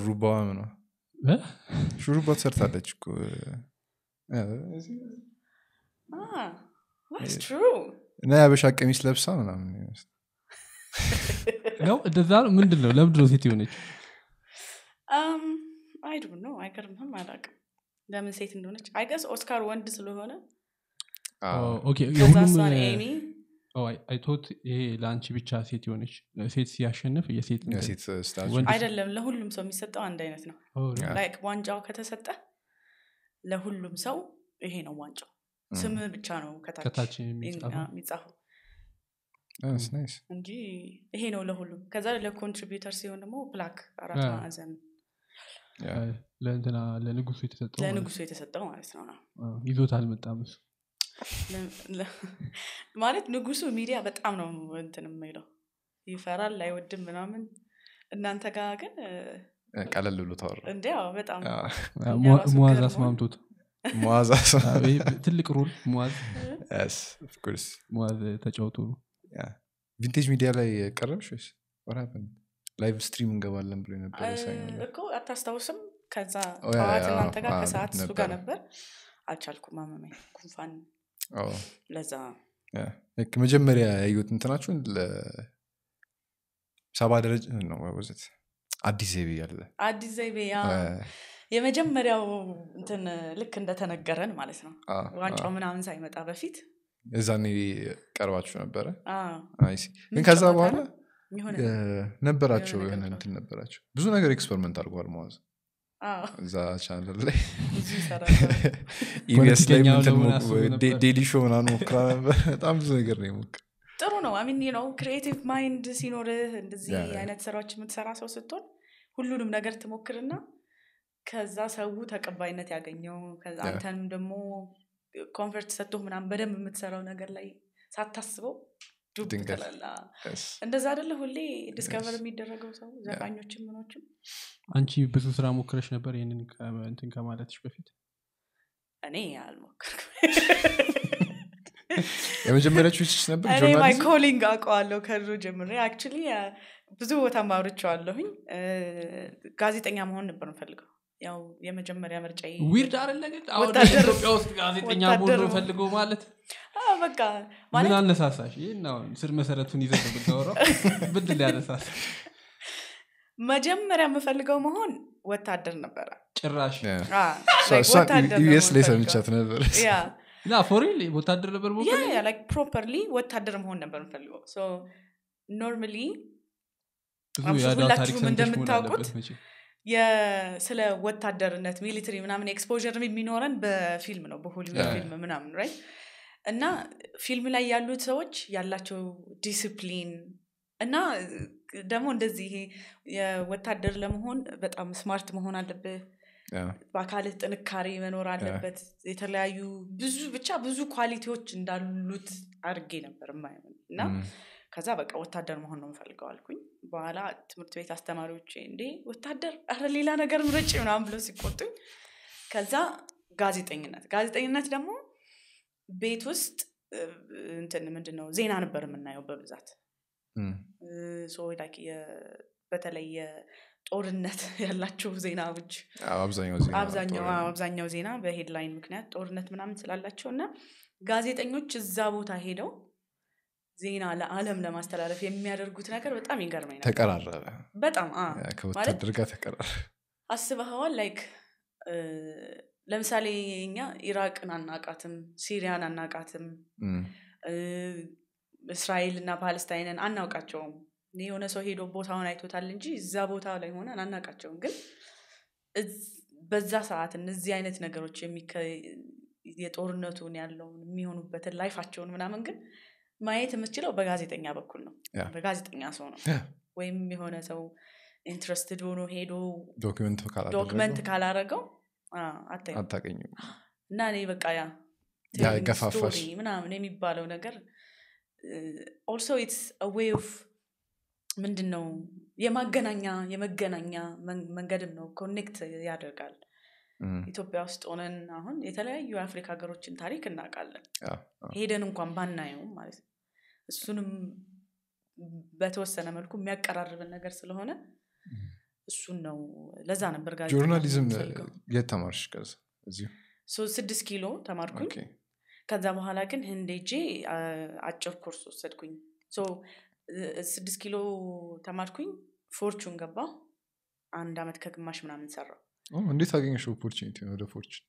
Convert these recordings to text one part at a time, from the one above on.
ሹሩባ ምና ሹሩባ ሰርታለች እኮ ያበሻ ቀሚስ ለብሳ ምናምን ነው እንደዛ ምንድን ነው ለምንድን ነው ሴት የሆነች አይዱ ነው አይገርምህም አላቅም ለምን ሴት እንደሆነች አይገስ ኦስካር ወንድ ስለሆነ ኦኬ አይቶት oh, ይሄ ለአንቺ ብቻ ሴት የሆነች ሴት ሲያሸንፍ የሴት አይደለም ለሁሉም ሰው የሚሰጠው አንድ አይነት ነው ላይክ ዋንጫው ከተሰጠ ለሁሉም ሰው ይሄ ነው ዋንጫው ስም ብቻ ነው ከታች የሚጻፈው እንጂ ይሄ ነው ለሁሉም ከዛ ለኮንትሪቢተር ሲሆን ደግሞ ፕላክ አራት ማዕዘን ለንጉሱ የተሰጠው ማለት ነው ይዞት አልመጣም እሱ ማለት ንጉሱ ሚዲያ በጣም ነው እንትን የሚለው ይፈራል ላይወድም ምናምን እናንተ ጋር ግን ቀለል ብሎ ተወራ እንዲያው በጣም ሙዋዝ አስማምቶት ትልቅ ሮል ሙዋዝ ሙዋዝ ተጫውቶ ቪንቴጅ ሚዲያ ላይ ቀረብሽ ወይስ ላይቭ ስትሪም እንገባለን ብሎ ነበር አታስታውስም ከዛ ጠዋት እናንተ ጋር ከሰዓት እሱ ጋር ነበር አልቻልኩም አመመኝ ጉንፋን ለዛ መጀመሪያ ያዩት እንትናችሁን ሰባ ደረጃ ነው ወዘት አዲስ ዘይቤ ያለ አዲስ ዘይቤ የመጀመሪያው እንትን ልክ እንደተነገረን ማለት ነው ዋንጫው ምናምን ሳይመጣ በፊት እዛኔ ቀርባችሁ ነበረ ግን ከዛ በኋላ ነበራቸው የሆነ እንትን ነበራቸው ብዙ ነገር ኤክስፐሪመንት አድርጓል መዋዝ እዛ ቻናል ላይ ኢቢኤስ ላይ ዴሊ ሾው ሞክራ ነበር በጣም ብዙ ነገር ነው የሞክ ጥሩ ነው አሚን ነው ክሪኤቲቭ ማይንድ ሲኖርህ እንደዚህ አይነት ስራዎች የምትሰራ ሰው ስትሆን ሁሉንም ነገር ትሞክርና ከዛ ሰው ተቀባይነት ያገኘው አንተንም ደግሞ ኮንቨርት ሰጥቶ ምናም በደንብ የምትሰራው ነገር ላይ ሳታስበው እንደዛ አደለ ሁሌ ዲስከቨር የሚደረገው ሰው ዘፋኞችም ምኖችም። አንቺ ብዙ ስራ ሞክረሽ ነበር ይህንን እንትን ከማለትሽ በፊት? እኔ አልሞክርኩም። የመጀመሪያችሁ ይችች ነበር። እኔ ማይ ኮሊንግ አውቀዋለሁ ከድሮ ጀምሬ። አክቹዋሊ ብዙ ቦታ ማውርቼዋለሁኝ። ጋዜጠኛ መሆን ነበር ምፈልገው ያው የመጀመሪያ ምርጫ ዊርድ አለ ግን አሁን ኢትዮጵያ ውስጥ ጋዜጠኛ ሞዶ ፈልገው ማለት በቃ ምን አነሳሳሽ ይህን ስር መሰረቱን ይዘ ብታወራው ብድ ሊያነሳሳ መጀመሪያ የምፈልገው መሆን ወታደር ነበረ ጭራሽስ ላይ ሰምቻት ነበር ፎሪን ወታደር ነበር ፕሮፐር ወታደር መሆን ነበር ፈልገው ኖርማ ሁላችሁም እንደምታውቁት ስለ ወታደርነት ሚሊትሪ ምናምን ኤክስፖር የሚኖረን በፊልም ነው በሆሊውድ ፊልም ምናምን ራይ እና ፊልም ላይ ያሉት ሰዎች ያላቸው ዲስፕሊን እና ደግሞ እንደዚህ የወታደር ለመሆን በጣም ስማርት መሆን አለብህ በአካልህ ጥንካሬ መኖር አለበት የተለያዩ ብዙ ብቻ ብዙ ኳሊቲዎች እንዳሉት አድርጌ ነበር እና ከዛ በቃ ወታደር መሆን ነው የምፈልገው አልኩኝ። በኋላ ትምህርት ቤት አስተማሪዎች እንዴ ወታደር፣ አረ ሌላ ነገር ምረጭ ምናም ብለው ሲቆጡኝ፣ ከዛ ጋዜጠኝነት ጋዜጠኝነት ደግሞ ቤት ውስጥ እንትን ምንድን ነው ዜና ነበር የምናየው በብዛት በተለየ ጦርነት ያላቸው ዜናዎች አብዛኛው ዜና በሄድላይን ምክንያት ጦርነት ምናምን ስላላቸው እና ጋዜጠኞች እዛ ቦታ ሄደው ዜና ለአለም ለማስተላለፍ የሚያደርጉት ነገር በጣም ይገርመኝ ነበር ተቀራረበ በጣም ከወታደር ጋር አስበኸዋል ላይክ ለምሳሌ እኛ ኢራቅን አናቃትም ሲሪያን አናቃትም እስራኤል እና ፓለስታይንን አናውቃቸውም የሆነ ሰው ሄዶ ቦታውን አይቶታል እንጂ እዛ ቦታ ላይ ሆነን አናቃቸውም ግን በዛ ሰዓት እነዚህ አይነት ነገሮች የጦርነቱን ያለውን የሚሆኑበትን ላይፋቸውን ምናምን ግን ማየት የምትችለው በጋዜጠኛ በኩል ነው በጋዜጠኛ ሰው ነው ወይም የሆነ ሰው ኢንትረስትድ ሆኖ ሄዶ ዶክመንት ካላረገው አታገኙ እና እኔ በቃ ያ ገፋፋሽ ምናምን የሚባለው ነገር ኦልሶ ኢትስ ዌይ ኦፍ ምንድን ነው የማገናኛ የመገናኛ መንገድም ነው ኮኔክት ያደርጋል ኢትዮጵያ ውስጥ ሆነን አሁን የተለያዩ የአፍሪካ ሀገሮችን ታሪክ እናውቃለን ሄደን እንኳን ባናየውም ማለት ነው እሱንም በተወሰነ መልኩ የሚያቀራርብን ነገር ስለሆነ እሱን ነው ለዛ ነበር ጋ የት ተማርሽ ስድስት ኪሎ ተማርኩኝ ከዛ በኋላ ግን ህንዴጄ አጭር ኮርስ ወሰድኩኝ ስድስት ኪሎ ተማርኩኝ ፎርቹን ገባ አንድ አመት ከግማሽ ምናምን ሰራው እንዴት አገኘሽ ኦፖርቹኒቲ ወደ ፎርቹን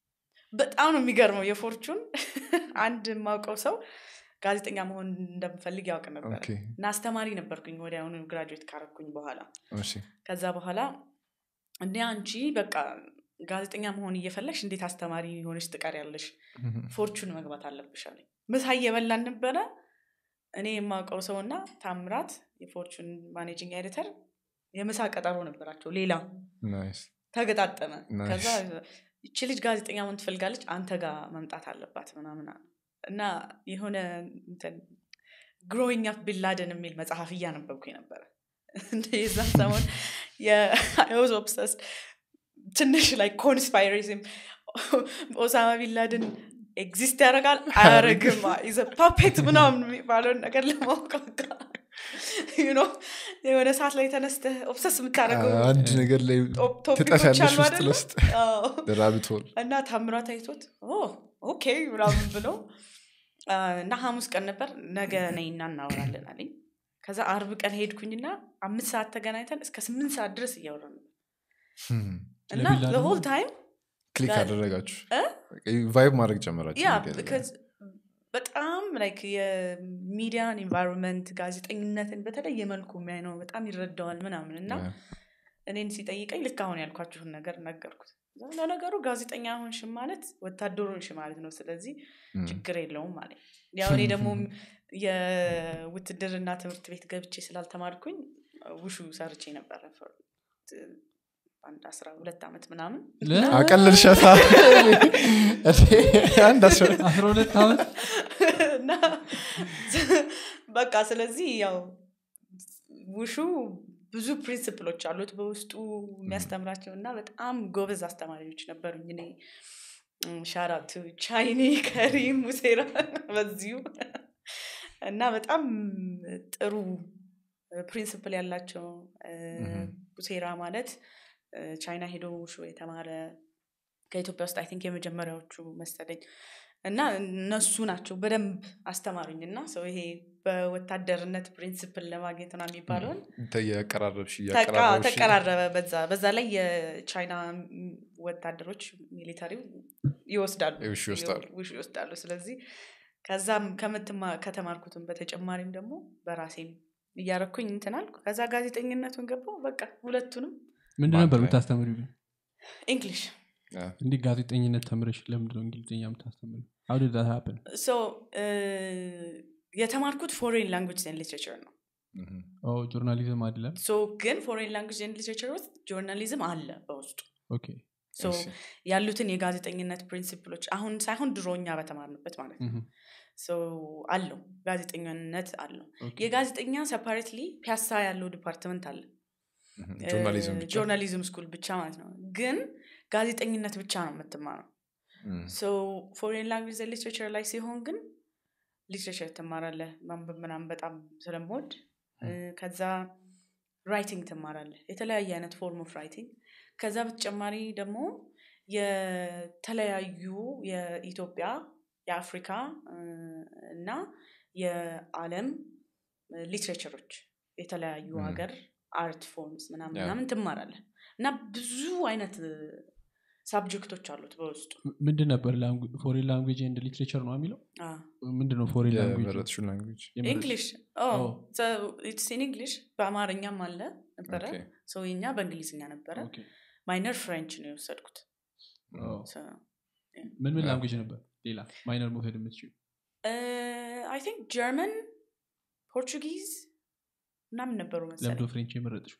በጣም ነው የሚገርመው የፎርቹን አንድ የማውቀው ሰው ጋዜጠኛ መሆን እንደምፈልግ ያውቅ ነበር እና አስተማሪ ነበርኩኝ ወዲያውኑ ግራጅዌት ካረኩኝ በኋላ ከዛ በኋላ እንዲ አንቺ በቃ ጋዜጠኛ መሆን እየፈለሽ እንዴት አስተማሪ የሆነች ጥቀር ያለሽ ፎርቹን መግባት አለብሽ ምሳ እየበላን ነበረ እኔ የማውቀው እና ታምራት የፎርቹን ማኔጂንግ ኤዲተር የምሳ ቀጠሮ ነበራቸው ሌላ ተገጣጠመ ከዛ ይቺ ልጅ ጋዜጠኛ መሆን ትፈልጋለች አንተ ጋር መምጣት አለባት ምናምን እና የሆነ ግሮዊንግ አፕ ቢንላደን የሚል መጽሐፍ እያነበብኩ ነበረ የዛ ሰሞን የአይወዝ ኦብሰስ ትንሽ ላይ ኮንስፓይሬሲም ኦሳማ ቢንላደን ኤግዚስት ያደረጋል አያረግም ኢዘ ፓፔት ምናምን የሚባለውን ነገር ለማውቃቃ የሆነ ሰዓት ላይ ተነስተ ኦብሰስ የምታደረገውአንድ ነገር ላይ ትጠፊያለሽ ውስጥ ለውስጥ እና ታምራ ታይቶት ኦኬ ምናምን ብለው እና ሀሙስ ቀን ነበር ነገ ነይና እናወራለን አለኝ ከዛ አርብ ቀን ሄድኩኝና አምስት ሰዓት ተገናኝተን እስከ ስምንት ሰዓት ድረስ እያወራ ነበር እና ለሆል ታይም ክሊክ አደረጋችሁ ቫይብ ማድረግ ጨመራችሁ በጣም ላይክ የሚዲያን ኢንቫይሮንመንት ጋዜጠኝነትን በተለየ መልኩ የሚያይ ነው በጣም ይረዳዋል ምናምን እና እኔን ሲጠይቀኝ ልክ አሁን ያልኳችሁን ነገር ነገርኩት ለነገሩ ጋዜጠኛ ሆንሽ ማለት ወታደሩንሽ ማለት ነው። ስለዚህ ችግር የለውም ማለት ያው እኔ ደግሞ የውትድርና ትምህርት ቤት ገብቼ ስላልተማርኩኝ ውሹ ሰርቼ ነበረ አንድ አስራ ሁለት ዓመት ምናምን አቀልል ሸታ አስራ ሁለት ዓመት በቃ ስለዚህ ያው ውሹ ብዙ ፕሪንስፕሎች አሉት በውስጡ የሚያስተምራቸው እና በጣም ጎበዝ አስተማሪዎች ነበሩኝ እኔ ሻራቱ ቻይኒ ከሪም ሙሴራ በዚሁ እና በጣም ጥሩ ፕሪንስፕል ያላቸው ሙሴራ ማለት ቻይና ሄዶ ውሹ የተማረ ከኢትዮጵያ ውስጥ አይንክ የመጀመሪያዎቹ መሰለኝ እና እነሱ ናቸው በደንብ አስተማሩኝ እና ሰው ይሄ በወታደርነት ፕሪንስፕል ለማግኘት ነው የሚባለውን ተቀራረበ በዛ በዛ ላይ የቻይና ወታደሮች ሚሊታሪው ይወስዳሉ ይወስዳሉ ስለዚህ ከዛም ከተማርኩትም በተጨማሪም ደግሞ በራሴም እያረኩኝ እንትናል ከዛ ጋዜጠኝነቱን ገባው በቃ ሁለቱንም ምንድ ነበር ምታስተምሪ እንግሊሽ እንዲህ ጋዜጠኝነት ተምረሽ ለምንድነው እንግሊዝኛ ምታስተምሪ የተማርኩት ፎሬን ላንጉጅ ን ሊትሬቸር ነው ጆርናሊዝም አይደለም ግን ፎሬን ላንጉጅ ን ሊትሬቸር ውስጥ ጆርናሊዝም አለ በውስጡ ያሉትን የጋዜጠኝነት ፕሪንሲፕሎች አሁን ሳይሆን ድሮኛ በተማርንበት ማለት ነው አለው ጋዜጠኝነት አለው የጋዜጠኛ ሰፓሬትሊ ፒያሳ ያለው ዲፓርትመንት አለ ጆርናሊዝም ስኩል ብቻ ማለት ነው ግን ጋዜጠኝነት ብቻ ነው የምትማረው ፎሬን ላንጉጅ ሊትሬቸር ላይ ሲሆን ግን ሊትሬቸር ትማራለህ ማንበብ ምናምን በጣም ስለምወድ ከዛ ራይቲንግ ትማራለህ የተለያየ አይነት ፎርም ኦፍ ራይቲንግ ከዛ በተጨማሪ ደግሞ የተለያዩ የኢትዮጵያ የአፍሪካ እና የአለም ሊትሬቸሮች የተለያዩ ሀገር አርት ፎርምስ ምናምን ምናምን ትማራለህ እና ብዙ አይነት ሳብጀክቶች አሉት በውስጡ ምንድን ነበር ፎሬን ላንጉጅ ንድ ሊትሬቸር ነው የሚለው ምንድ ነው ፎሬን ላንጉጅ ኢንግሊሽ በአማርኛም አለ ነበረ ሰውኛ በእንግሊዝኛ ነበረ ማይነር ፍሬንች ነው የወሰድኩት oh. ምን ምን ላንጉጅ ነበር ሌላ ማይነር መውሰድ የምትችሉ አይ ጀርመን ፖርቹጊዝ ምናምን ነበሩ መሰለኝ ለምዶ ፍሬንች የመረጥሽው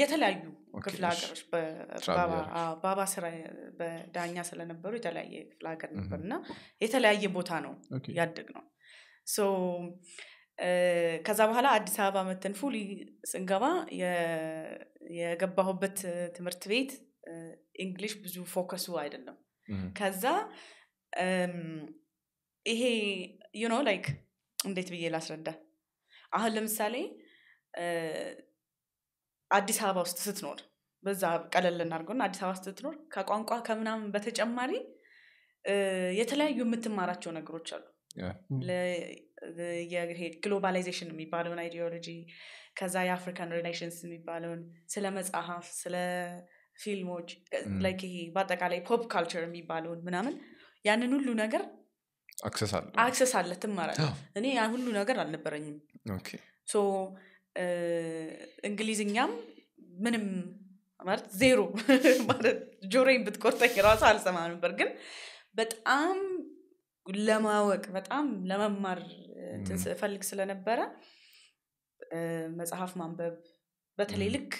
የተለያዩ ክፍለ ሀገሮች ባባ ስራ በዳኛ ስለነበሩ የተለያየ ክፍለ ሀገር ነበር እና የተለያየ ቦታ ነው ያደግ ነው ከዛ በኋላ አዲስ አበባ መተን ፉሊ ስንገባ የገባሁበት ትምህርት ቤት እንግሊሽ ብዙ ፎከሱ አይደለም ከዛ ይሄ ዩኖ ላይክ እንዴት ብዬ ላስረዳ አሁን ለምሳሌ አዲስ አበባ ውስጥ ስትኖር በዛ ቀለል እናድርገውና አዲስ አበባ ስትኖር ከቋንቋ ከምናምን በተጨማሪ የተለያዩ የምትማራቸው ነገሮች አሉ ግሎባላይዜሽን የሚባለውን አይዲዮሎጂ ከዛ የአፍሪካን ሪሌሽንስ የሚባለውን ስለ መጽሐፍ ስለ ፊልሞች ይሄ በአጠቃላይ ፖፕ ካልቸር የሚባለውን ምናምን ያንን ሁሉ ነገር አክሰስ አለ ትማራለ እኔ ሁሉ ነገር አልነበረኝም እንግሊዝኛም ምንም ማለት ዜሮ ማለት ጆሮዬን ብትቆርጠኝ ራሱ አልሰማ ነበር። ግን በጣም ለማወቅ በጣም ለመማር ፈልግ ስለነበረ መጽሐፍ ማንበብ በተለይ ልክ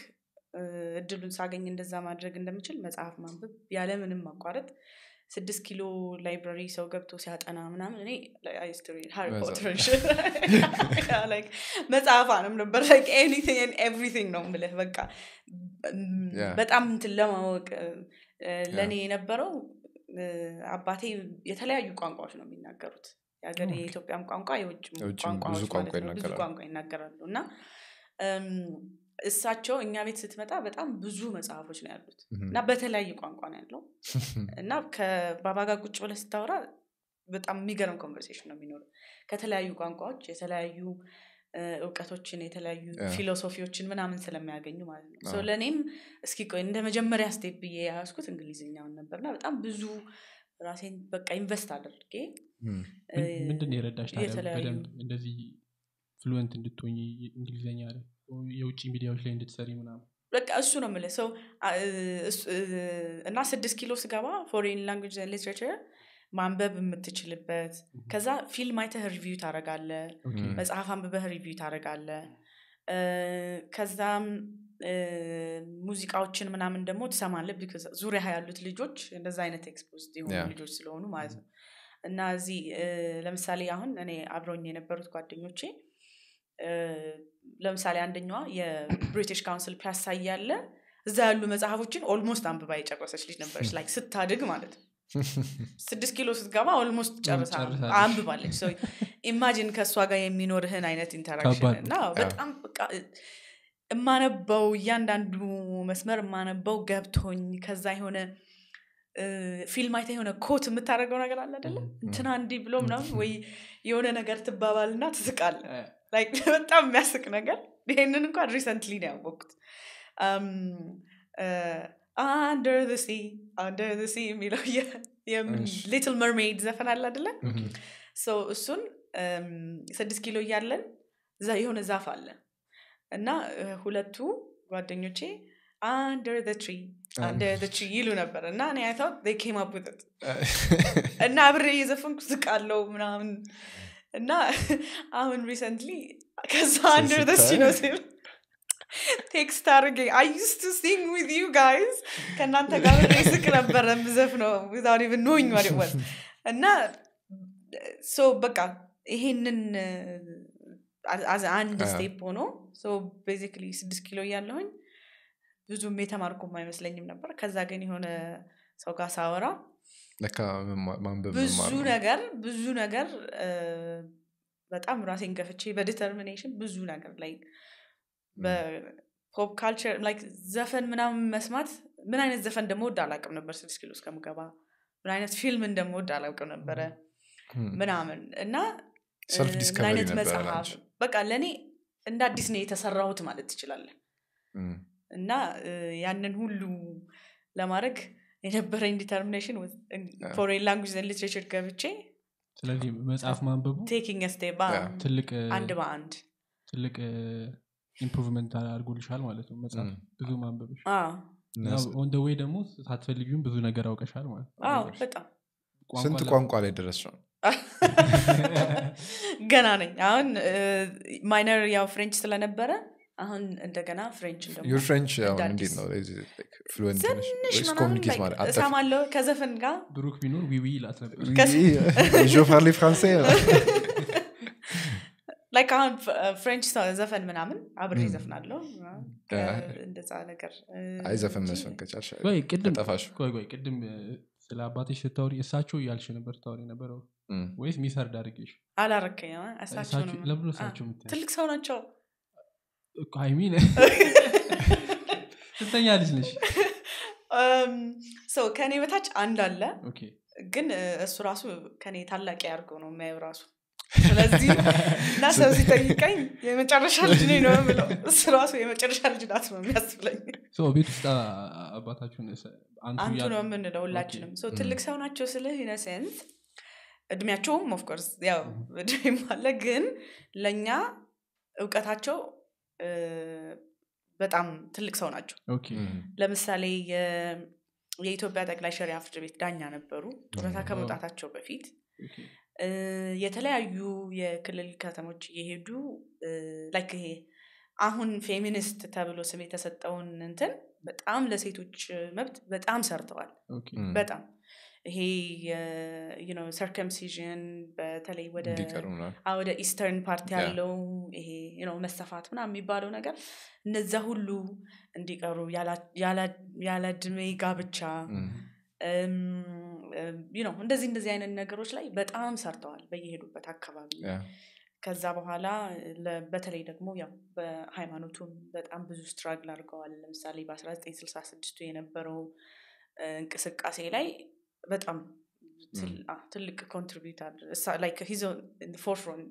እድሉን ሳገኝ እንደዛ ማድረግ እንደምችል መጽሐፍ ማንበብ ያለምንም ማቋረጥ ስድስት ኪሎ ላይብራሪ ሰው ገብቶ ሲያጠና ምናምን እኔ ሃሪ ፖተር መጽሐፍ አንም ነበር ኤኒቲንግ ኤቭሪቲንግ ነው ምልህ በቃ በጣም እንትን ለማወቅ ለእኔ የነበረው አባቴ የተለያዩ ቋንቋዎች ነው የሚናገሩት የሀገር የኢትዮጵያም ቋንቋ የውጭ ቋንቋዎች ብዙ ቋንቋ ይናገራሉ እና እሳቸው እኛ ቤት ስትመጣ በጣም ብዙ መጽሐፎች ነው ያሉት እና በተለያየ ቋንቋ ነው ያለው እና ከባባ ጋር ቁጭ ብለህ ስታወራ በጣም የሚገርም ኮንቨርሴሽን ነው የሚኖረው ከተለያዩ ቋንቋዎች የተለያዩ እውቀቶችን የተለያዩ ፊሎሶፊዎችን ምናምን ስለሚያገኙ ማለት ነው ለእኔም እስኪ ቆይ እንደ መጀመሪያ ስቴፕ ብዬ የያዝኩት እንግሊዝኛውን ነበርና በጣም ብዙ ራሴን በቃ ኢንቨስት አድርጌ ምንድን የረዳሽ እንደዚህ ፍሉንት እንድትሆኝ እንግሊዝኛ አለ የውጭ ሚዲያዎች ላይ እንድትሰሪ ምናም በቃ እሱ ነው ምለ ሰው እና ስድስት ኪሎ ስገባ ፎሬን ላንጉጅ ሊትሬቸር ማንበብ የምትችልበት ከዛ ፊልም አይተህ ሪቪው ታደረጋለ መጽሐፍ አንብበህ ሪቪው ታደረጋለ ከዛም ሙዚቃዎችን ምናምን ደግሞ ትሰማለ ዙሪያ ያሉት ልጆች እንደዛ አይነት ኤክስፖዝ የሆኑ ልጆች ስለሆኑ mm-hmm. ማለት ነው እና እዚህ ለምሳሌ አሁን እኔ አብረኝ የነበሩት ጓደኞቼ ለምሳሌ አንደኛዋ የብሪቲሽ ካውንስል ፒያሳ እያለ እዛ ያሉ መጽሐፎችን ኦልሞስት አንብባ የጨረሰች ልጅ ነበረች ላይ ስታድግ ማለት ስድስት ኪሎ ስትገባ ኦልሞስት ጨርሳ አንብባለች ኢማጂን ከእሷ ጋር የሚኖርህን አይነት ኢንተራክሽን እና በጣም እማነበው እያንዳንዱ መስመር እማነበው ገብቶኝ ከዛ የሆነ ፊልም አይተ የሆነ ኮት የምታደርገው ነገር አለ አደለም እንትና እንዲህ ብሎ ምናምን ወይ የሆነ ነገር ትባባልና ትስቃለ በጣም የሚያስቅ ነገር ይሄንን እንኳን ሪሰንትሊ ነው ያወቅኩት አንደር ዘ ሲ አንደር ዘ ሲ የሚለው ሊትል መርሜድ ዘፈን አለ አደለ እሱን um, ስድስት ኪሎ እያለን የሆነ ዛፍ አለ እና uh, ሁለቱ ጓደኞቼ አንደር ዘ ትሪ አንደር ዘ ትሪ ይሉ ነበር እና እኔ አይታውት ኬም አፕ እና አብሬ እየዘፈንኩ ዝቃለው ምናምን እና አሁን ሪሰንትሊ ከዛ አንደር ደስ ይኖስል ቴክስት አርጌ አይ ቱ ሲንግ ዊዝ ዩ ጋይዝ ከእናንተ ጋር ስቅ ነበረ ምዘፍ ነው ዛሁን ብን ኖኝ ማሪወት እና ሶ በቃ ይሄንን አንድ ስቴፕ ሆኖ ሶ ቤዚካሊ ስድስት ኪሎ እያለሁኝ ብዙም የተማርኩም አይመስለኝም ነበር ከዛ ግን የሆነ ሰው ጋር ሳወራ ለካ ማንበብ ብዙ ነገር ብዙ ነገር በጣም ራሴን ገፍቼ በዲተርሚኔሽን ብዙ ነገር ላይ በፖፕ ካልቸር ዘፈን ምናምን መስማት ምን አይነት ዘፈን እንደምወድ አላቅም ነበር ስድስት ኪሎ እስከምገባ ምን አይነት ፊልም እንደምወድ አላውቅም ነበረ ምናምን እና ሰልፍ መጽሐፍ በቃ ለእኔ እንደ አዲስ ነው የተሰራሁት ማለት ትችላለን እና ያንን ሁሉ ለማድረግ የነበረኝ ዲተርሚኔሽን ፎሬን ላንጉጅ ዘን ሊትሬቸር ገብቼ ስለዚህ መጽሐፍ ማንበቡ ቴኪንግ ስቴ ትልቅ uh, አንድ በአንድ ትልቅ ኢምፕሩቭመንት uh, አድርጎልሻል ማለት ነው መጽሐፍ mm. ብዙ ማንበብሽ ኦን ወይ ደግሞ ሳትፈልጊም ብዙ ነገር አውቀሻል ማለት ነው በጣም ስንት ቋንቋ ላይ ደረስ ነው ገና ነኝ አሁን ማይነር uh, ያው ፍሬንች ስለነበረ አሁን እንደገና ፍሬንች ፍሬንች እንዴት ነው ከዘፈን ጋር ብሩክ ቢኖር ዊዊ ፍራንሴ ላይክ አሁን ፍሬንች ዘፈን ምናምን አብሬ hmm. ዘፍናለሁ እንደዛ ነገር አይ ዘፈን መስፈን ቅድም ስለ አባቴ ስታወሪ እሳቸው እያልሽ ነበር ታወሪ ነበረው ወይስ ሚሰርድ አድርጌሽ አላረከኝ ትልቅ ሰው ናቸው እኮ ሀይሚ ስንተኛ ልጅ ነሽ ሰው ከእኔ በታች አንድ አለ ግን እሱ ራሱ ከኔ ታላቅ ያርገው ነው የሚያየው ራሱ ስለዚህ እና ሰው ሲጠይቀኝ የመጨረሻ ልጅ ነኝ ነው ብለው እሱ ራሱ የመጨረሻ ልጅ ናት ነው የሚያስብለኝ ቤት ውስጥ አባታችሁ አንቱ ነው የምንለው ሁላችንም ሰው ትልቅ ሰው ናቸው ስልህ ኢነሴንስ እድሜያቸውም ኦፍኮርስ ያው እድሜም አለ ግን ለእኛ እውቀታቸው በጣም ትልቅ ሰው ናቸው ለምሳሌ የኢትዮጵያ ጠቅላይ ሸሪያ ፍርድ ቤት ዳኛ ነበሩ ጡረታ ከመውጣታቸው በፊት የተለያዩ የክልል ከተሞች እየሄዱ ላይክ ይሄ አሁን ፌሚኒስት ተብሎ ስም የተሰጠውን እንትን በጣም ለሴቶች መብት በጣም ሰርተዋል በጣም ይሄ ሰርከምሲዥን በተለይ ወደ ወደ ኢስተርን ፓርቲ ያለው ይሄ መሰፋት ምናምን የሚባለው ነገር እነዛ ሁሉ እንዲቀሩ ያለ ዕድሜ ጋብቻ ነው እንደዚህ እንደዚህ አይነት ነገሮች ላይ በጣም ሰርተዋል በየሄዱበት አካባቢ ከዛ በኋላ በተለይ ደግሞ ያው በሃይማኖቱም በጣም ብዙ ስትራግል አድርገዋል ለምሳሌ በ1966 የነበረው እንቅስቃሴ ላይ በጣም ትልቅ ኮንትሪቢዩት ላይክ ፎርፍሮን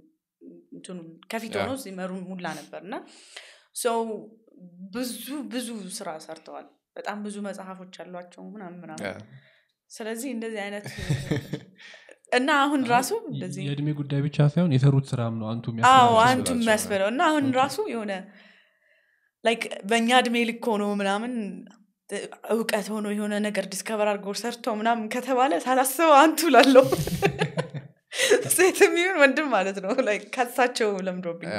ከፊት ሆኖ ሲመሩ ሙላ ነበር እና ሰው ብዙ ብዙ ስራ ሰርተዋል በጣም ብዙ መጽሐፎች አሏቸው ምናምን ምናምን ስለዚህ እንደዚህ አይነት እና አሁን ራሱ የእድሜ ጉዳይ ብቻ ሳይሆን የሰሩት ስራም ነው አንቱ አንቱ የሚያስበለው እና አሁን ራሱ የሆነ ላይክ በእኛ እድሜ ልክ ሆኖ ምናምን እውቀት ሆኖ የሆነ ነገር ዲስከቨር አድርገው ሰርቶ ምናምን ከተባለ ሳላስበው አንቱ ላለው ሴትም ይሁን ወንድም ማለት ነው ላይ ከሳቸው ለምዶብኝ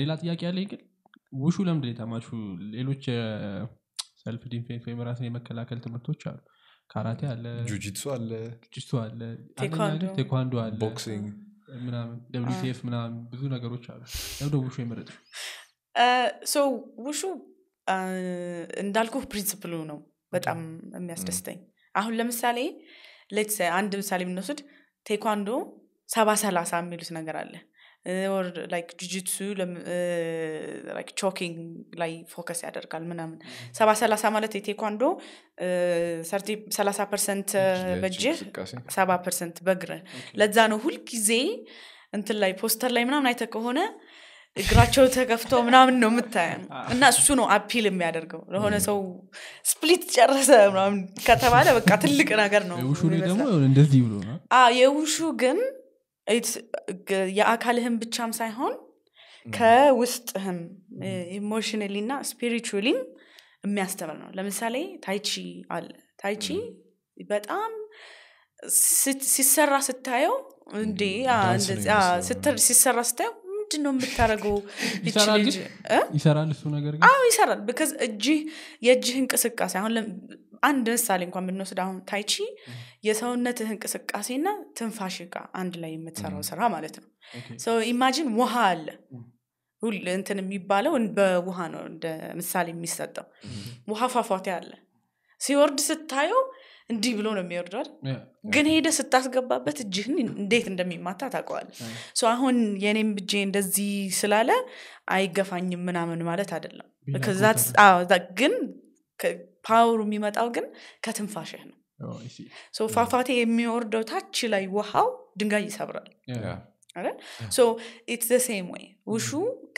ሌላ ጥያቄ ያለ ግን ውሹ ለምድ የተማቹ ሌሎች ሰልፍ ዲንፌንስ ወይም ራስን የመከላከል ትምህርቶች አሉ ካራቴ አለ ጁጂትሱ አለ ጁጂትሱ አለ ቴኳንዶ አለ ቦክሲንግ ምናምን ደብሊቲኤፍ ምናምን ብዙ ነገሮች አሉ ለምደ ውሹ የመረጥ ውሹ እንዳልኩህ ፕሪንስፕሉ ነው በጣም የሚያስደስተኝ አሁን ለምሳሌ ሌትስ አንድ ምሳሌ የምንወስድ ቴኳንዶ ሰባ ሰላሳ የሚሉት ነገር አለ ወር ላይክ ቾኪንግ ላይ ፎከስ ያደርጋል ምናምን ሰባ ሰላሳ ማለት የቴኳንዶ ሰላሳ ፐርሰንት በጅህ ሰባ ፐርሰንት በግር ለዛ ነው ሁልጊዜ እንትን ላይ ፖስተር ላይ ምናምን አይተ ከሆነ እግራቸው ተከፍቶ ምናምን ነው የምታየ እና እሱ ነው አፒል የሚያደርገው ለሆነ ሰው ስፕሊት ጨረሰ ምናምን ከተባለ በቃ ትልቅ ነገር ነው እንደዚህ ብሎ የውሹ ግን የአካልህም ብቻም ሳይሆን ከውስጥህም ኢሞሽናሊ እና ስፒሪቹሊም የሚያስተምር ነው ለምሳሌ ታይቺ አለ ታይቺ በጣም ሲሰራ ስታየው እንዴ ሲሰራ ስታየው ምንድን ነው የምታደረገው ይሰራል እሱ ነገር ግን ይሰራል ብካዝ እጅህ የእጅህ እንቅስቃሴ አሁን አንድ ምሳሌ እንኳን ብንወስድ አሁን ታይቺ የሰውነትህ እንቅስቃሴና ትንፋሽ ጋ አንድ ላይ የምትሰራው ስራ ማለት ነው ኢማጂን ውሃ አለ እንትን የሚባለው በውሃ ነው እንደ ምሳሌ የሚሰጠው ውሃ ፏፏቴ አለ ሲወርድ ስታየው እንዲህ ብሎ ነው የሚወርዷል ግን ሄደ ስታስገባበት እጅህን እንዴት እንደሚማታ ታውቀዋል አሁን የኔም ብጄ እንደዚህ ስላለ አይገፋኝም ምናምን ማለት አይደለም ግን ፓወሩ የሚመጣው ግን ከትንፋሽህ ነው ፋፋቴ የሚወርደው ታች ላይ ውሃው ድንጋይ ይሰብራል ሴም ወይ ውሹ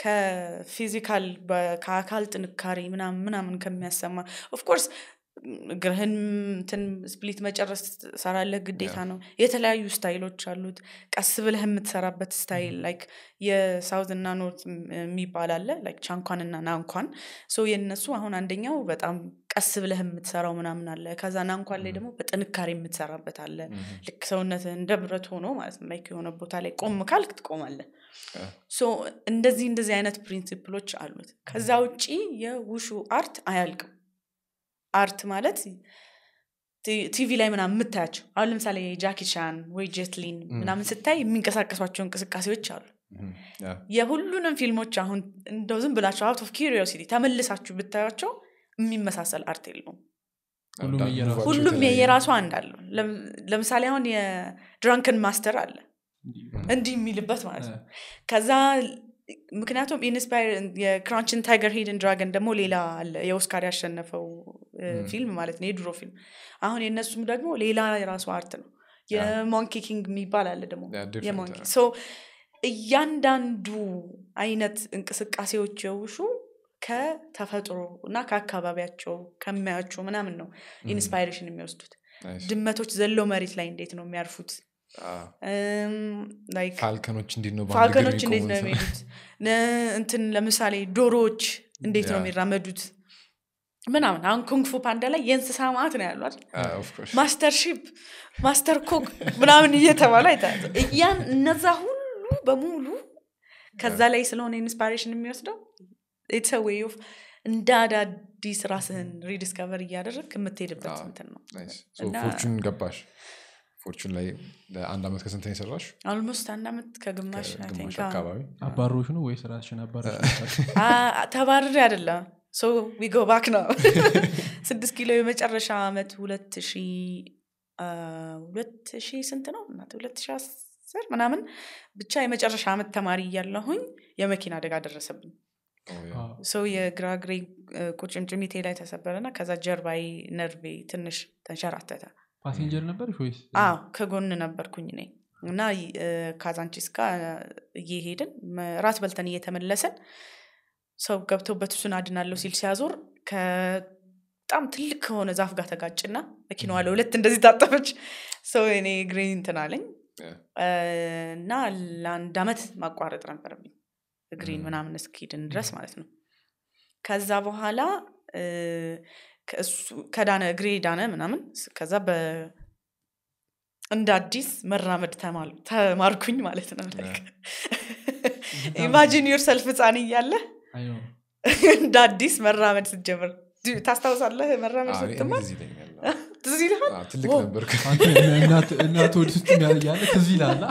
ከፊዚካል ከአካል ጥንካሬ ምናምን ምናምን ከሚያሰማ ኦፍኮርስ ግርህን ትን ስፕሊት መጨረስ ትሰራለህ፣ ግዴታ ነው። የተለያዩ ስታይሎች አሉት። ቀስ ብለህ የምትሰራበት ስታይል ላይክ የሳውዝ እና ኖርት የሚባል አለ፣ ላይክ ቻንኳን እና ናንኳን። ሶ የነሱ አሁን አንደኛው በጣም ቀስ ብለህ የምትሰራው ምናምን አለ። ከዛ ናንኳን ላይ ደግሞ በጥንካሬ የምትሰራበት አለ። ልክ ሰውነት እንደ ብረት ሆኖ ማለት ነው። ላይክ የሆነ ቦታ ላይ ቆም ካልክ ትቆማለ ሶ እንደዚህ እንደዚህ አይነት ፕሪንሲፕሎች አሉት። ከዛ ውጪ የውሹ አርት አያልቅም። አርት ማለት ቲቪ ላይ ምናምን የምታያቸው አሁን ለምሳሌ ጃኪቻን ወይ ጀትሊን ምናምን ስታይ የሚንቀሳቀሷቸው እንቅስቃሴዎች አሉ የሁሉንም ፊልሞች አሁን እንደው ዝም ብላቸው አውት ኦፍ ኪሪዮሲቲ ተመልሳችሁ ብታያቸው የሚመሳሰል አርት የለውም ሁሉም አንድ አለ ለምሳሌ አሁን የድራንክን ማስተር አለ እንዲህ የሚልበት ማለት ነው ከዛ ምክንያቱም ኢንስፓየር የክራንችን ታይገር ሂድን ድራገን ደግሞ ሌላ አለ የኦስካር ያሸነፈው ፊልም ማለት ነው የድሮ ፊልም አሁን የእነሱም ደግሞ ሌላ የራሱ አርት ነው የሞንኪ ኪንግ የሚባል አለ ደግሞ የሞንኪ እያንዳንዱ አይነት እንቅስቃሴዎች የውሹ ከተፈጥሮ እና ከአካባቢያቸው ከሚያያቸው ምናምን ነው ኢንስፓይሬሽን የሚወስዱት ድመቶች ዘለው መሬት ላይ እንዴት ነው የሚያርፉት ፋልከኖች እንዴት ነው ፋልከኖች እንዴት ነው የሚሄዱት እንትን ለምሳሌ ዶሮዎች እንዴት ነው የሚራመዱት ምናምን አሁን ኩንግፉ ፓንዳ ላይ የእንስሳ ማት ነው ያሏል ah, ማስተር ሺፕ ማስተር ኮክ ምናምን እየተባለ አይታ እነዛ ሁሉ በሙሉ ከዛ ላይ ስለሆነ ኢንስፓሬሽን የሚወስደው ኢትስ ዌይ ኦፍ እንደ አዳዲስ ራስህን ሪዲስከቨር እያደረግ የምትሄድበት ምትን ah, ነው ገባሽ ፎርቹን ላይ ለአንድ ዓመት ከስንት ነው አልሞስት አንድ ዓመት ከግማሽ አካባቢ። አባሮች ነው ወይ ስራሽን አባሮች? ተባርሬ አይደለም ሶ ዊጎ ባክ ነው። ስድስት ኪሎ የመጨረሻ ዓመት ሁለት ሺ ሁለት ሺ ስንት ነው ሁለት ሺ አስር ምናምን ብቻ የመጨረሻ ዓመት ተማሪ እያለሁኝ የመኪና አደጋ ደረሰብኝ። ሰው የግራ ቁጭምጭሚቴ ላይ ተሰበረና ከዛ ጀርባዬ ነርቬ ትንሽ ተንሸራተተ። ፓሴንጀር ነበር ወይስ አዎ ከጎን ነበርኩኝ ነኝ እና ካዛንቺስ ጋ እየሄድን ራት በልተን እየተመለሰን ሰው ገብቶበት እሱን አድናለሁ ሲል ሲያዞር በጣም ትልቅ ከሆነ ዛፍ ጋር ተጋጭና መኪናዋ ለሁለት እንደዚህ ታጠፈች ሰው እኔ ግሪን እንትን አለኝ እና ለአንድ አመት ማቋረጥ ነበር ግሪን ምናምን እስኪድን ድረስ ማለት ነው ከዛ በኋላ ከዳነ እግሬ ዳነ ምናምን ከዛ እንደ አዲስ መራመድ ተማርኩኝ ማለት ነው ኢማጂን ዩር ሰልፍ ህፃን እያለ እንደ አዲስ መራመድ ስትጀምር ታስታውሳለህ መራመድ ስትማር ትዝ ስ ያለ ትዝ ይላላ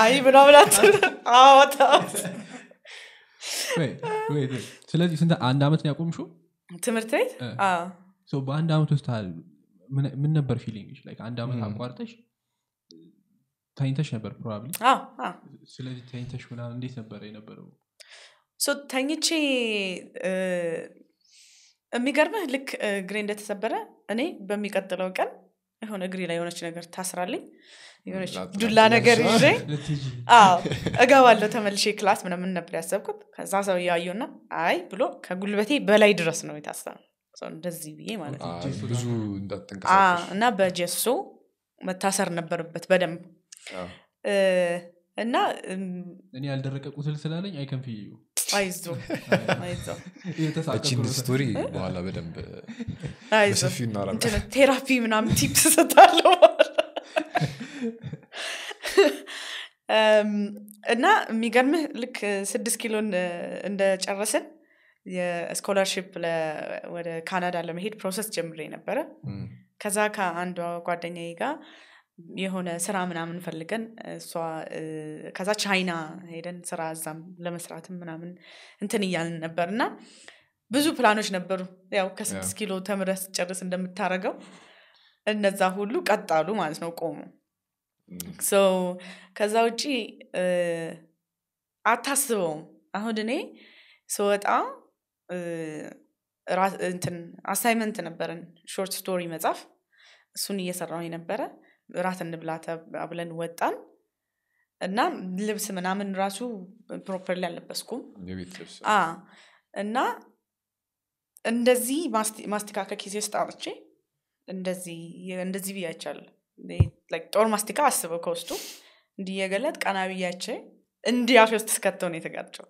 አይ ምናምናት አዎ ስለዚህ ስንት አንድ አመት ነው ትምህርት ቤት በአንድ አመት ውስጥ ምን ነበር ላይ አንድ አመት አቋርጠሽ ተኝተሽ ነበር ፕሮባብሊ ስለዚህ ተኝተሽ ምና እንዴት ነበረ የነበረው ተኝቼ የሚገርምህ ልክ እግሬ እንደተሰበረ እኔ በሚቀጥለው ቀን የሆነ እግሬ ላይ የሆነች ነገር ታስራልኝ ዱላ ነገር ይዤ እገባለሁ ተመልሼ ክላስ ምናምን ነበር ያሰብኩት ከዛ ሰው እያዩና አይ ብሎ ከጉልበቴ በላይ ድረስ ነው የታሰ እንደዚህ ብዬ ማለት ነው እና በጀሶ መታሰር ነበርበት በደንብ እና እኔ ያልደረቀ ቁስል ስላለኝ አይከንፍ አይዞ ስቶሪ በኋላ በደንብ ቴራፒ ምናምን ቲፕስ ሰጣለሁ እና የሚገርምህ ልክ ስድስት ኪሎን እንደጨረስን የስኮላርሽፕ ወደ ካናዳ ለመሄድ ፕሮሰስ ጀምሬ ነበረ ከዛ ከአንዷ ጓደኛዬ ጋር የሆነ ስራ ምናምን ፈልገን እሷ ከዛ ቻይና ሄደን ስራ እዛም ለመስራትም ምናምን እንትን እያልን ነበር እና ብዙ ፕላኖች ነበሩ ያው ከስድስት ኪሎ ተምረህ ጨርስ እንደምታረገው እነዛ ሁሉ ቀጣሉ ማለት ነው ቆሙ ሰው mm. ከዛ ውጪ አታስበውም። አሁን እኔ ስወጣ እንትን አሳይመንት ነበረን ሾርት ስቶሪ መጽሐፍ እሱን እየሰራው የነበረ ራት እንብላ ብለን ወጣን እና ልብስ ምናምን ራሱ ፕሮፐርሊ አልለበስኩም እና እንደዚህ ማስቲካከ ኪሴ ውስጥ አውጥቼ እንደዚህ እንደዚህ ብያቻል ጦር ማስቲካ አስበው ከውስጡ እንዲየገለጥ ቀና ብያቼ እንዲያፌ ውስጥ እስከተው ነው የተጋጨው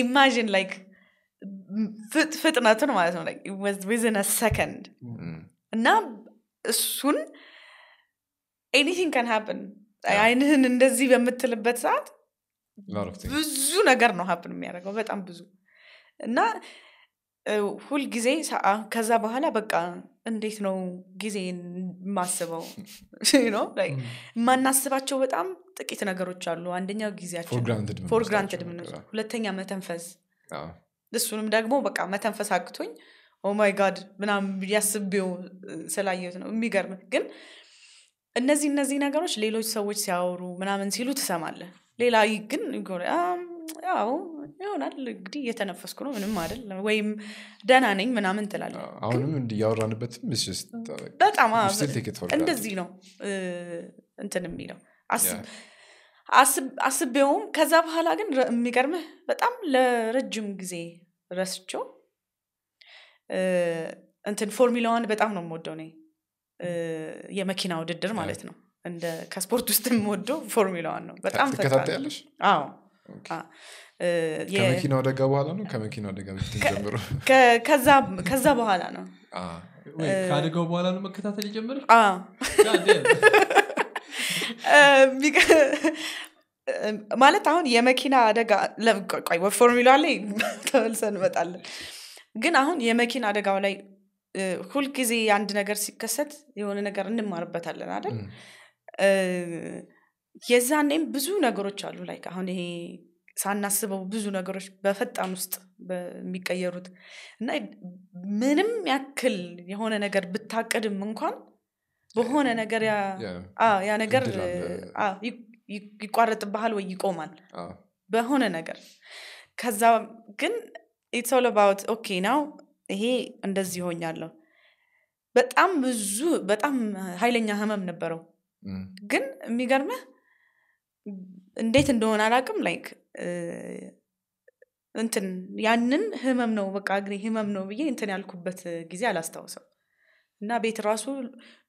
ኢማጂን ላይክ ፍጥነቱን ማለት ነው ዝን ሰከንድ እና እሱን ኤኒቲንግ ከን ሀፕን አይንህን እንደዚህ በምትልበት ሰዓት ብዙ ነገር ነው ሀፕን የሚያደርገው በጣም ብዙ እና ሁል ጊዜ ከዛ በኋላ በቃ እንዴት ነው ጊዜ ማስበው የማናስባቸው በጣም ጥቂት ነገሮች አሉ አንደኛው ጊዜያችን ፎር ግራንትድ ሁለተኛ መተንፈስ እሱንም ደግሞ በቃ መተንፈስ አቅቶኝ ኦማይ ጋድ ምናም ያስቤው ስላየት ነው የሚገርም ግን እነዚህ እነዚህ ነገሮች ሌሎች ሰዎች ሲያወሩ ምናምን ሲሉ ትሰማለ ሌላ ግን ያው ይሆናል እንግዲህ እየተነፈስኩ ነው ምንም አይደል ወይም ደህና ነኝ ምናምን ትላለ አሁንም እንዲያወራንበት በጣም እንደዚህ ነው እንትን የሚለው አስቤውም ከዛ በኋላ ግን የሚገርምህ በጣም ለረጅም ጊዜ ረስቸው እንትን ፎርሚላዋን በጣም ነው የምወደው ነ የመኪና ውድድር ማለት ነው እንደ ከስፖርት ውስጥ የምወደው ፎርሚላዋን ነው በጣም አዎ ከመኪና አደጋ በኋላ ነው ከመኪና አደጋ ጀምሮ ከዛ በኋላ ነው ከአደጋው በኋላ ነው መከታተል ጀምር ማለት አሁን የመኪና አደጋ ፎርሚላ ላይ ተመልሰ እንመጣለን ግን አሁን የመኪና አደጋው ላይ ሁልጊዜ አንድ ነገር ሲከሰት የሆነ ነገር እንማርበታለን አይደል የዛኔም ብዙ ነገሮች አሉ ላይ አሁን ይሄ ሳናስበው ብዙ ነገሮች በፈጣን ውስጥ የሚቀየሩት እና ምንም ያክል የሆነ ነገር ብታቅድም እንኳን በሆነ ነገር ያ ነገር ይቋረጥብሃል ወይ ይቆማል በሆነ ነገር ከዛ ግን ኢትስ ኦል ኦኬ ናው ይሄ እንደዚህ ይሆኛለሁ በጣም ብዙ በጣም ሀይለኛ ህመም ነበረው ግን የሚገርምህ እንዴት እንደሆነ አላቅም ላይክ እንትን ያንን ህመም ነው በቃ እግሬ ህመም ነው ብዬ እንትን ያልኩበት ጊዜ አላስታውሰው እና ቤት ራሱ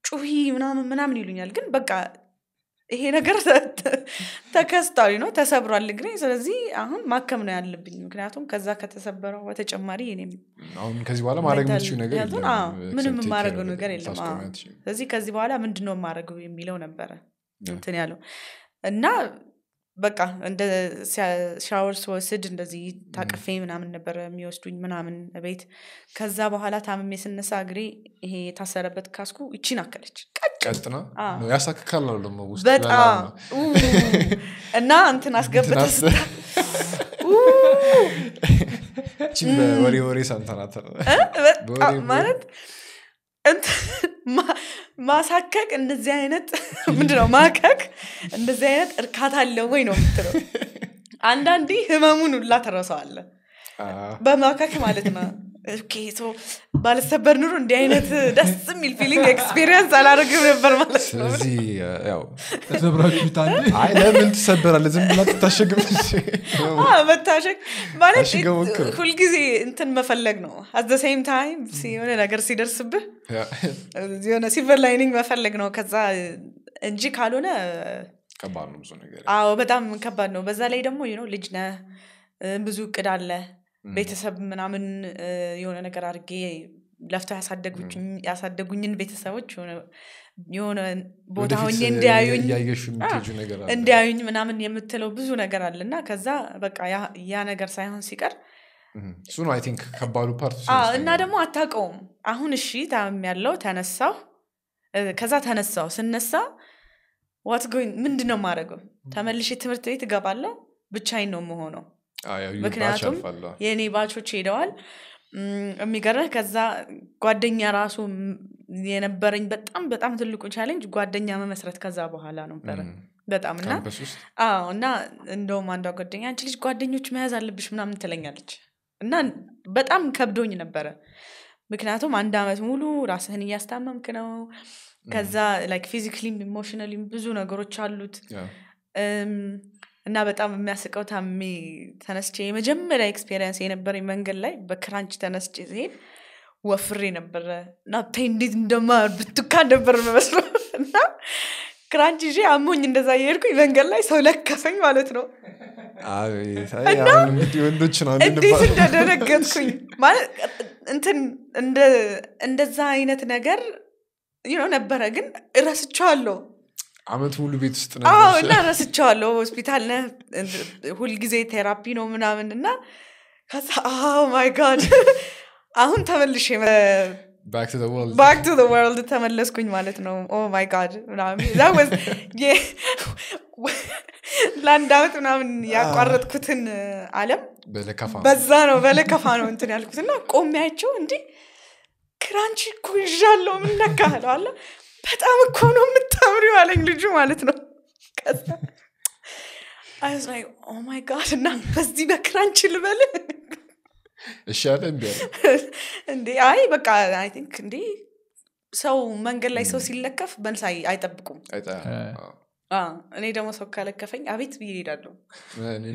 ጩሂ ምናምን ምናምን ይሉኛል ግን በቃ ይሄ ነገር ተከስቷል ነው ተሰብሯል እግሬ ስለዚህ አሁን ማከም ነው ያለብኝ ምክንያቱም ከዛ ከተሰበረው በተጨማሪ ከዚህ በኋላ ማድረግ ነገር ምንም የማረገው ነገር የለም ስለዚህ ከዚህ በኋላ ምንድነው የማድረገው የሚለው ነበረ እንትን ያለው እና በቃ እንደ ሻወር ስወስድ እንደዚህ ታቅፌ ምናምን ነበረ የሚወስዱኝ ምናምን ቤት። ከዛ በኋላ ታምሜ ስነሳ እግሬ ይሄ የታሰረበት ካስኩ እቺን አከለች ቀጥና ነው ደሞ በጣም እና እንትን አስገብተ ስታ በወሬ ወሬ ሰምተናት ማለት ማሳከክ እንደዚህ አይነት ምንድነው ማከክ እንደዚህ አይነት እርካታ አለ ወይ ነው የምትለው አንዳንዴ ህመሙን ሁላ ተረሰዋለ በማከክ ማለት ነው ሶ ባልሰበር ኑሮ እንዲህ አይነት ደስ የሚል ፊሊንግ ኤክስፔሪንስ አላደርግም ነበር ማለት ነው ስለዚህ ያው ለምን ትሰበራለ ዝም ብላ ትታሸግም መታሸግ ማለት ሁልጊዜ እንትን መፈለግ ነው አዘ ሴም ታይም የሆነ ነገር ሲደርስብህ ሆነ ሲቨር ላይኒንግ መፈለግ ነው ከዛ እንጂ ካልሆነ ከባድ ነው ብዙ ነገር አዎ በጣም ከባድ ነው በዛ ላይ ደግሞ ልጅ ነ ብዙ እቅድ አለ ቤተሰብ ምናምን የሆነ ነገር አድርጌ ለፍተው ያሳደጉኝን ቤተሰቦች የሆነ ቦታ ሆኜ እንዲያዩኝ እንዲያዩኝ ምናምን የምትለው ብዙ ነገር አለ እና ከዛ በቃ ያ ነገር ሳይሆን ሲቀር እሱ ነው ቲንክ ፓርት እና ደግሞ አታውቀውም አሁን እሺ ታም ያለው ተነሳው ከዛ ተነሳው ስነሳ ዋት ጎኝ ምንድን ነው ማድረገው ተመልሽ ትምህርት ቤት እገባለሁ ብቻይን ነው መሆነው ምክንያቱም የእኔ ባቾች ሄደዋል የሚገርህ ከዛ ጓደኛ ራሱ የነበረኝ በጣም በጣም ትልቁ ቻሌንጅ ጓደኛ መመስረት ከዛ በኋላ ነበረ በጣም እና እና እንደውም አንዷ ጓደኛ አንቺ ልጅ ጓደኞች መያዝ አለብሽ ምናምን ትለኛለች እና በጣም ከብዶኝ ነበረ ምክንያቱም አንድ አመት ሙሉ ራስህን እያስታመምክ ነው ከዛ ላይክ ፊዚካሊም ኢሞሽናሊም ብዙ ነገሮች አሉት እና በጣም የሚያስቀው ታሚ ተነስቼ የመጀመሪያ ኤክስፔሪንስ የነበረ መንገድ ላይ በክራንች ተነስቼ ሲሄድ ወፍሬ ነበረ እና ብታይ እንዴት እንደማ ብትካ ነበር መመስሎ እና ክራንች ይዤ አሞኝ እንደዛ የሄድኩኝ መንገድ ላይ ሰው ለከሰኝ ማለት ነው እንዴት እንደደነገጥኩኝ ማለት እንትን እንደዛ አይነት ነገር ነበረ ግን እረስቸዋለሁ አመት ሙሉ ቤት ውስጥ ነው እና ረስቸዋለሁ። ሆስፒታል ነ ሁልጊዜ ቴራፒ ነው ምናምን እና ማይ ጋድ አሁን ተመልሽ ባክ ቱ ወርልድ ተመለስኩኝ ማለት ነው። ማይ oh ጋድ ለአንድ አመት ምናምን ያቋረጥኩትን አለም በዛ ነው በለከፋ ነው እንትን ያልኩትና ቆሚያቸው እንዲህ ክራንቺ ኩዣለው ምን ነካህለዋለ በጣም እኮ ነው የምታምሪው አለኝ ልጁ ማለት ነው ኦማይ ጋድ oh እና በዚህ በክራንች ልበል እሻለ እንዴ አይ በቃ አይ ቲንክ እንዲ ሰው መንገድ ላይ ሰው ሲለከፍ በንሳይ አይጠብቁም እኔ ደግሞ ሰው ካለከፈኝ አቤት ብዬ ሄዳለሁ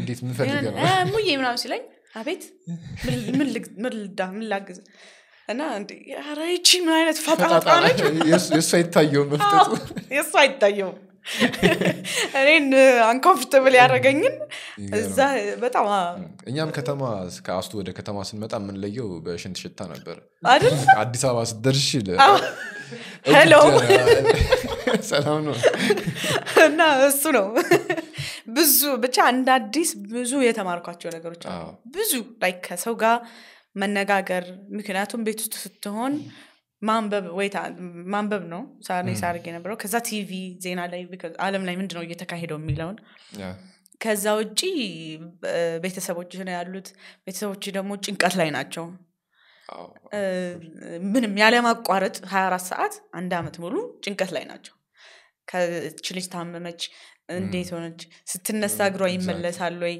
እንዴት ምፈልገ ነው ሙዬ ምናም ሲለኝ አቤት ምን ልዳ ምን ላግዝ እና ኧረ ይቺ ምን አይነት ፈጣጣ የእሱ አይታየውም መፍጠጡ የእሱ አይታየውም እኔን አንኮምፍርትብል ያደረገኝን እዛ በጣም እኛም ከተማ ከአስቱ ወደ ከተማ ስንመጣ የምንለየው በሽንት ሽታ ነበር አዲስ አበባ ስደርሽ ሄሎ ሰላም ነው እና እሱ ነው ብዙ ብቻ እንደ አዲስ ብዙ የተማርኳቸው ነገሮች ብዙ ላይ ከሰው ጋር መነጋገር ምክንያቱም ቤት ውስጥ ስትሆን ማንበብ ነው ሳርግ የነበረው ከዛ ቲቪ ዜና ላይ አለም ላይ ምንድነው እየተካሄደው የሚለውን ከዛ ውጪ ቤተሰቦች ነው ያሉት ቤተሰቦች ደግሞ ጭንቀት ላይ ናቸው ምንም ያለማቋረጥ ሀ አራት ሰዓት አንድ አመት ሙሉ ጭንቀት ላይ ናቸው ከች ልጅ ታመመች እንዴት ሆነች ስትነሳ እግሯ ይመለሳል ወይ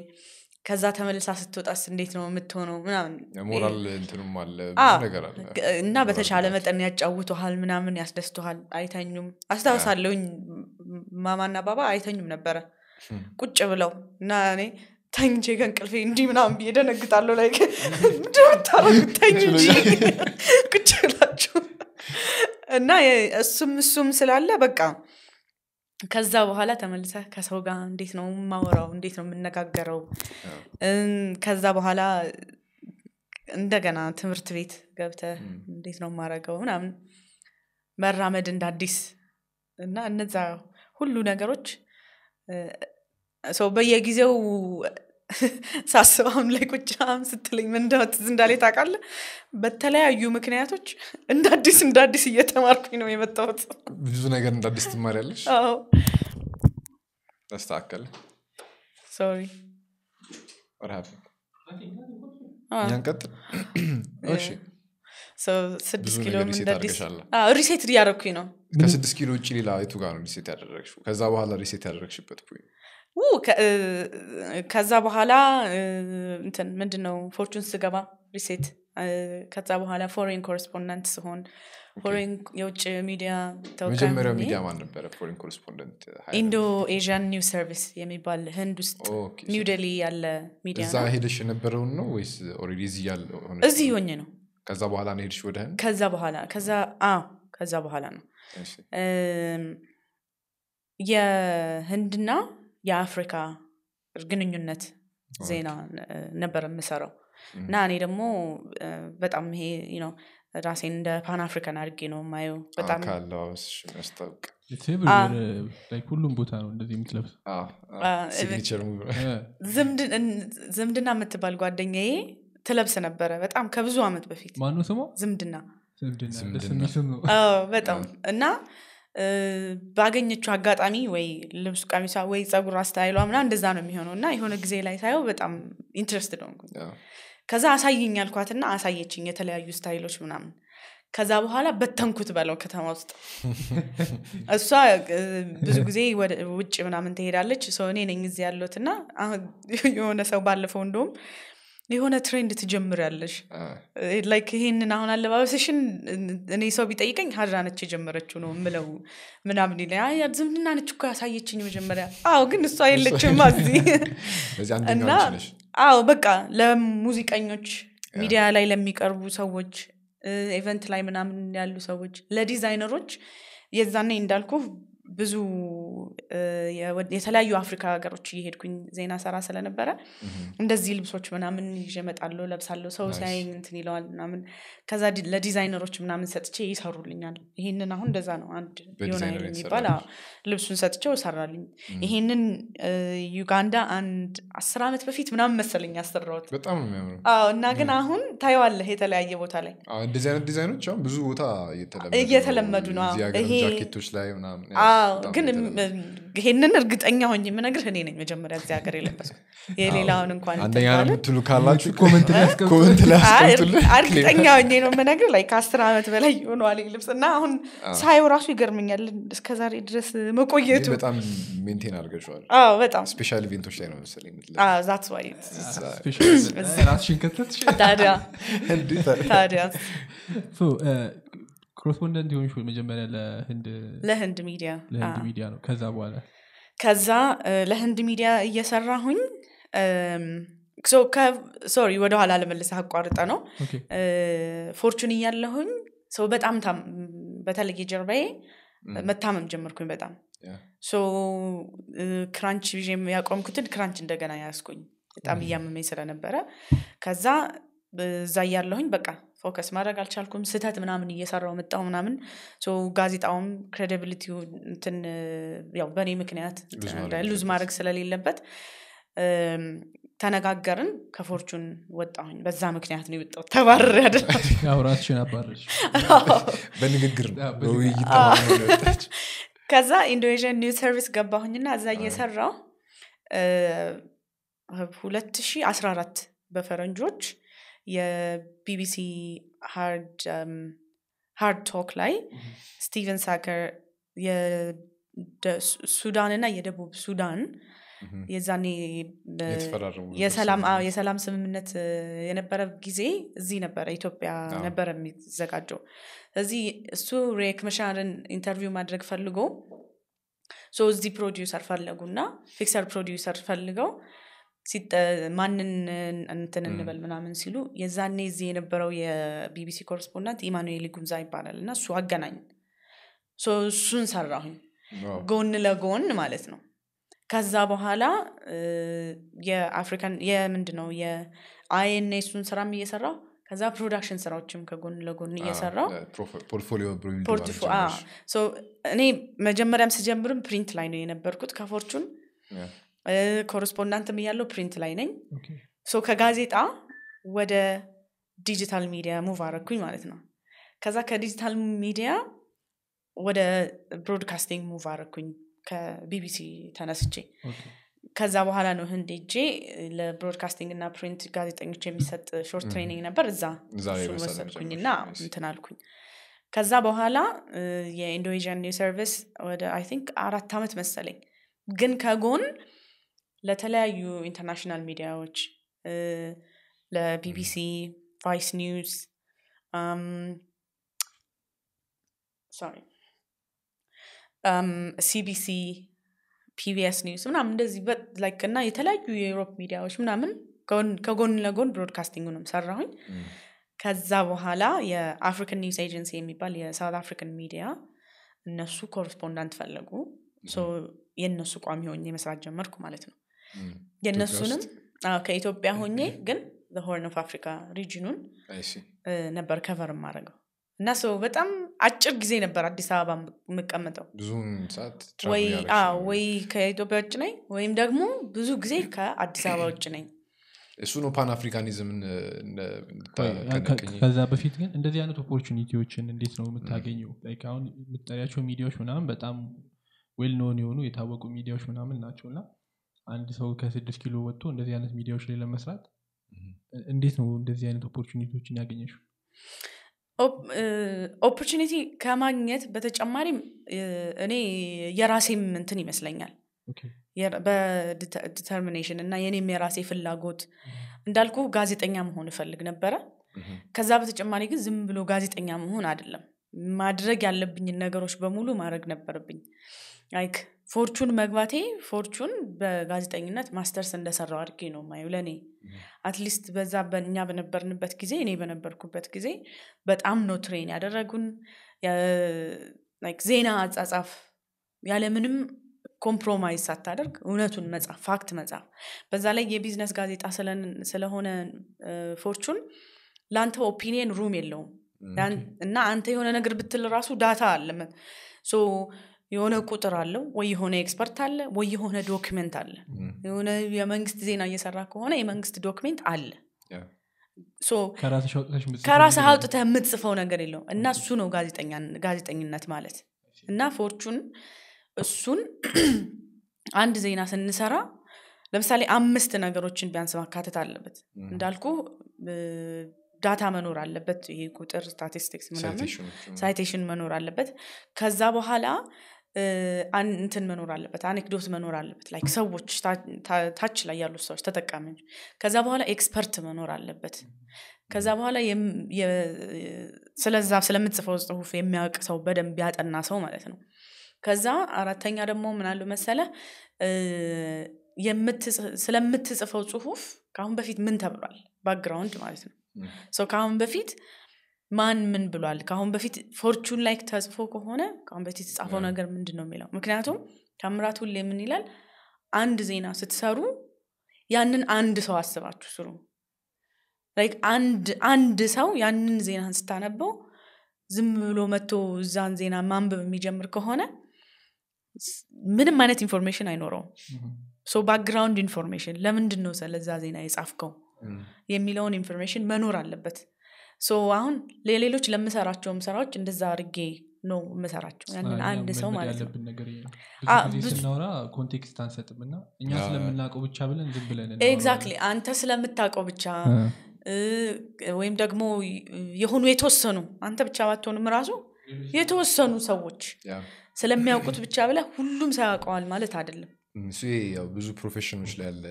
ከዛ ተመልሳ ስትወጣስ እንዴት ነው የምትሆነው ምናምንሞራል ሞራል እንትንም አለ ነገር አለ እና በተሻለ መጠን ያጫውተሃል ምናምን ያስደስተሃል አይተኙም አስታውሳለሁኝ ማማና ባባ አይተኙም ነበረ ቁጭ ብለው እና እኔ ተኝቼ ከእንቅልፌ እንዲ ምናምን ብዬ ደነግጣለሁ ላይ ምታረጉት ተኝ እንጂ ቁጭ ብላችሁ እና እሱም እሱም ስላለ በቃ ከዛ በኋላ ተመልሰ ከሰው ጋር እንዴት ነው ማወራው እንዴት ነው የምነጋገረው። ከዛ በኋላ እንደገና ትምህርት ቤት ገብተ እንዴት ነው ማረገው ምናምን መራመድ እንደ አዲስ እና እነዛ ሁሉ ነገሮች በየጊዜው ሳስብ አሁን ላይ ቁጫም ስትለኝ ምን ትዝ እንዳለ ታውቃለህ? በተለያዩ ምክንያቶች እንደ አዲስ እንደ አዲስ እየተማርኩኝ ነው የመጣሁት። ብዙ ነገር እንደ አዲስ ትማሪያለሽ። አዎ ተስተካከለ። ሶሪ ያንቀጥል። እሺ ሪሴት እያደረግኩኝ ነው። ከስድስት ኪሎ ውጭ ሌላ የቱ ጋር ነው ሪሴት ያደረግሽው? ከዛ በኋላ ሪሴት ያደረግሽበት ፖይንት ከዛ በኋላ እንትን ምንድን ነው ፎርቹን ስገባ ሪሴት ከዛ በኋላ ፎሬን ኮረስፖንደንት ሲሆን ፎሬን የውጭ ሚዲያ ተወካመጀመሪያ ሚዲያ ማን ነበረ ፎሬን ኮረስፖንደንት ኢንዶ ኤዥያን ኒው ሰርቪስ የሚባል ህንድ ውስጥ ኒው ደሊ ያለ ሚዲያ እዛ ሄደሽ የነበረውን ነው ወይስ ኦሬዲ እዚህ ያለ እዚህ ሆኜ ነው ከዛ በኋላ ነው ሄድሽ ወደ ህንድ ከዛ በኋላ ከዛ አዎ ከዛ በኋላ ነው የህንድና የአፍሪካ ግንኙነት ዜና ነበር የምሰራው እና እኔ ደግሞ በጣም ይሄ ነው ራሴን እንደ ፓን አፍሪካን አድርጌ ነው የማየው በጣም ቦታ ነው እንደዚህ ዝምድና የምትባል ጓደኛዬ ትለብስ ነበረ በጣም ከብዙ አመት በፊት ዝምድና በጣም እና ባገኘችው አጋጣሚ ወይ ልብሱ ቀሚሷ ወይ ፀጉር አስተያይሏ ምና እንደዛ ነው የሚሆነው እና የሆነ ጊዜ ላይ ሳየው በጣም ኢንትረስት ነው ከዛ አሳየኝ ያልኳትና አሳየችኝ የተለያዩ ስታይሎች ምናምን ከዛ በኋላ በተንኩት በለው ከተማ ውስጥ እሷ ብዙ ጊዜ ውጭ ምናምን ትሄዳለች ሰው እኔ ነኝ እዚህ ያለትና የሆነ ሰው ባለፈው እንደውም የሆነ ትሬንድ ትጀምሪያለሽ ላይክ ይህንን አሁን አለባበስሽን እኔ ሰው ቢጠይቀኝ ሀድራ ነች የጀመረችው ነው ምለው ምናምን ይለኝ ዝምድና ነች እኮ ያሳየችኝ መጀመሪያ አዎ ግን እሷ የለችም እና አዎ በቃ ለሙዚቀኞች ሚዲያ ላይ ለሚቀርቡ ሰዎች ኢቨንት ላይ ምናምን ያሉ ሰዎች ለዲዛይነሮች የዛኔ እንዳልኩ ብዙ የተለያዩ አፍሪካ ሀገሮች እየሄድኩኝ ዜና ሰራ ስለነበረ እንደዚህ ልብሶች ምናምን ይዤ እመጣለሁ፣ ለብሳለሁ። ሰው ሲያየኝ እንትን ይለዋል ምናምን። ከዛ ለዲዛይነሮች ምናምን ሰጥቼ ይሰሩልኛል። ይሄንን አሁን እንደዛ ነው። አንድ ዮና የሚባል ልብሱን ሰጥቼው ሰራልኝ። ይሄንን ዩጋንዳ አንድ አስር ዓመት በፊት ምናምን መሰለኝ ያሰራሁት በጣም የሚያምሩ እና ግን አሁን ታየዋለህ የተለያየ ቦታ ላይ እንደዚህ አይነት ዲዛይኖች ብዙ ቦታ እየተለመዱ ነው። ጃኬቶች ላይ ምናምን ግን ይሄንን እርግጠኛ ሆኝ የምነግርህ እኔ ነኝ መጀመሪያ እዚህ ሀገር የለበስ የሌላውን እንኳን ምትሉ ካላችሁ እርግጠኛ ሆኜ ነው የምነግር ላይ ከአስር ዓመት በላይ ሆኗል ልብስ እና አሁን ሳየው ራሱ ይገርምኛል እስከዛሬ ድረስ መቆየቱ በጣም ሜንቴን አድርገችዋል በጣም ስፔሻል ኢቨንቶች ላይ ነው መሰለኝ ምትለራስሽን ከተትሽ ታዲያ ኮረስፖንደንት የሆንሽ መጀመሪያ ለህንድ ለህንድ ሚዲያ ለህንድ ሚዲያ ነው ከዛ በኋላ ከዛ ለህንድ ሚዲያ እየሰራሁኝ ሶሪ ወደኋላ ለመልሰ አቋርጠ ነው ፎርቹን እያለሁኝ ሰው በጣም በተለየ ጀርባዬ መታመም ጀመርኩኝ በጣም ክራንች ያቆምኩትን ክራንች እንደገና ያስኩኝ በጣም እያመመኝ ስለነበረ ከዛ እዛ እያለሁኝ በቃ ፎከስ ማድረግ አልቻልኩም ስህተት ምናምን እየሰራው መጣው ምናምን ጋዜጣውም ክሬዲብሊቲ ያው በእኔ ምክንያት ሉዝ ማድረግ ስለሌለበት ተነጋገርን ከፎርቹን ወጣሁኝ በዛ ምክንያት ነው የወጣው ተባረር ያደራችን በንግግር ከዛ ኢንዶኔዥን ኒው ሰርቪስ ገባሁኝና እዛ እየሰራው 2014 በፈረንጆች የቢቢሲ ሃርድ ቶክ um, ላይ ስቲቨን ሳከር የሱዳን እና የደቡብ ሱዳን የዛኔ የሰላም ስምምነት የነበረ ጊዜ እዚህ ነበረ ኢትዮጵያ ነበረ የሚዘጋጀው እዚህ እሱ ሬክ መሻርን ኢንተርቪው ማድረግ ፈልጎ እዚህ ፕሮዲውሰር ፈለጉ እና ፊክሰር ፕሮዲውሰር ፈልገው ማንን እንትን እንበል ምናምን ሲሉ የዛኔ ዚ የነበረው የቢቢሲ ኮረስፖንዳንት ኢማኑኤል ጉምዛ ይባላል እና እሱ አገናኝ እሱን ሰራሁኝ ጎን ለጎን ማለት ነው ከዛ በኋላ የአፍሪካን የምንድ ነው የአይኤንኤሱን ስራም እየሰራው ከዛ ፕሮዳክሽን ስራዎችም ከጎን ለጎን እየሰራው እኔ መጀመሪያም ስጀምርም ፕሪንት ላይ ነው የነበርኩት ከፎርቹን ኮረስፖንዳንትም እያለው ፕሪንት ላይ ነኝ ሶ ከጋዜጣ ወደ ዲጂታል ሚዲያ ሙቭ አረግኩኝ ማለት ነው ከዛ ከዲጂታል ሚዲያ ወደ ብሮድካስቲንግ ሙቭ አረግኩኝ ከቢቢሲ ተነስቼ ከዛ በኋላ ነው ህንዴጄ ለብሮድካስቲንግ እና ፕሪንት ጋዜጠኞች የሚሰጥ ሾርት ትሬኒንግ ነበር እዛ ወሰድኩኝ እና እንትን አልኩኝ ከዛ በኋላ የኢንዶኔዥያን ኒው ሰርቪስ ወደ አይ ቲንክ አራት ዓመት መሰለኝ ግን ከጎን ለተለያዩ ኢንተርናሽናል ሚዲያዎች ለቢቢሲ፣ ቫይስ ኒውስ ሲቢሲ፣ ፒቢኤስ ኒውስ ምናምን እንደዚህ ላይክ እና የተለያዩ የሮፕ ሚዲያዎች ምናምን ከጎን ለጎን ብሮድካስቲንጉንም ሰራሁኝ። ከዛ በኋላ የአፍሪካን ኒውስ ኤጀንሲ የሚባል የሳውት አፍሪካን ሚዲያ እነሱ ኮረስፖንዳንት ፈለጉ። የእነሱ ቋሚ ሆኝ የመስራት ጀመርኩ ማለት ነው። የእነሱንም ከኢትዮጵያ ሆኜ ግን ሆርን ኦፍ አፍሪካ ሪጅኑን ነበር ከቨር ማድረገው እና ሰው በጣም አጭር ጊዜ ነበር አዲስ አበባ የምቀመጠው ወይ ከኢትዮጵያ ውጭ ነኝ ወይም ደግሞ ብዙ ጊዜ ከአዲስ አበባ ውጭ ነኝ እሱ ነው ፓን አፍሪካኒዝምን ከዛ በፊት ግን እንደዚህ አይነት ኦፖርቹኒቲዎችን እንዴት ነው የምታገኘው አሁን የምትጠሪያቸው ሚዲያዎች ምናምን በጣም ዌል ኖን የሆኑ የታወቁ ሚዲያዎች ምናምን ናቸው እና አንድ ሰው ከስድስት ኪሎ ወጥቶ እንደዚህ አይነት ሚዲያዎች ላይ ለመስራት እንዴት ነው እንደዚህ አይነት ኦፖርቹኒቲዎችን ያገኘሽው? ኦፖርቹኒቲ ከማግኘት በተጨማሪም እኔ የራሴም እንትን ይመስለኛል በዲተርሚኔሽን እና የኔም የራሴ ፍላጎት እንዳልኩ ጋዜጠኛ መሆን እፈልግ ነበረ። ከዛ በተጨማሪ ግን ዝም ብሎ ጋዜጠኛ መሆን አይደለም። ማድረግ ያለብኝን ነገሮች በሙሉ ማድረግ ነበረብኝ። ላይክ ፎርቹን መግባቴ ፎርቹን በጋዜጠኝነት ማስተርስ እንደሰራው አድርጌ ነው ማየው ለእኔ አትሊስት በዛ በእኛ በነበርንበት ጊዜ እኔ በነበርኩበት ጊዜ በጣም ነው ትሬን ያደረጉን ዜና አጻጻፍ ያለምንም ኮምፕሮማይዝ ሳታደርግ እውነቱን መጻፍ ፋክት መጽሐፍ በዛ ላይ የቢዝነስ ጋዜጣ ስለሆነ ፎርቹን ለአንተ ኦፒኒየን ሩም የለውም እና አንተ የሆነ ነገር ብትል ራሱ ዳታ አለመ የሆነ ቁጥር አለው ወይ የሆነ ኤክስፐርት አለ ወይ የሆነ ዶክመንት አለ የሆነ የመንግስት ዜና እየሰራ ከሆነ የመንግስት ዶክመንት አለ ከራስ አውጥተህ የምትጽፈው ነገር የለው እና እሱ ነው ጋዜጠኝነት ማለት እና ፎርቹን እሱን አንድ ዜና ስንሰራ ለምሳሌ አምስት ነገሮችን ቢያንስ ማካተት አለበት እንዳልኩ ዳታ መኖር አለበት ይሄ ቁጥር ስታቲስቲክስ ምናምን ሳይቴሽን መኖር አለበት ከዛ በኋላ እንትን መኖር አለበት፣ አኔክዶት መኖር አለበት። ላይክ ሰዎች ታች ላይ ያሉት ሰዎች ተጠቃሚዎች። ከዛ በኋላ ኤክስፐርት መኖር አለበት። ከዛ በኋላ ስለዛ ስለምትጽፈው ጽሁፍ የሚያውቅ ሰው በደንብ ያጠና ሰው ማለት ነው። ከዛ አራተኛ ደግሞ ምናሉ መሰለ ስለምትጽፈው ጽሁፍ ከአሁን በፊት ምን ተብሏል፣ ባክግራውንድ ማለት ነው። ከአሁን በፊት ማን ምን ብሏል ከአሁን በፊት ፎርቹን ላይ ተጽፎ ከሆነ ከአሁን በፊት የተጻፈው ነገር ምንድን ነው የሚለው ምክንያቱም ታምራት ሁሌ ምን ይላል አንድ ዜና ስትሰሩ ያንን አንድ ሰው አስባችሁ ስሩ አንድ ሰው ያንን ዜናን ስታነበው ዝም ብሎ መጥቶ እዛን ዜና ማንበብ የሚጀምር ከሆነ ምንም አይነት ኢንፎርሜሽን አይኖረውም ሶ ባክግራውንድ ኢንፎርሜሽን ለምንድን ነው ስለዛ ዜና የጻፍከው የሚለውን ኢንፎርሜሽን መኖር አለበት ሶ አሁን ለሌሎች ለምሰራቸውም ስራዎች እንደዛ አርጌ ነው የምሰራቸው ያንን አንድ ሰው ማለት ኮንቴክስት አንሰጥም እና እኛ ስለምናውቀው ብቻ ብለን ዝም ብለን ኤግዛክትሊ አንተ ስለምታውቀው ብቻ ወይም ደግሞ የሆኑ የተወሰኑ አንተ ብቻ ባትሆንም ራሱ የተወሰኑ ሰዎች ስለሚያውቁት ብቻ ብለ ሁሉም ሳያውቀዋል ማለት አይደለም ብዙ ፕሮፌሽኖች ላይ ያለ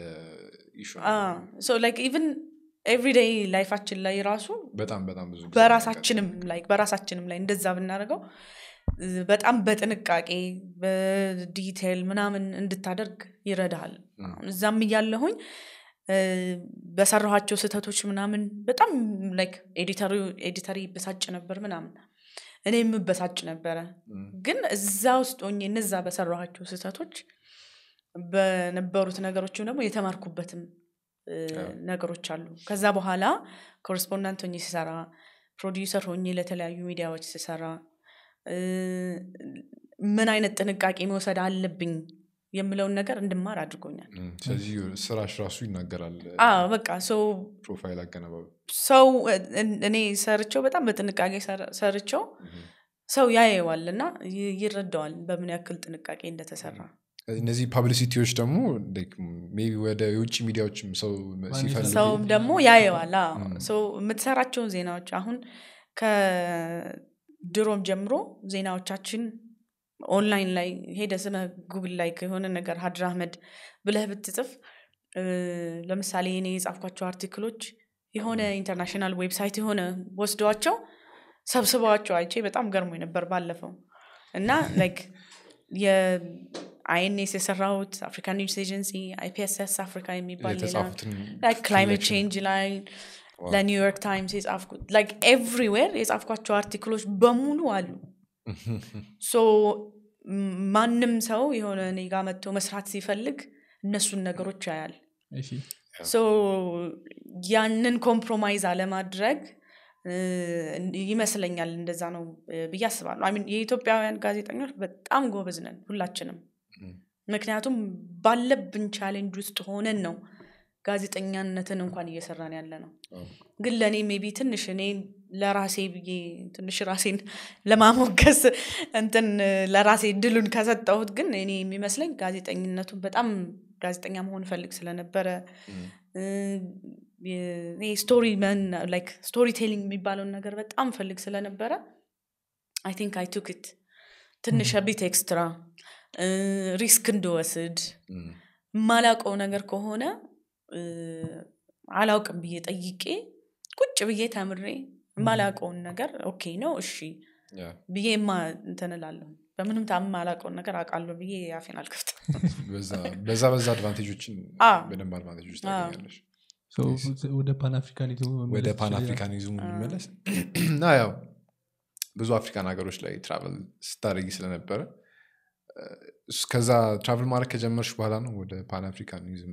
ኢቨን ኤቭሪዴይ ላይፋችን ላይ ራሱ በጣም በጣም ብዙ በራሳችንም ላይ በራሳችንም ላይ እንደዛ ብናደርገው በጣም በጥንቃቄ በዲቴል ምናምን እንድታደርግ ይረዳል እዛም እያለሁኝ በሰራኋቸው ስህተቶች ምናምን በጣም ላይክ ኤዲተሪ ይበሳጭ ነበር ምናምን እኔ የምበሳጭ ነበረ ግን እዛ ውስጥ ሆ እነዛ በሰራኋቸው ስህተቶች በነበሩት ነገሮችም ደግሞ የተማርኩበትም ነገሮች አሉ ከዛ በኋላ ኮረስፖንዳንት ሆኜ ስሰራ ፕሮዲውሰር ሆኜ ለተለያዩ ሚዲያዎች ስሰራ ምን አይነት ጥንቃቄ መውሰድ አለብኝ የምለውን ነገር እንድማር አድርጎኛል ስለዚህ ስራሽ ራሱ ይናገራል በቃ ፕሮፋይል አቀነባብ ሰው እኔ ሰርቸው በጣም በጥንቃቄ ሰርቸው ሰው ያየዋል እና ይረዳዋል በምን ያክል ጥንቃቄ እንደተሰራ እነዚህ ፐብሊሲቲዎች ደግሞ ቢ ወደ የውጭ ሚዲያዎችም ሰው ሲፈልግ ሰውም ደግሞ ያየዋል የምትሰራቸውን ዜናዎች አሁን ከድሮም ጀምሮ ዜናዎቻችን ኦንላይን ላይ ሄደ ስመ ጉግል ላይ ከሆነ ነገር ሀድር አህመድ ብለህ ብትጽፍ ለምሳሌ እኔ የጻፍኳቸው አርቲክሎች የሆነ ኢንተርናሽናል ዌብሳይት የሆነ ወስደዋቸው ሰብስበዋቸው አይቼ በጣም ገርሞ ነበር ባለፈው እና ላይክ አይኤንኤስ የሰራሁት አፍሪካን ኒውስ ኤጀንሲ አይፒኤስኤስ አፍሪካ የሚባል ሌላ ክላይሜት ቼንጅ ላይ ለኒውዮርክ ታይምስ የጻፍኩት ላይክ ኤቭሪዌር የጻፍኳቸው አርቲክሎች በሙሉ አሉ ሶ ማንም ሰው የሆነ እኔ ጋ መጥቶ መስራት ሲፈልግ እነሱን ነገሮች ያያል ሶ ያንን ኮምፕሮማይዝ አለማድረግ ይመስለኛል እንደዛ ነው ብዬ አስባለሁ የኢትዮጵያውያን ጋዜጠኞች በጣም ጎበዝ ነን ሁላችንም ምክንያቱም ባለብን ቻሌንጅ ውስጥ ሆነን ነው ጋዜጠኛነትን እንኳን እየሰራን ያለ ነው። ግን ለእኔ ሜቢ ትንሽ እኔ ለራሴ ብዬ ትንሽ ራሴን ለማሞገስ እንትን ለራሴ ድሉን ከሰጠሁት ግን እኔ የሚመስለኝ ጋዜጠኝነቱን በጣም ጋዜጠኛ መሆን ፈልግ ስለነበረ ስቶሪ ላይክ ስቶሪ ቴሊንግ የሚባለውን ነገር በጣም ፈልግ ስለነበረ አይ ቲንክ አይ ቱክ ትንሽ ቢት ኤክስትራ ሪስክ እንደወስድ የማላውቀው ነገር ከሆነ አላውቅም ብዬ ጠይቄ ቁጭ ብዬ ተምሬ ማላቀውን ነገር ኦኬ ነው እሺ ብዬ ማ እንትንላለሁ በምንም ታም ማላቀውን ነገር አቃሉ ብዬ ያፌን አልከፍት በዛ በዛ አድቫንቴጆችን በደንብ አድቫንቴጆች ታገኛለች ወደ ፓንአፍሪካኒዝሙ የሚመለስ እና ያው ብዙ አፍሪካን ሀገሮች ላይ ትራቨል ስታደረጊ ስለነበረ እስከዛ ትራቭል ማድረግ ከጀመርሽ በኋላ ነው ወደ ፓን አፍሪካኒዝም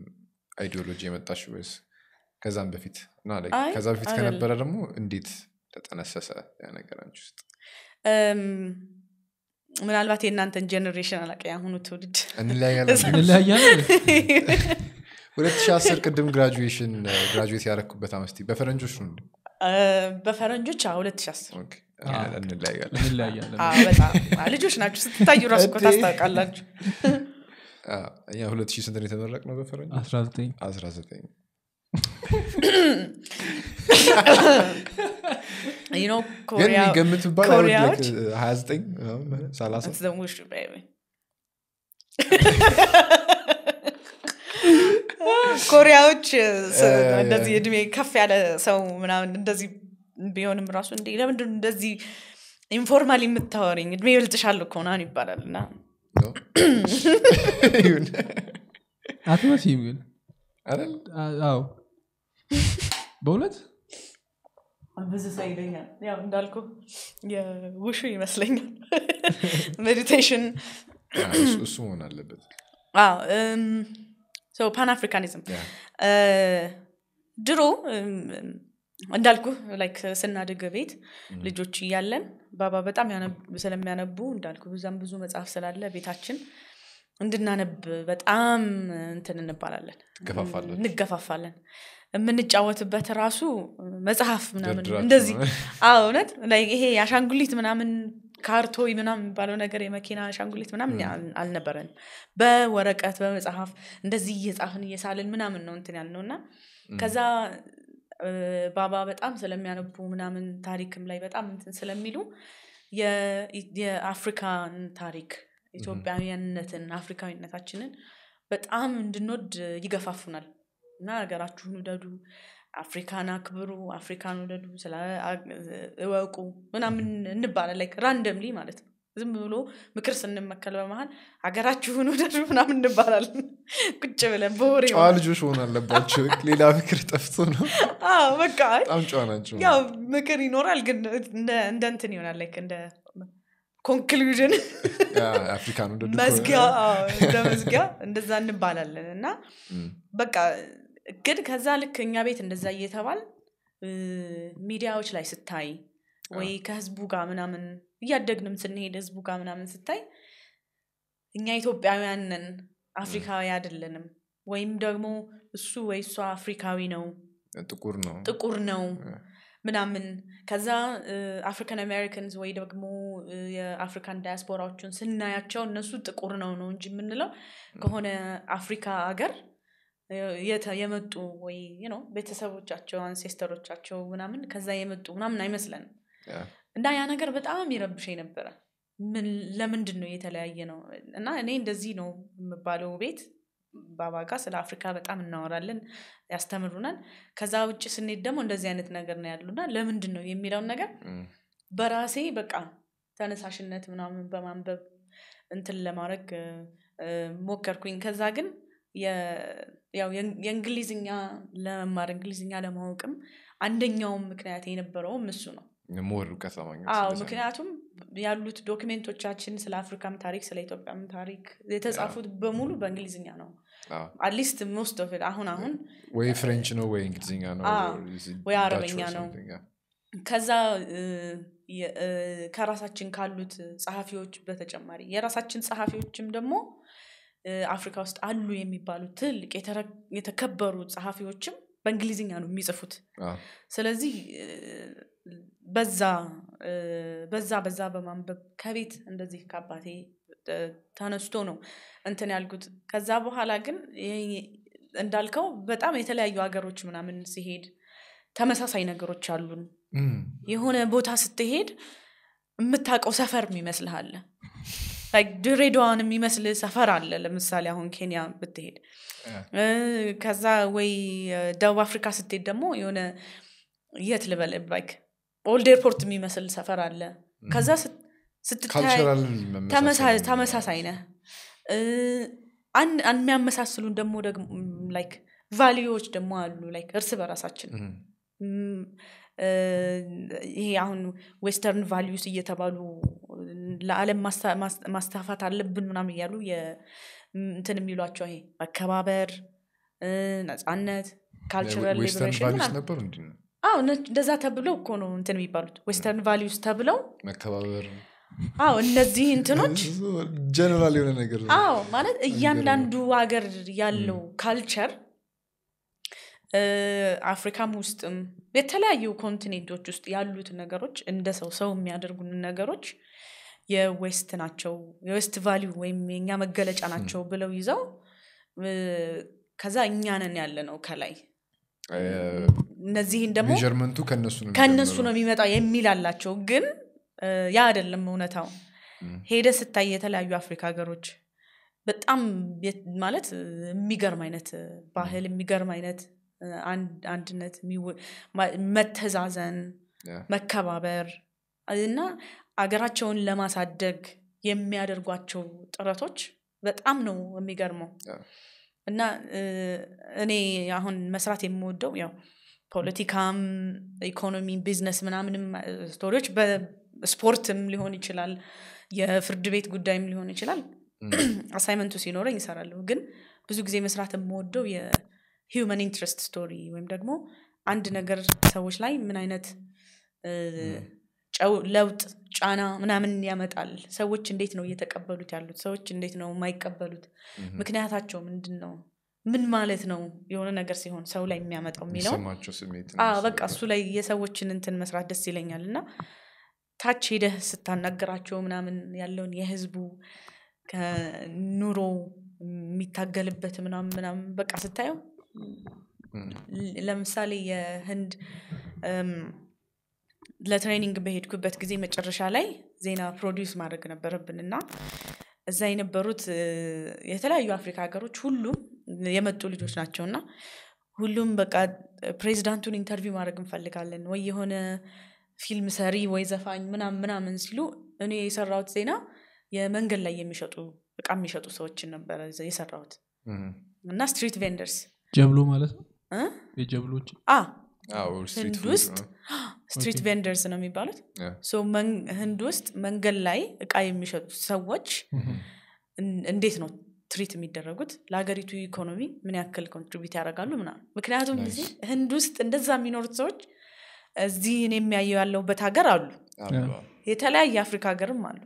አይዲዮሎጂ የመጣሽ ወይስ ከዛም በፊት ከዛ በፊት ከነበረ ደግሞ እንዴት ተጠነሰሰ ያ ውስጥ ምናልባት የእናንተን ጀኔሬሽን አላቀ ያሁኑ ትውልድ እንለያያለን ሁለት ሺህ አስር ቅድም ግራጁዌሽን ግራጁዌት ያረኩበት አመስቲ በፈረንጆች ነው በፈረንጆች ሁለት ሺ አስር ልጆች ናቸው ስትታዩ ራሱ እኮ ታስታውቃላችሁ ሁለት ስንት የተመረቅ ነው በፈረንጅ ገምትባል ኮሪያዎች እንደዚህ እድሜ ከፍ ያለ ሰው ምናምን እንደዚህ ቢሆንም ራሱ እንደ ለምንድ እንደዚህ ኢንፎርማል የምታወሪኝ እድሜ ይበልጥሻል እኮ ይባላል እና አትመስይም ግን በእውነት ብዙ ሰው ይለኛል ያው እንዳልኩ የውሹ ይመስለኛል ሜዲቴሽን እሱ መሆን አለበት ፓን አፍሪካኒዝም uh, ድሮ um, እንዳልኩ ላይክ ስናድግ ቤት mm. ልጆች እያለን ባባ በጣም ስለሚያነቡ እንዳልኩ ብዛም ብዙ መጽሐፍ ስላለ ቤታችን እንድናነብ በጣም እንትን እንባላለን እንገፋፋለን የምንጫወትበት ራሱ መጽሐፍ ምናምን እንደዚህ እውነት ይሄ አሻንጉሊት ምናምን ካርቶ ምናም የሚባለው ነገር የመኪና አሻንጉሊት ምናምን አልነበረንም። በወረቀት በመጽሐፍ እንደዚህ እየጻፍን እየሳልን ምናምን ነው እንትን ያልነው እና ከዛ ባባ በጣም ስለሚያነቡ ምናምን ታሪክም ላይ በጣም እንትን ስለሚሉ የአፍሪካን ታሪክ ኢትዮጵያዊነትን አፍሪካዊነታችንን በጣም እንድንወድ ይገፋፉናል እና ሀገራችሁን ውደዱ አፍሪካን አክብሩ አፍሪካን ወደዱ እወቁ ምናምን እንባላል ላይክ ራንደምሊ ማለት ነው ዝም ብሎ ምክር ስንመከል በመሀል ሀገራችሁን ወደዱ ምናምን እንባላል ቁጭ ብለን በወሬ ጨዋ ልጆች ሆን አለባቸው ሌላ ምክር ጠፍቶ ነው በቃ በጣም ጨዋ ናቸው ያው ምክር ይኖራል ግን እንደ እንትን ይሆናል ላይክ እንደ ኮንክሉዥን መዝጊያ እንደ መዝጊያ እንደዛ እንባላለን እና በቃ ግን ከዛ ልክ እኛ ቤት እንደዛ እየተባል ሚዲያዎች ላይ ስታይ ወይ ከህዝቡ ጋር ምናምን እያደግንም ስንሄድ ህዝቡ ጋር ምናምን ስታይ እኛ ኢትዮጵያውያንን አፍሪካዊ አይደለንም ወይም ደግሞ እሱ ወይ እሷ አፍሪካዊ ነው ጥቁር ነው ጥቁር ነው ምናምን ከዛ አፍሪካን አሜሪካንስ ወይ ደግሞ የአፍሪካን ዳያስፖራዎችን ስናያቸው እነሱ ጥቁር ነው ነው እንጂ የምንለው ከሆነ አፍሪካ ሀገር የመጡ ወይ ነው ቤተሰቦቻቸው አንሴስተሮቻቸው ምናምን ከዛ የመጡ ምናምን አይመስለንም እና ያ ነገር በጣም ይረብሸ ነበረ ለምንድን ነው የተለያየ ነው እና እኔ እንደዚህ ነው የምባለው ቤት ባባጋ ስለ አፍሪካ በጣም እናወራለን ያስተምሩናል ከዛ ውጭ ስንሄድ ደግሞ እንደዚህ አይነት ነገር ነው ያሉና ለምንድን ነው የሚለውን ነገር በራሴ በቃ ተነሳሽነት ምናምን በማንበብ እንትን ለማድረግ ሞከርኩኝ ከዛ ግን ያው የእንግሊዝኛ ለመማር እንግሊዝኛ ለማወቅም አንደኛውም ምክንያት የነበረውም እሱ ነው። ምክንያቱም ያሉት ዶክሜንቶቻችን ስለ አፍሪካም ታሪክ ስለ ኢትዮጵያም ታሪክ የተጻፉት በሙሉ በእንግሊዝኛ ነው። አትሊስት ሞስት ኦፍ አሁን አሁን ወይ ፍሬንች ነው ወይ እንግሊዝኛ ነው ወይ አረበኛ ነው። ከዛ ከራሳችን ካሉት ጸሐፊዎች በተጨማሪ የራሳችን ጸሐፊዎችም ደግሞ አፍሪካ ውስጥ አሉ የሚባሉ ትልቅ የተከበሩ ጸሐፊዎችም በእንግሊዝኛ ነው የሚጽፉት። ስለዚህ በዛ በዛ በዛ በማንበብ ከቤት እንደዚህ ከአባቴ ተነስቶ ነው እንትን ያልኩት። ከዛ በኋላ ግን እንዳልከው በጣም የተለያዩ ሀገሮች ምናምን ሲሄድ ተመሳሳይ ነገሮች አሉን። የሆነ ቦታ ስትሄድ የምታውቀው ሰፈር ይመስልሃለ ድሬዳዋን የሚመስል ሰፈር አለ ለምሳሌ አሁን ኬንያ ብትሄድ ከዛ ወይ ደቡብ አፍሪካ ስትሄድ ደግሞ የሆነ የት ልበል ባይክ ኦልድ ኤርፖርት የሚመስል ሰፈር አለ ከዛ ተመሳሳይ ነ የሚያመሳስሉን ደግሞ ላይክ ቫሊዩዎች ደግሞ አሉ ላይክ እርስ በራሳችን ይሄ አሁን ዌስተርን ቫሊዩስ እየተባሉ ለአለም ማስታፋት አለብን ምናምን እያሉ እንትን የሚሏቸው ይሄ መከባበር፣ ነጻነት ካልቸራል እንደዛ ተብለው እኮ ነው እንትን የሚባሉት ዌስተርን ቫሊዩስ ተብለው መከባበር አዎ እነዚህ እንትኖች ጀነራል የሆነ ነገር አዎ ማለት እያንዳንዱ ሀገር ያለው ካልቸር አፍሪካም ውስጥም የተለያዩ ኮንቲኔንቶች ውስጥ ያሉት ነገሮች እንደ ሰው ሰው የሚያደርጉን ነገሮች የዌስት ናቸው የዌስት ቫሊዩ ወይም የኛ መገለጫ ናቸው ብለው ይዘው ከዛ እኛንን ያለ ነው ከላይ እነዚህን ደግሞ ከእነሱ ነው የሚመጣው የሚል አላቸው ግን ያ አደለም እውነታው ሄደ ስታይ የተለያዩ አፍሪካ ሀገሮች በጣም ማለት የሚገርም አይነት ባህል የሚገርም አይነት አንድነት መተዛዘን መከባበር እና አገራቸውን ለማሳደግ የሚያደርጓቸው ጥረቶች በጣም ነው የሚገርመው እና እኔ አሁን መስራት የምወደው ያው ፖለቲካም ኢኮኖሚ ቢዝነስ ምናምንም ስቶሪዎች በስፖርትም ሊሆን ይችላል የፍርድ ቤት ጉዳይም ሊሆን ይችላል mm. አሳይመንቱ ሲኖረኝ ይሰራለሁ ግን ብዙ ጊዜ መስራት የምወደው ሂውመን ኢንትረስት ስቶሪ ወይም ደግሞ አንድ ነገር ሰዎች ላይ ምን አይነት ለውጥ ጫና ምናምን ያመጣል ሰዎች እንዴት ነው እየተቀበሉት ያሉት ሰዎች እንዴት ነው የማይቀበሉት ምክንያታቸው ምንድን ነው ምን ማለት ነው የሆነ ነገር ሲሆን ሰው ላይ የሚያመጣው የሚለው በቃ እሱ ላይ የሰዎችን እንትን መስራት ደስ ይለኛል እና ታች ሄደህ ስታናገራቸው ምናምን ያለውን የህዝቡ ከኑሮ የሚታገልበት ምናምን ምናምን በቃ ስታየው ለምሳሌ የህንድ ለትሬኒንግ በሄድኩበት ጊዜ መጨረሻ ላይ ዜና ፕሮዲውስ ማድረግ ነበረብን እና እዛ የነበሩት የተለያዩ አፍሪካ ሀገሮች ሁሉም የመጡ ልጆች ናቸው እና ሁሉም በቃ ፕሬዚዳንቱን ኢንተርቪው ማድረግ እንፈልጋለን ወይ የሆነ ፊልም ሰሪ ወይ ዘፋኝ ምናም ምናምን ሲሉ እኔ የሰራሁት ዜና የመንገድ ላይ የሚሸጡ እቃ የሚሸጡ ሰዎችን ነበረ የሰራሁት እና ስትሪት ቬንደርስ ጀብሎ ማለት ነው የጀብሎች ህንድ ውስጥ ስትሪት ቬንደርስ ነው የሚባሉት ህንድ ውስጥ መንገድ ላይ እቃ የሚሸጡ ሰዎች እንዴት ነው ትሪት የሚደረጉት ለሀገሪቱ ኢኮኖሚ ምን ያክል ኮንትሪቢት ያደርጋሉ ምና ምክንያቱም ጊዜ ህንድ ውስጥ እንደዛ የሚኖሩት ሰዎች እዚህ እኔ የሚያየው ያለውበት ሀገር አሉ የተለያየ አፍሪካ ሀገርም አሉ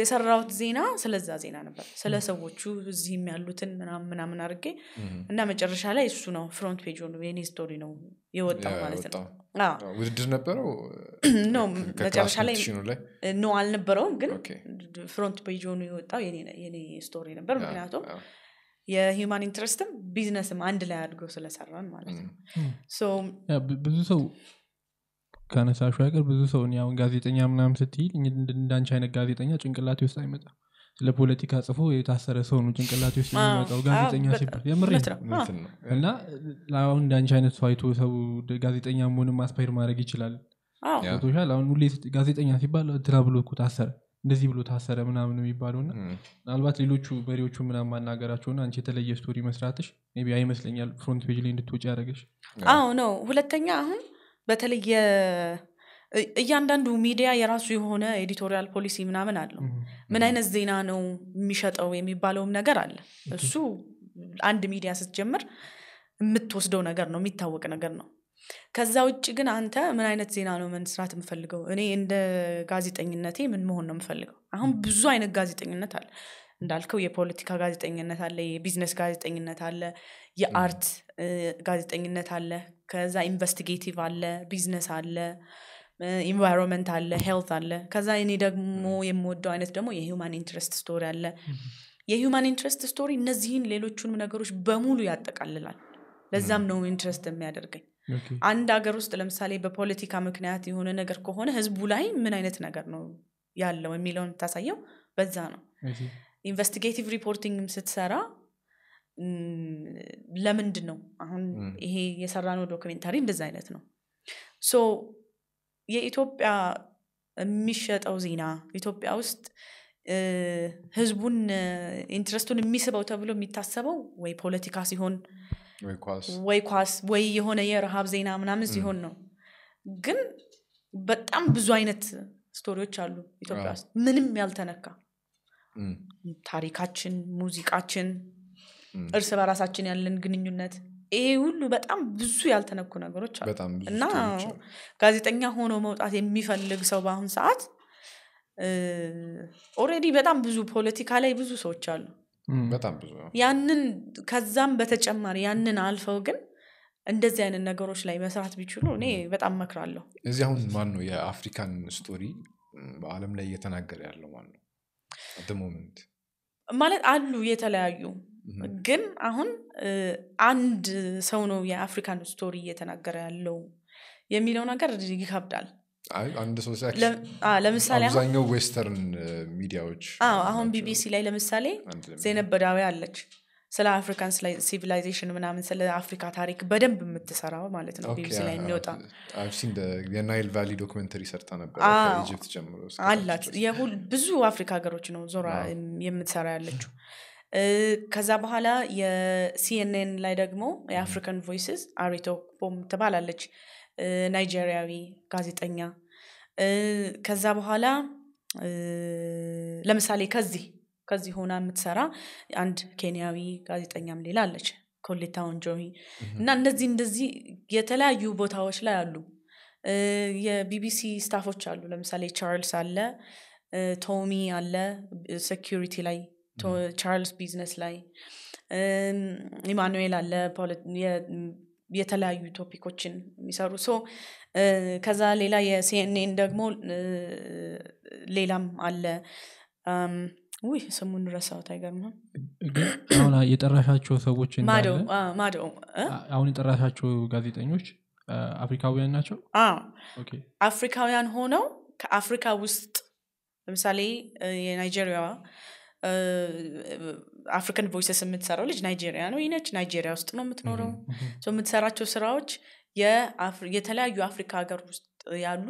የሰራሁት ዜና ስለዛ ዜና ነበር ስለ ሰዎቹ እዚህም ያሉትን ምናምን አርጌ አድርጌ እና መጨረሻ ላይ እሱ ነው ፍሮንት ፔጅ ሆኑ የኔ ስቶሪ ነው የወጣው ማለት ነው ውድድር ነበረው ነው መጨረሻ ላይ ኖ አልነበረውም ግን ፍሮንት ፔጅ ሆኑ የወጣው የኔ ስቶሪ ነበር ምክንያቱም የማን ኢንትረስትም ቢዝነስም አንድ ላይ አድገው ስለሰራን ማለት ነው ብዙ ሰው ከነሳሹ ሀገር ብዙ ሰው ሁን ጋዜጠኛ ምናም ስትይል እንዳንቺ አይነት ጋዜጠኛ ጭንቅላት ውስጥ አይመጣም። ስለ ፖለቲካ ጽፎ የታሰረ ሰው ነው ጭንቅላት ውስጥ የሚመጣው ጋዜጠኛ ሲባል የምር እና አሁን እንዳንቺ አይነት ሰው አይቶ ሰው ጋዜጠኛ መሆንም አስፓይር ማድረግ ይችላል። ቶሻል አሁን ሁሌ ጋዜጠኛ ሲባል ትራ ብሎ እኮ ታሰረ እንደዚህ ብሎ ታሰረ ምናምን የሚባለው የሚባለውና ምናልባት ሌሎቹ መሪዎቹ ምናምን ማናገራቸውና አንቺ የተለየ ስቶሪ መስራትሽ ቢ አይመስለኛል ፍሮንት ፔጅ ላይ እንድትወጪ ያደረገሽ አዎ ነው ሁለተኛ አሁን በተለየ እያንዳንዱ ሚዲያ የራሱ የሆነ ኤዲቶሪያል ፖሊሲ ምናምን አለው። ምን አይነት ዜና ነው የሚሸጠው የሚባለውም ነገር አለ። እሱ አንድ ሚዲያ ስትጀምር የምትወስደው ነገር ነው፣ የሚታወቅ ነገር ነው። ከዛ ውጭ ግን አንተ ምን አይነት ዜና ነው መንስራት የምፈልገው? እኔ እንደ ጋዜጠኝነቴ ምን መሆን ነው የምፈልገው? አሁን ብዙ አይነት ጋዜጠኝነት አለ እንዳልከው የፖለቲካ ጋዜጠኝነት አለ፣ የቢዝነስ ጋዜጠኝነት አለ፣ የአርት ጋዜጠኝነት አለ ከዛ ኢንቨስቲጌቲቭ አለ ቢዝነስ አለ ኢንቫይሮንመንት አለ ሄልት አለ ከዛ እኔ ደግሞ የምወደው አይነት ደግሞ የማን ኢንትረስት ስቶሪ አለ የማን ኢንትረስት ስቶሪ እነዚህን ሌሎቹንም ነገሮች በሙሉ ያጠቃልላል ለዛም ነው ኢንትረስት የሚያደርገኝ አንድ ሀገር ውስጥ ለምሳሌ በፖለቲካ ምክንያት የሆነ ነገር ከሆነ ህዝቡ ላይ ምን አይነት ነገር ነው ያለው የሚለውን የምታሳየው በዛ ነው ኢንቨስቲጌቲቭ ሪፖርቲንግ ስትሰራ ለምንድን ነው አሁን ይሄ የሰራ ነው ዶክሜንታሪ እንደዛ አይነት ነው ሶ የኢትዮጵያ የሚሸጠው ዜና ኢትዮጵያ ውስጥ ህዝቡን ኢንትረስቱን የሚስበው ተብሎ የሚታሰበው ወይ ፖለቲካ ሲሆን ወይ ኳስ ወይ የሆነ የረሃብ ዜና ምናምን ሲሆን ነው ግን በጣም ብዙ አይነት ስቶሪዎች አሉ ኢትዮጵያ ውስጥ ምንም ያልተነካ ታሪካችን ሙዚቃችን እርስ በራሳችን ያለን ግንኙነት ይሄ ሁሉ በጣም ብዙ ያልተነኩ ነገሮች አሉ እና ጋዜጠኛ ሆኖ መውጣት የሚፈልግ ሰው በአሁን ሰዓት ኦሬዲ በጣም ብዙ ፖለቲካ ላይ ብዙ ሰዎች አሉ በጣም ብዙ ያንን ከዛም በተጨማሪ ያንን አልፈው ግን እንደዚህ አይነት ነገሮች ላይ መስራት ቢችሉ እኔ በጣም መክራለሁ እዚህ አሁን ማን ነው የአፍሪካን ስቶሪ በአለም ላይ እየተናገረ ያለው ማን ነው ማለት አሉ የተለያዩ ግን አሁን አንድ ሰው ነው የአፍሪካን ስቶሪ እየተናገረ ያለው የሚለው ነገር ይከብዳል አንድ ለምሳሌ አብዛኛው ዌስተርን ሚዲያዎች አሁን ቢቢሲ ላይ ለምሳሌ ዜነብ በዳዊ አለች ስለ አፍሪካን ሲቪላይዜሽን ምናምን ስለ አፍሪካ ታሪክ በደንብ የምትሰራው ማለት ነው ቢቢሲ ላይ የሚወጣ የናይል ቫሊ ዶክመንተሪ ሰርታ ነበር ጀምሮ አላት ብዙ አፍሪካ ሀገሮች ነው ዞራ የምትሰራ ያለችው ከዛ በኋላ የሲኤንኤን ላይ ደግሞ የአፍሪካን ቮይስስ አሪቶ አሪቶፖም ትባላለች ናይጄሪያዊ ጋዜጠኛ። ከዛ በኋላ ለምሳሌ ከዚህ ከዚህ ሆና የምትሰራ አንድ ኬንያዊ ጋዜጠኛም ሌላ አለች ኮሌታ ወንጆሂ እና እነዚህ እንደዚህ የተለያዩ ቦታዎች ላይ አሉ። የቢቢሲ ስታፎች አሉ። ለምሳሌ ቻርልስ አለ፣ ቶሚ አለ፣ ሴኪሪቲ ላይ ቻርልስ ቢዝነስ ላይ ኢማኑኤል አለ የተለያዩ ቶፒኮችን የሚሰሩ ሶ ከዛ ሌላ የሲኤንኤን ደግሞ ሌላም አለ ውይ ስሙን ረሳሁት አይገርምም የጠራሻቸው ሰዎች ማዶ አሁን የጠራሻቸው ጋዜጠኞች አፍሪካውያን ናቸው አፍሪካውያን ሆነው ከአፍሪካ ውስጥ ለምሳሌ የናይጄሪያ አፍሪካን ቮይሰስ የምትሰራው ልጅ ናይጄሪያ ነው ይነች ናይጄሪያ ውስጥ ነው የምትኖረው የምትሰራቸው ስራዎች የተለያዩ አፍሪካ ሀገር ውስጥ ያሉ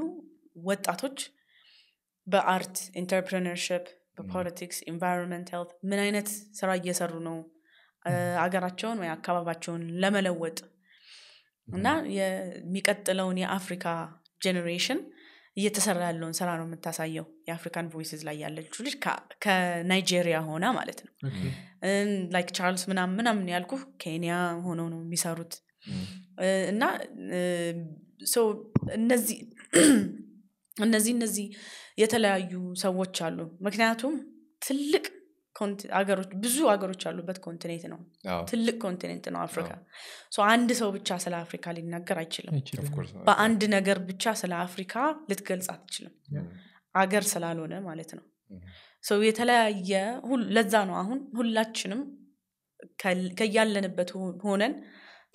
ወጣቶች በአርት ኢንተርፕረነርሽፕ በፖለቲክስ ኢንቫይሮንመንት ሄልት ምን አይነት ስራ እየሰሩ ነው አገራቸውን ወይ አካባቢያቸውን ለመለወጥ እና የሚቀጥለውን የአፍሪካ ጀኔሬሽን እየተሰራ ያለውን ስራ ነው የምታሳየው የአፍሪካን ቮይስዝ ላይ ያለችው ልጅ ከናይጄሪያ ሆና ማለት ነው ላይክ ቻርልስ ምናምን ምናምን ያልኩ ኬንያ ሆኖ ነው የሚሰሩት እና እነዚህ እነዚህ እነዚህ የተለያዩ ሰዎች አሉ ምክንያቱም ትልቅ አገሮች ብዙ አገሮች ያሉበት ኮንቲኔንት ነው ትልቅ ኮንቲኔንት ነው አፍሪካ አንድ ሰው ብቻ ስለ አፍሪካ ሊናገር አይችልም በአንድ ነገር ብቻ ስለ አፍሪካ ልትገልጽ አትችልም አገር ስላልሆነ ማለት ነው ሰው የተለያየ ለዛ ነው አሁን ሁላችንም ከያለንበት ሆነን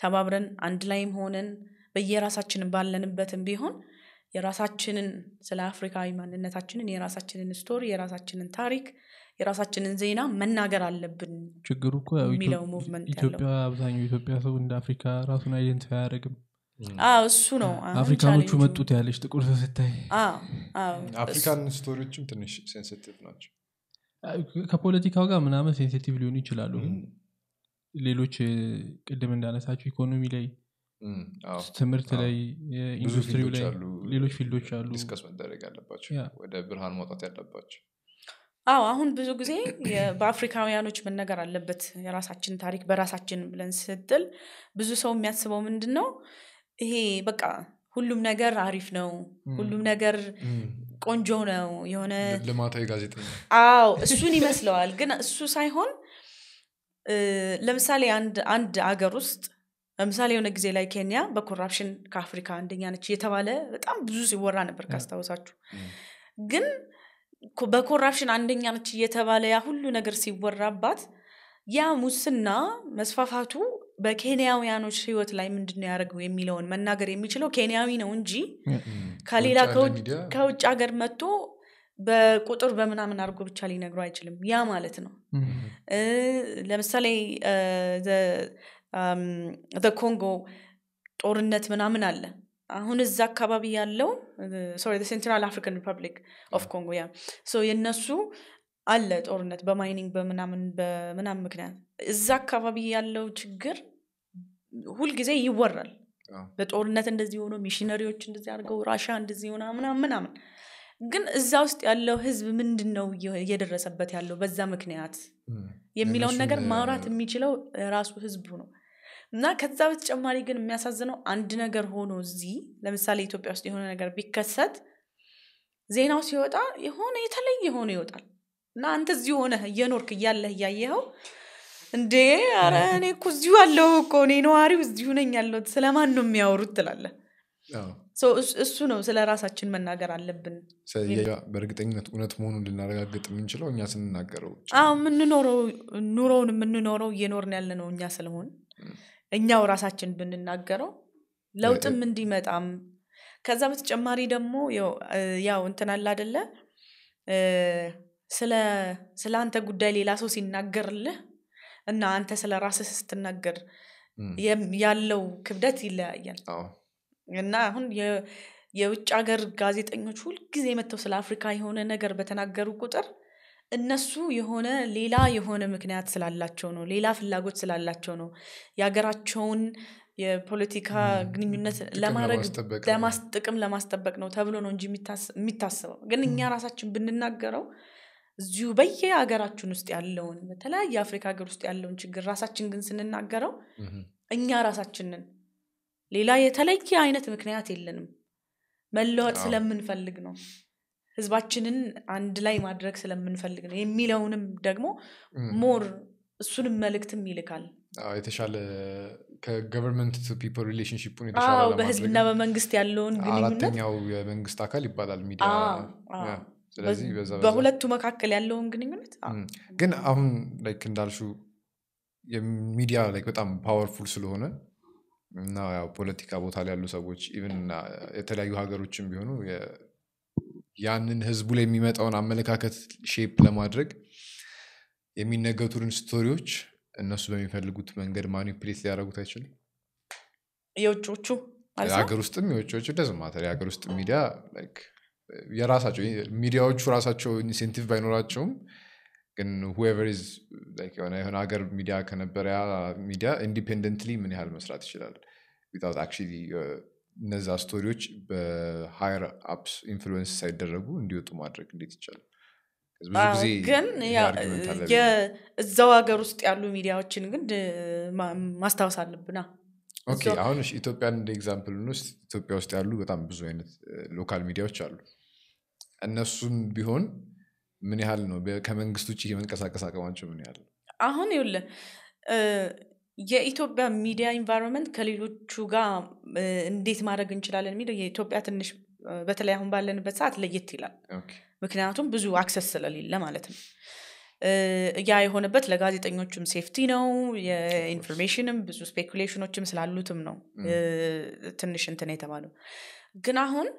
ተባብረን አንድ ላይም ሆነን በየራሳችንን ባለንበትም ቢሆን የራሳችንን ስለ አፍሪካዊ ማንነታችንን የራሳችንን ስቶሪ የራሳችንን ታሪክ የራሳችንን ዜና መናገር አለብን። ችግሩ የሚለው ሙቭመንት ኢትዮጵያ አብዛኛው ኢትዮጵያ ሰው እንደ አፍሪካ ራሱን አይደንት አያደርግም። እሱ ነው አፍሪካኖቹ መጡት ያለች ጥቁር ሰው ስታይ አፍሪካን ስቶሪዎችም ትንሽ ሴንስቲቭ ናቸው። ከፖለቲካው ጋር ምናምን ሴንሲቲቭ ሊሆኑ ይችላሉ፣ ግን ሌሎች ቅድም እንዳነሳቸው ኢኮኖሚ ላይ ትምህርት ላይ ኢንዱስትሪ ላይ ሌሎች ፊልዶች አሉ ዲስከስ መደረግ ያለባቸው ወደ ብርሃን ማውጣት ያለባቸው አዎ አሁን ብዙ ጊዜ በአፍሪካውያኖች መነገር አለበት የራሳችን ታሪክ በራሳችን ብለን ስትል ብዙ ሰው የሚያስበው ምንድን ነው ይሄ በቃ ሁሉም ነገር አሪፍ ነው ሁሉም ነገር ቆንጆ ነው የሆነ ልማታዊ ጋዜጠኛ አዎ እሱን ይመስለዋል ግን እሱ ሳይሆን ለምሳሌ አንድ አገር ውስጥ ለምሳሌ የሆነ ጊዜ ላይ ኬንያ በኮራፕሽን ከአፍሪካ አንደኛ ነች እየተባለ በጣም ብዙ ሲወራ ነበር ካስታወሳችሁ ግን በኮራፕሽን አንደኛ ነች እየተባለ ያ ሁሉ ነገር ሲወራባት ያ ሙስና መስፋፋቱ በኬንያውያኖች ህይወት ላይ ምንድን ነው ያደርገው የሚለውን መናገር የሚችለው ኬንያዊ ነው እንጂ ከሌላ ከውጭ ሀገር መጥቶ በቁጥር በምናምን አድርጎ ብቻ ሊነግሩ አይችልም ያ ማለት ነው ለምሳሌ ኮንጎ ጦርነት ምናምን አለ አሁን እዛ አካባቢ ያለው ሴንትራል አፍሪካን ሪፐብሊክ ኦፍ ኮንጎ ያ የእነሱ አለ ጦርነት በማይኒንግ በምናምን ምክንያት እዛ አካባቢ ያለው ችግር ሁልጊዜ ይወራል በጦርነት እንደዚህ ሆኖ ሚሽነሪዎች እንደዚህ አድርገው ራሻ እንደዚህ ሆና ምናምን ምናምን ግን እዛ ውስጥ ያለው ህዝብ ምንድን ነው እየደረሰበት ያለው በዛ ምክንያት የሚለውን ነገር ማውራት የሚችለው ራሱ ህዝቡ ነው እና ከዛ በተጨማሪ ግን የሚያሳዝነው አንድ ነገር ሆኖ እዚህ ለምሳሌ ኢትዮጵያ ውስጥ የሆነ ነገር ቢከሰት ዜናው ሲወጣ የሆነ የተለየ ሆኖ ይወጣል እና አንተ እዚህ ሆነ እየኖርክ እያለህ እያየኸው እንዴ አረ እኔ እኮ እዚሁ አለው እኮ እኔ ነዋሪው እዚሁ ነኝ ያለሁት ስለማን ነው የሚያወሩት ትላለ እሱ ነው ስለ ራሳችን መናገር አለብን በእርግጠኝነት እውነት መሆኑን ልናረጋግጥ የምንችለው እኛ ስንናገረው የምንኖረው ኑሮውን የምንኖረው እየኖርን ያለ ነው እኛ ስለሆን እኛው ራሳችን ብንናገረው ለውጥም እንዲመጣም ከዛ በተጨማሪ ደግሞ ያው እንትን አለ አደለ ስለ አንተ ጉዳይ ሌላ ሰው ሲናገርልህ እና አንተ ስለ ራስህ ስትናገር ያለው ክብደት ይለያያል እና አሁን የውጭ ሀገር ጋዜጠኞች ሁልጊዜ መጥተው ስለ አፍሪካ የሆነ ነገር በተናገሩ ቁጥር እነሱ የሆነ ሌላ የሆነ ምክንያት ስላላቸው ነው፣ ሌላ ፍላጎት ስላላቸው ነው የሀገራቸውን የፖለቲካ ግንኙነት ለማድረግ ጥቅም ለማስጠበቅ ነው ተብሎ ነው እንጂ የሚታስበው። ግን እኛ ራሳችን ብንናገረው እዚሁ በየ ሀገራችን ውስጥ ያለውን በተለያየ የአፍሪካ ሀገር ውስጥ ያለውን ችግር ራሳችን ግን ስንናገረው እኛ ራሳችንን ሌላ የተለየ አይነት ምክንያት የለንም። መለወጥ ስለምንፈልግ ነው። ህዝባችንን አንድ ላይ ማድረግ ስለምንፈልግ ነው የሚለውንም ደግሞ ሞር እሱንም መልእክትም ይልካል የተሻለ ከገቨርንመንት ቱ ፒፕል ሪሌሽንሽፑን የተሻለ በህዝብና በመንግስት ያለውን አራተኛው የመንግስት አካል ይባላል ሚዲያ ስለዚህ በሁለቱ መካከል ያለውን ግንኙነት ግን አሁን ላይክ እንዳልሹ የሚዲያ ላይክ በጣም ፓወርፉል ስለሆነ እና ፖለቲካ ቦታ ላይ ያሉ ሰዎች ኢቨን የተለያዩ ሀገሮችም ቢሆኑ ያንን ህዝቡ ላይ የሚመጣውን አመለካከት ሼፕ ለማድረግ የሚነገቱን ስቶሪዎች እነሱ በሚፈልጉት መንገድ ማኒፕሌት ሊያደርጉት አይችልም የውጮቹ ሀገር ውስጥም የውጮቹ ደዝማተር የሀገር ውስጥ ሚዲያ የራሳቸው ሚዲያዎቹ ራሳቸው ኢንሴንቲቭ ባይኖራቸውም ግን ሁቨር የሆነ የሆነ ሀገር ሚዲያ ከነበረ ሚዲያ ኢንዲፔንደንትሊ ምን ያህል መስራት ይችላል ዊት እነዛ ስቶሪዎች በሃየር አፕስ ኢንፍሉዌንስ ሳይደረጉ እንዲወጡ ማድረግ እንዴት ይቻላል? ግን እዛው ሀገር ውስጥ ያሉ ሚዲያዎችን ግን ማስታወስ አለብና አሁን ኢትዮጵያን እንደ ኤግዛምፕል ውስጥ ኢትዮጵያ ውስጥ ያሉ በጣም ብዙ አይነት ሎካል ሚዲያዎች አሉ እነሱም ቢሆን ምን ያህል ነው ከመንግስት ውጭ የመንቀሳቀስ አቅማቸው ምን ያህል አሁን ይውለ የኢትዮጵያ ሚዲያ ኢንቫይሮንመንት ከሌሎቹ ጋር እንዴት ማድረግ እንችላለን የሚለው የኢትዮጵያ ትንሽ በተለይ አሁን ባለንበት ሰዓት ለየት ይላል። ምክንያቱም ብዙ አክሰስ ስለሌለ ማለት ነው። ያ የሆነበት ለጋዜጠኞችም ሴፍቲ ነው። የኢንፎርሜሽንም ብዙ ስፔኩሌሽኖችም ስላሉትም ነው ትንሽ እንትን የተባለው። ግን አሁን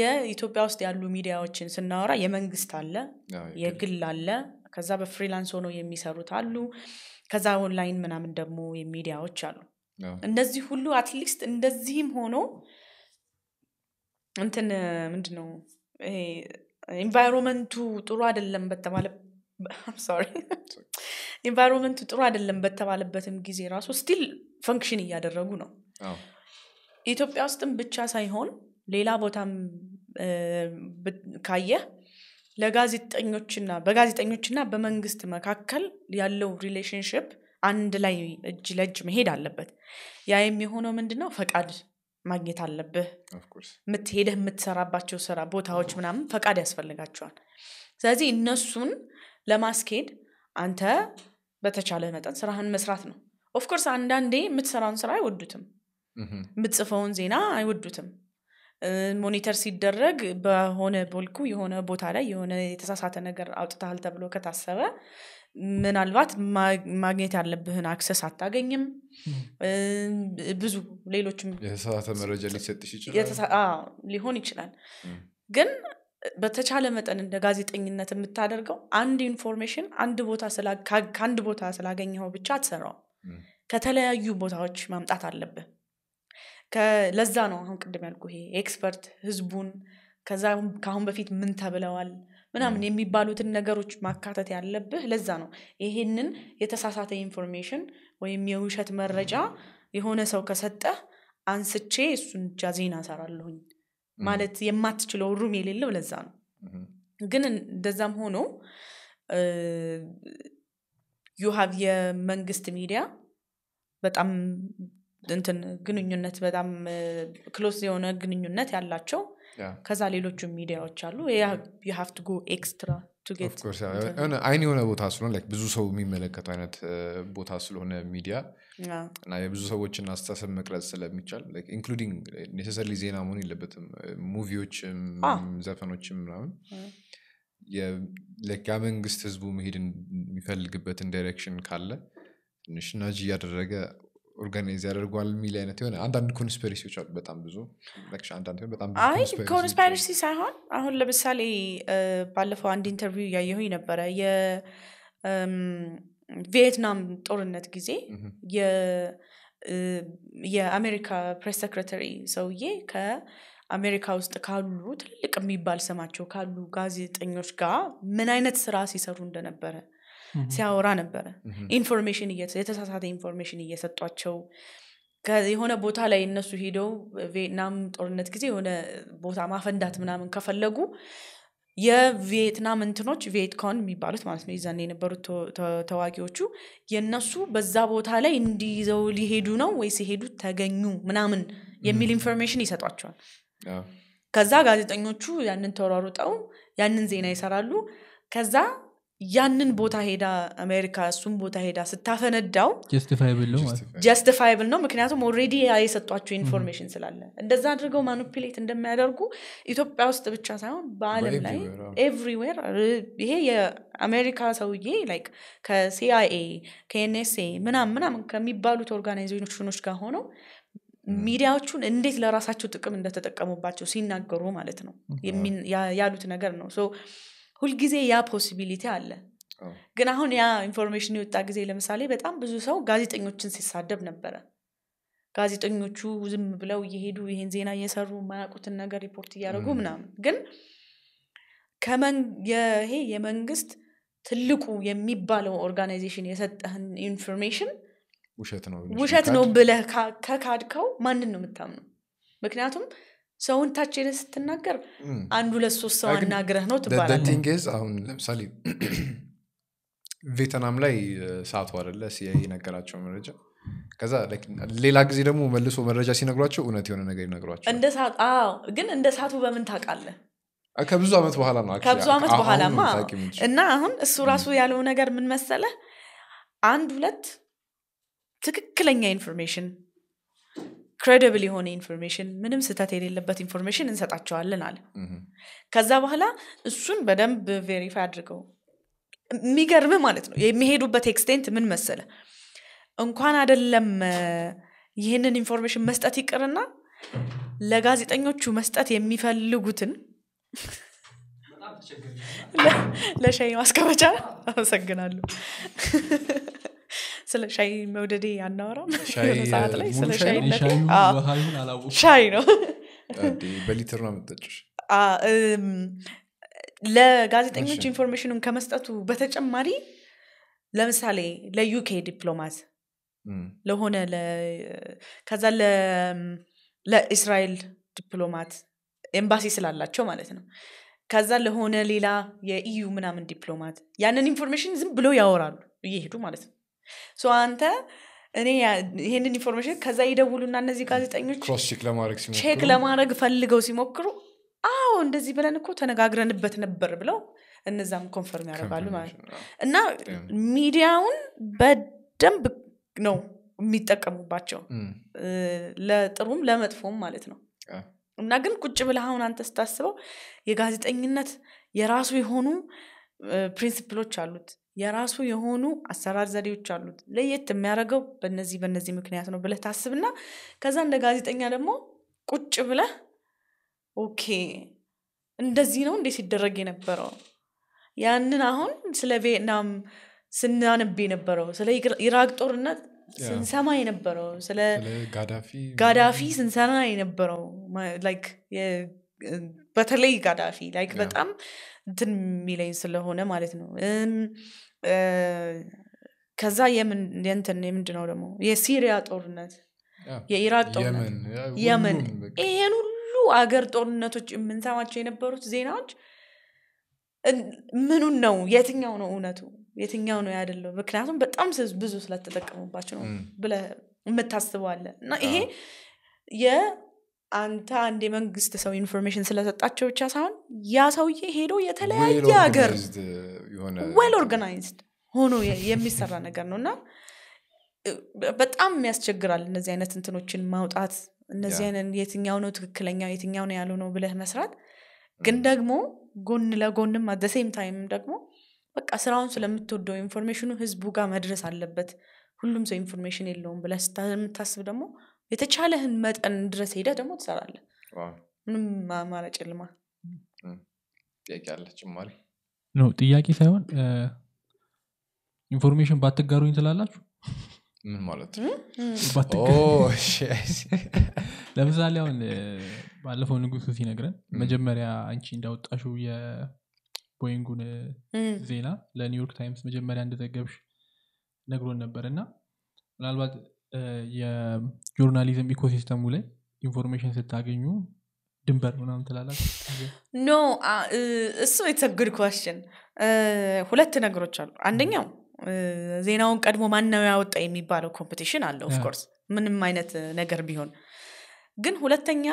የኢትዮጵያ ውስጥ ያሉ ሚዲያዎችን ስናወራ የመንግስት አለ፣ የግል አለ፣ ከዛ በፍሪላንስ ሆነው የሚሰሩት አሉ ከዛ ኦንላይን ምናምን ደግሞ ሚዲያዎች አሉ እነዚህ ሁሉ አትሊስት እንደዚህም ሆኖ እንትን ምንድነው ኤንቫይሮመንቱ ጥሩ አይደለም በተባለ ሶሪ ኤንቫይሮንመንቱ ጥሩ አይደለም በተባለበትም ጊዜ ራሱ ስቲል ፈንክሽን እያደረጉ ነው ኢትዮጵያ ውስጥም ብቻ ሳይሆን ሌላ ቦታም ካየህ ለጋዜጠኞችና በጋዜጠኞችና በመንግስት መካከል ያለው ሪሌሽንሽፕ አንድ ላይ እጅ ለእጅ መሄድ አለበት ያ የሚሆነው ምንድነው ፈቃድ ማግኘት አለብህ ምትሄደህ የምትሰራባቸው ስራ ቦታዎች ምናምን ፈቃድ ያስፈልጋቸዋል ስለዚህ እነሱን ለማስኬድ አንተ በተቻለ መጠን ስራህን መስራት ነው ኦፍኮርስ አንዳንዴ የምትሰራውን ስራ አይወዱትም የምትጽፈውን ዜና አይወዱትም ሞኒተር ሲደረግ በሆነ ቦልኩ የሆነ ቦታ ላይ የሆነ የተሳሳተ ነገር አውጥተሃል ተብሎ ከታሰበ ምናልባት ማግኘት ያለብህን አክሰስ አታገኝም። ብዙ ሌሎችም የተሳሳተ መረጃ ሊሰጥሽ ይችላል ሊሆን ይችላል። ግን በተቻለ መጠን እንደ ጋዜጠኝነት የምታደርገው አንድ ኢንፎርሜሽን አንድ ቦታ ከአንድ ቦታ ስላገኘው ብቻ አትሰራውም። ከተለያዩ ቦታዎች ማምጣት አለብህ። ለዛ ነው አሁን ቅድም ያልኩ ይሄ ኤክስፐርት ህዝቡን ከዛ ከአሁን በፊት ምን ተብለዋል ምናምን የሚባሉትን ነገሮች ማካተት ያለብህ ለዛ ነው። ይሄንን የተሳሳተ ኢንፎርሜሽን ወይም የውሸት መረጃ የሆነ ሰው ከሰጠህ አንስቼ እሱን እጃ ዜና ሰራለሁኝ ማለት የማትችለው ሩም የሌለው ለዛ ነው። ግን እንደዛም ሆኖ ዩሃብ የመንግስት ሚዲያ በጣም እንትን ግንኙነት በጣም ክሎስ የሆነ ግንኙነት ያላቸው ከዛ ሌሎቹ ሚዲያዎች አሉ ሀፍት ጎ ኤክስትራ አይን የሆነ ቦታ ስለሆነ ብዙ ሰው የሚመለከቱ አይነት ቦታ ስለሆነ ሚዲያ እና የብዙ ሰዎችን አስተሳሰብ መቅረጽ ስለሚቻል ኢንክሉዲንግ ኔሰሰሪ ዜና መሆን የለበትም ሙቪዎችም ዘፈኖችም ምናምን የመንግስት ህዝቡ መሄድ የሚፈልግበትን ዳይሬክሽን ካለ ትንሽ ናጅ እያደረገ ኦርጋናይዝ ያደርገዋል የሚል አይነት የሆነ አንዳንድ ኮንስፐሪሲዎች አሉ በጣም ብዙ አይ ኮንስፐሪሲ ሳይሆን አሁን ለምሳሌ ባለፈው አንድ ኢንተርቪው እያየሁኝ ነበረ የቪየትናም ጦርነት ጊዜ የአሜሪካ ፕሬስ ሰክረተሪ ሰውዬ ከአሜሪካ ውስጥ ካሉ ትልቅ የሚባል ስማቸው ካሉ ጋዜጠኞች ጋር ምን አይነት ስራ ሲሰሩ እንደነበረ ሲያወራ ነበረ ኢንፎርሜሽን የተሳሳተ ኢንፎርሜሽን እየሰጧቸው የሆነ ቦታ ላይ እነሱ ሄደው ቪየትናም ጦርነት ጊዜ የሆነ ቦታ ማፈንዳት ምናምን ከፈለጉ የቪየትናም እንትኖች ኮን የሚባሉት ማለት ነው ይዛን የነበሩት ተዋጊዎቹ የነሱ በዛ ቦታ ላይ እንዲይዘው ሊሄዱ ነው ወይ ሲሄዱ ተገኙ ምናምን የሚል ኢንፎርሜሽን ይሰጧቸዋል ከዛ ጋዜጠኞቹ ያንን ተሯሩጠው ያንን ዜና ይሰራሉ ከዛ ያንን ቦታ ሄዳ አሜሪካ እሱም ቦታ ሄዳ ስታፈነዳው ጀስቲፋይብል ነው ምክንያቱም ኦሬዲ የሰጧቸው ኢንፎርሜሽን ስላለ እንደዛ አድርገው ማኑፕሌት እንደሚያደርጉ ኢትዮጵያ ውስጥ ብቻ ሳይሆን በአለም ላይ ኤቭሪዌር ይሄ የአሜሪካ ሰውዬ ላይክ ከሲአይኤ ከኤንኤስኤ ምናም ምናምን ከሚባሉት ኦርጋናይዜሽኖች ጋር ሆነው ሚዲያዎቹን እንዴት ለራሳቸው ጥቅም እንደተጠቀሙባቸው ሲናገሩ ማለት ነው ያሉት ነገር ነው ሁልጊዜ ያ ፖሲቢሊቲ አለ ግን አሁን ያ ኢንፎርሜሽን የወጣ ጊዜ ለምሳሌ በጣም ብዙ ሰው ጋዜጠኞችን ሲሳደብ ነበረ ጋዜጠኞቹ ዝም ብለው እየሄዱ ይሄን ዜና እየሰሩ የማያውቁትን ነገር ሪፖርት እያደረጉ ምናምን ግን ይሄ የመንግስት ትልቁ የሚባለው ኦርጋናይዜሽን የሰጠህን ኢንፎርሜሽን ውሸት ነው ብለህ ከካድከው ማንን ነው የምታምነው ምክንያቱም ሰውን ታችን ስትናገር አንዱ ለሶስት ሰው አናግረህ ነው ትባላለህ አሁን ለምሳሌ ቬትናም ላይ ሰዓቱ አደለ የነገራቸው መረጃ ከዛ ሌላ ጊዜ ደግሞ መልሶ መረጃ ሲነግሯቸው እውነት የሆነ ነገር ይነግሯቸው ግን እንደ ሰዓቱ በምን ታቃለ ከብዙ ዓመት በኋላ ነው ከብዙ ዓመት በኋላማ እና አሁን እሱ ራሱ ያለው ነገር ምን መሰለ አንድ ሁለት ትክክለኛ ኢንፎርሜሽን ክሬዲብል የሆነ ኢንፎርሜሽን ምንም ስህተት የሌለበት ኢንፎርሜሽን እንሰጣቸዋለን አለ ከዛ በኋላ እሱን በደንብ ቬሪፋይ አድርገው የሚገርም ማለት ነው የሚሄዱበት ኤክስቴንት ምን መሰለ እንኳን አደለም ይህንን ኢንፎርሜሽን መስጠት ይቅርና ለጋዜጠኞቹ መስጠት የሚፈልጉትን ለሻይ ማስቀመጫ አመሰግናለሁ ስለ ሻይ መውደዴ አናወራም ነው በሊትር ነው የምጠጭሽ ለጋዜጠኞች ኢንፎርሜሽኑን ከመስጠቱ በተጨማሪ ለምሳሌ ለዩኬ ዲፕሎማት ለሆነ ከዛ ለእስራኤል ዲፕሎማት ኤምባሲ ስላላቸው ማለት ነው ከዛ ለሆነ ሌላ የኢዩ ምናምን ዲፕሎማት ያንን ኢንፎርሜሽን ዝም ብሎ ያወራሉ እየሄዱ ማለት ነው አንተ እኔ ይህንን ኢንፎርሜሽን ከዛ ይደውሉና እነዚህ ጋዜጠኞች ቼክ ለማድረግ ፈልገው ሲሞክሩ አዎ እንደዚህ ብለን እኮ ተነጋግረንበት ነበር ብለው እነዛም ኮንፈርም ያደርጋሉ ማለት ነው እና ሚዲያውን በደንብ ነው የሚጠቀሙባቸው ለጥሩም ለመጥፎም ማለት ነው እና ግን ቁጭ ብለ አሁን አንተ ስታስበው የጋዜጠኝነት የራሱ የሆኑ ፕሪንስፕሎች አሉት የራሱ የሆኑ አሰራር ዘዴዎች አሉት። ለየት የሚያደርገው በነዚህ በነዚህ ምክንያት ነው ብለህ ታስብና ከዛ እንደ ጋዜጠኛ ደግሞ ቁጭ ብለ ኦኬ እንደዚህ ነው እንዴት ሲደረግ የነበረው ያንን አሁን ስለ ቪየትናም ስናነብ የነበረው ስለ ኢራቅ ጦርነት ስንሰማ የነበረው ስለ ጋዳፊ ስንሰማ የነበረው በተለይ ጋዳፊ ላይክ በጣም እንትን የሚለኝ ስለሆነ ማለት ነው። ከዛ የምንትን የምንድን ነው ደግሞ የሲሪያ ጦርነት፣ የኢራቅ ጦርነት፣ የመን ይሄን ሁሉ አገር ጦርነቶች የምንሰማቸው የነበሩት ዜናዎች ምኑን ነው የትኛው ነው እውነቱ የትኛው ነው ያደለው? ምክንያቱም በጣም ብዙ ስለተጠቀሙባቸው ነው ብለ የምታስበው እና ይሄ አንተ አንድ የመንግስት ሰው ኢንፎርሜሽን ስለሰጣቸው ብቻ ሳይሆን ያ ሰውዬ ሄዶ የተለያየ ሀገር ዌል ኦርጋናይዝድ ሆኖ የሚሰራ ነገር ነው እና በጣም ያስቸግራል እነዚህ አይነት እንትኖችን ማውጣት እነዚህ አይነት የትኛው ነው ትክክለኛው የትኛው ነው ያሉ ነው ብለህ መስራት ግን ደግሞ ጎን ለጎንም አደሴም ታይም ደግሞ በቃ ስራውን ስለምትወደው ኢንፎርሜሽኑ ህዝቡ ጋር መድረስ አለበት ሁሉም ሰው ኢንፎርሜሽን የለውም ብለ ስለምታስብ ደግሞ የተቻለህን መጠን ድረስ ሄደ ደግሞ ትሰራለህ ምንም አማራጭ ልማ ጥያቄ አለ ጥያቄ ሳይሆን ኢንፎርሜሽን ባትጋሩኝ ትላላችሁ ምን ማለት ለምሳሌ አሁን ባለፈው ንጉሱ ሲነግረን መጀመሪያ አንቺ እንዳወጣሹ የቦይንጉን ዜና ለኒውዮርክ ታይምስ መጀመሪያ እንደዘገብሽ ነግሮን ነበር እና ምናልባት የጆርናሊዝም ኢኮሲስተሙ ላይ ኢንፎርሜሽን ስታገኙ ድንበር ምናም ትላላት ኖ እሱ የተግድ ኳስችን ሁለት ነገሮች አሉ አንደኛው ዜናውን ቀድሞ ማነው ያወጣ የሚባለው ኮምፒቲሽን አለ ኦፍኮርስ ምንም አይነት ነገር ቢሆን ግን ሁለተኛ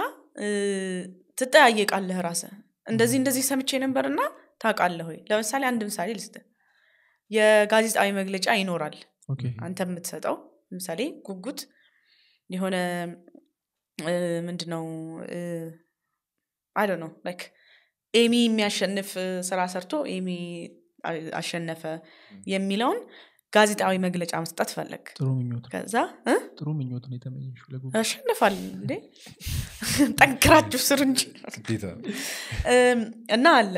ትጠያየቃለህ ራስ እንደዚህ እንደዚህ ሰምቼ እና ታውቃለህ ወይ ለምሳሌ አንድ ምሳሌ ልስጥ የጋዜጣዊ መግለጫ ይኖራል አንተ የምትሰጠው ለምሳሌ ጉጉት የሆነ ምንድነው አይ ነው ላይክ ኤሚ የሚያሸንፍ ስራ ሰርቶ ኤሚ አሸነፈ የሚለውን ጋዜጣዊ መግለጫ መስጠት ፈለግ ከዛ ጥሩ ምኞት ነው የተመኘሹ ያሸንፋል እንዴ ጠንክራችሁ ስር እንጂ እና አለ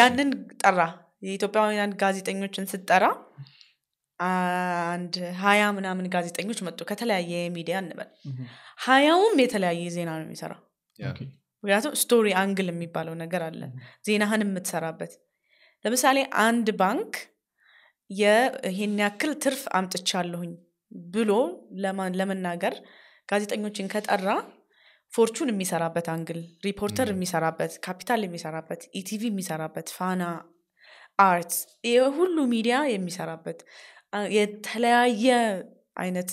ያንን ጠራ የኢትዮጵያውያን ጋዜጠኞችን ስጠራ አንድ ሀያ ምናምን ጋዜጠኞች መጡ ከተለያየ ሚዲያ እንበል ሀያውም የተለያየ ዜና ነው የሚሰራ ምክንያቱም ስቶሪ አንግል የሚባለው ነገር አለ ዜናህን የምትሰራበት ለምሳሌ አንድ ባንክ ይሄን ያክል ትርፍ አምጥቻለሁኝ ብሎ ለመናገር ጋዜጠኞችን ከጠራ ፎርቹን የሚሰራበት አንግል ሪፖርተር የሚሰራበት ካፒታል የሚሰራበት ኢቲቪ የሚሰራበት ፋና አርት ሁሉ ሚዲያ የሚሰራበት የተለያየ አይነት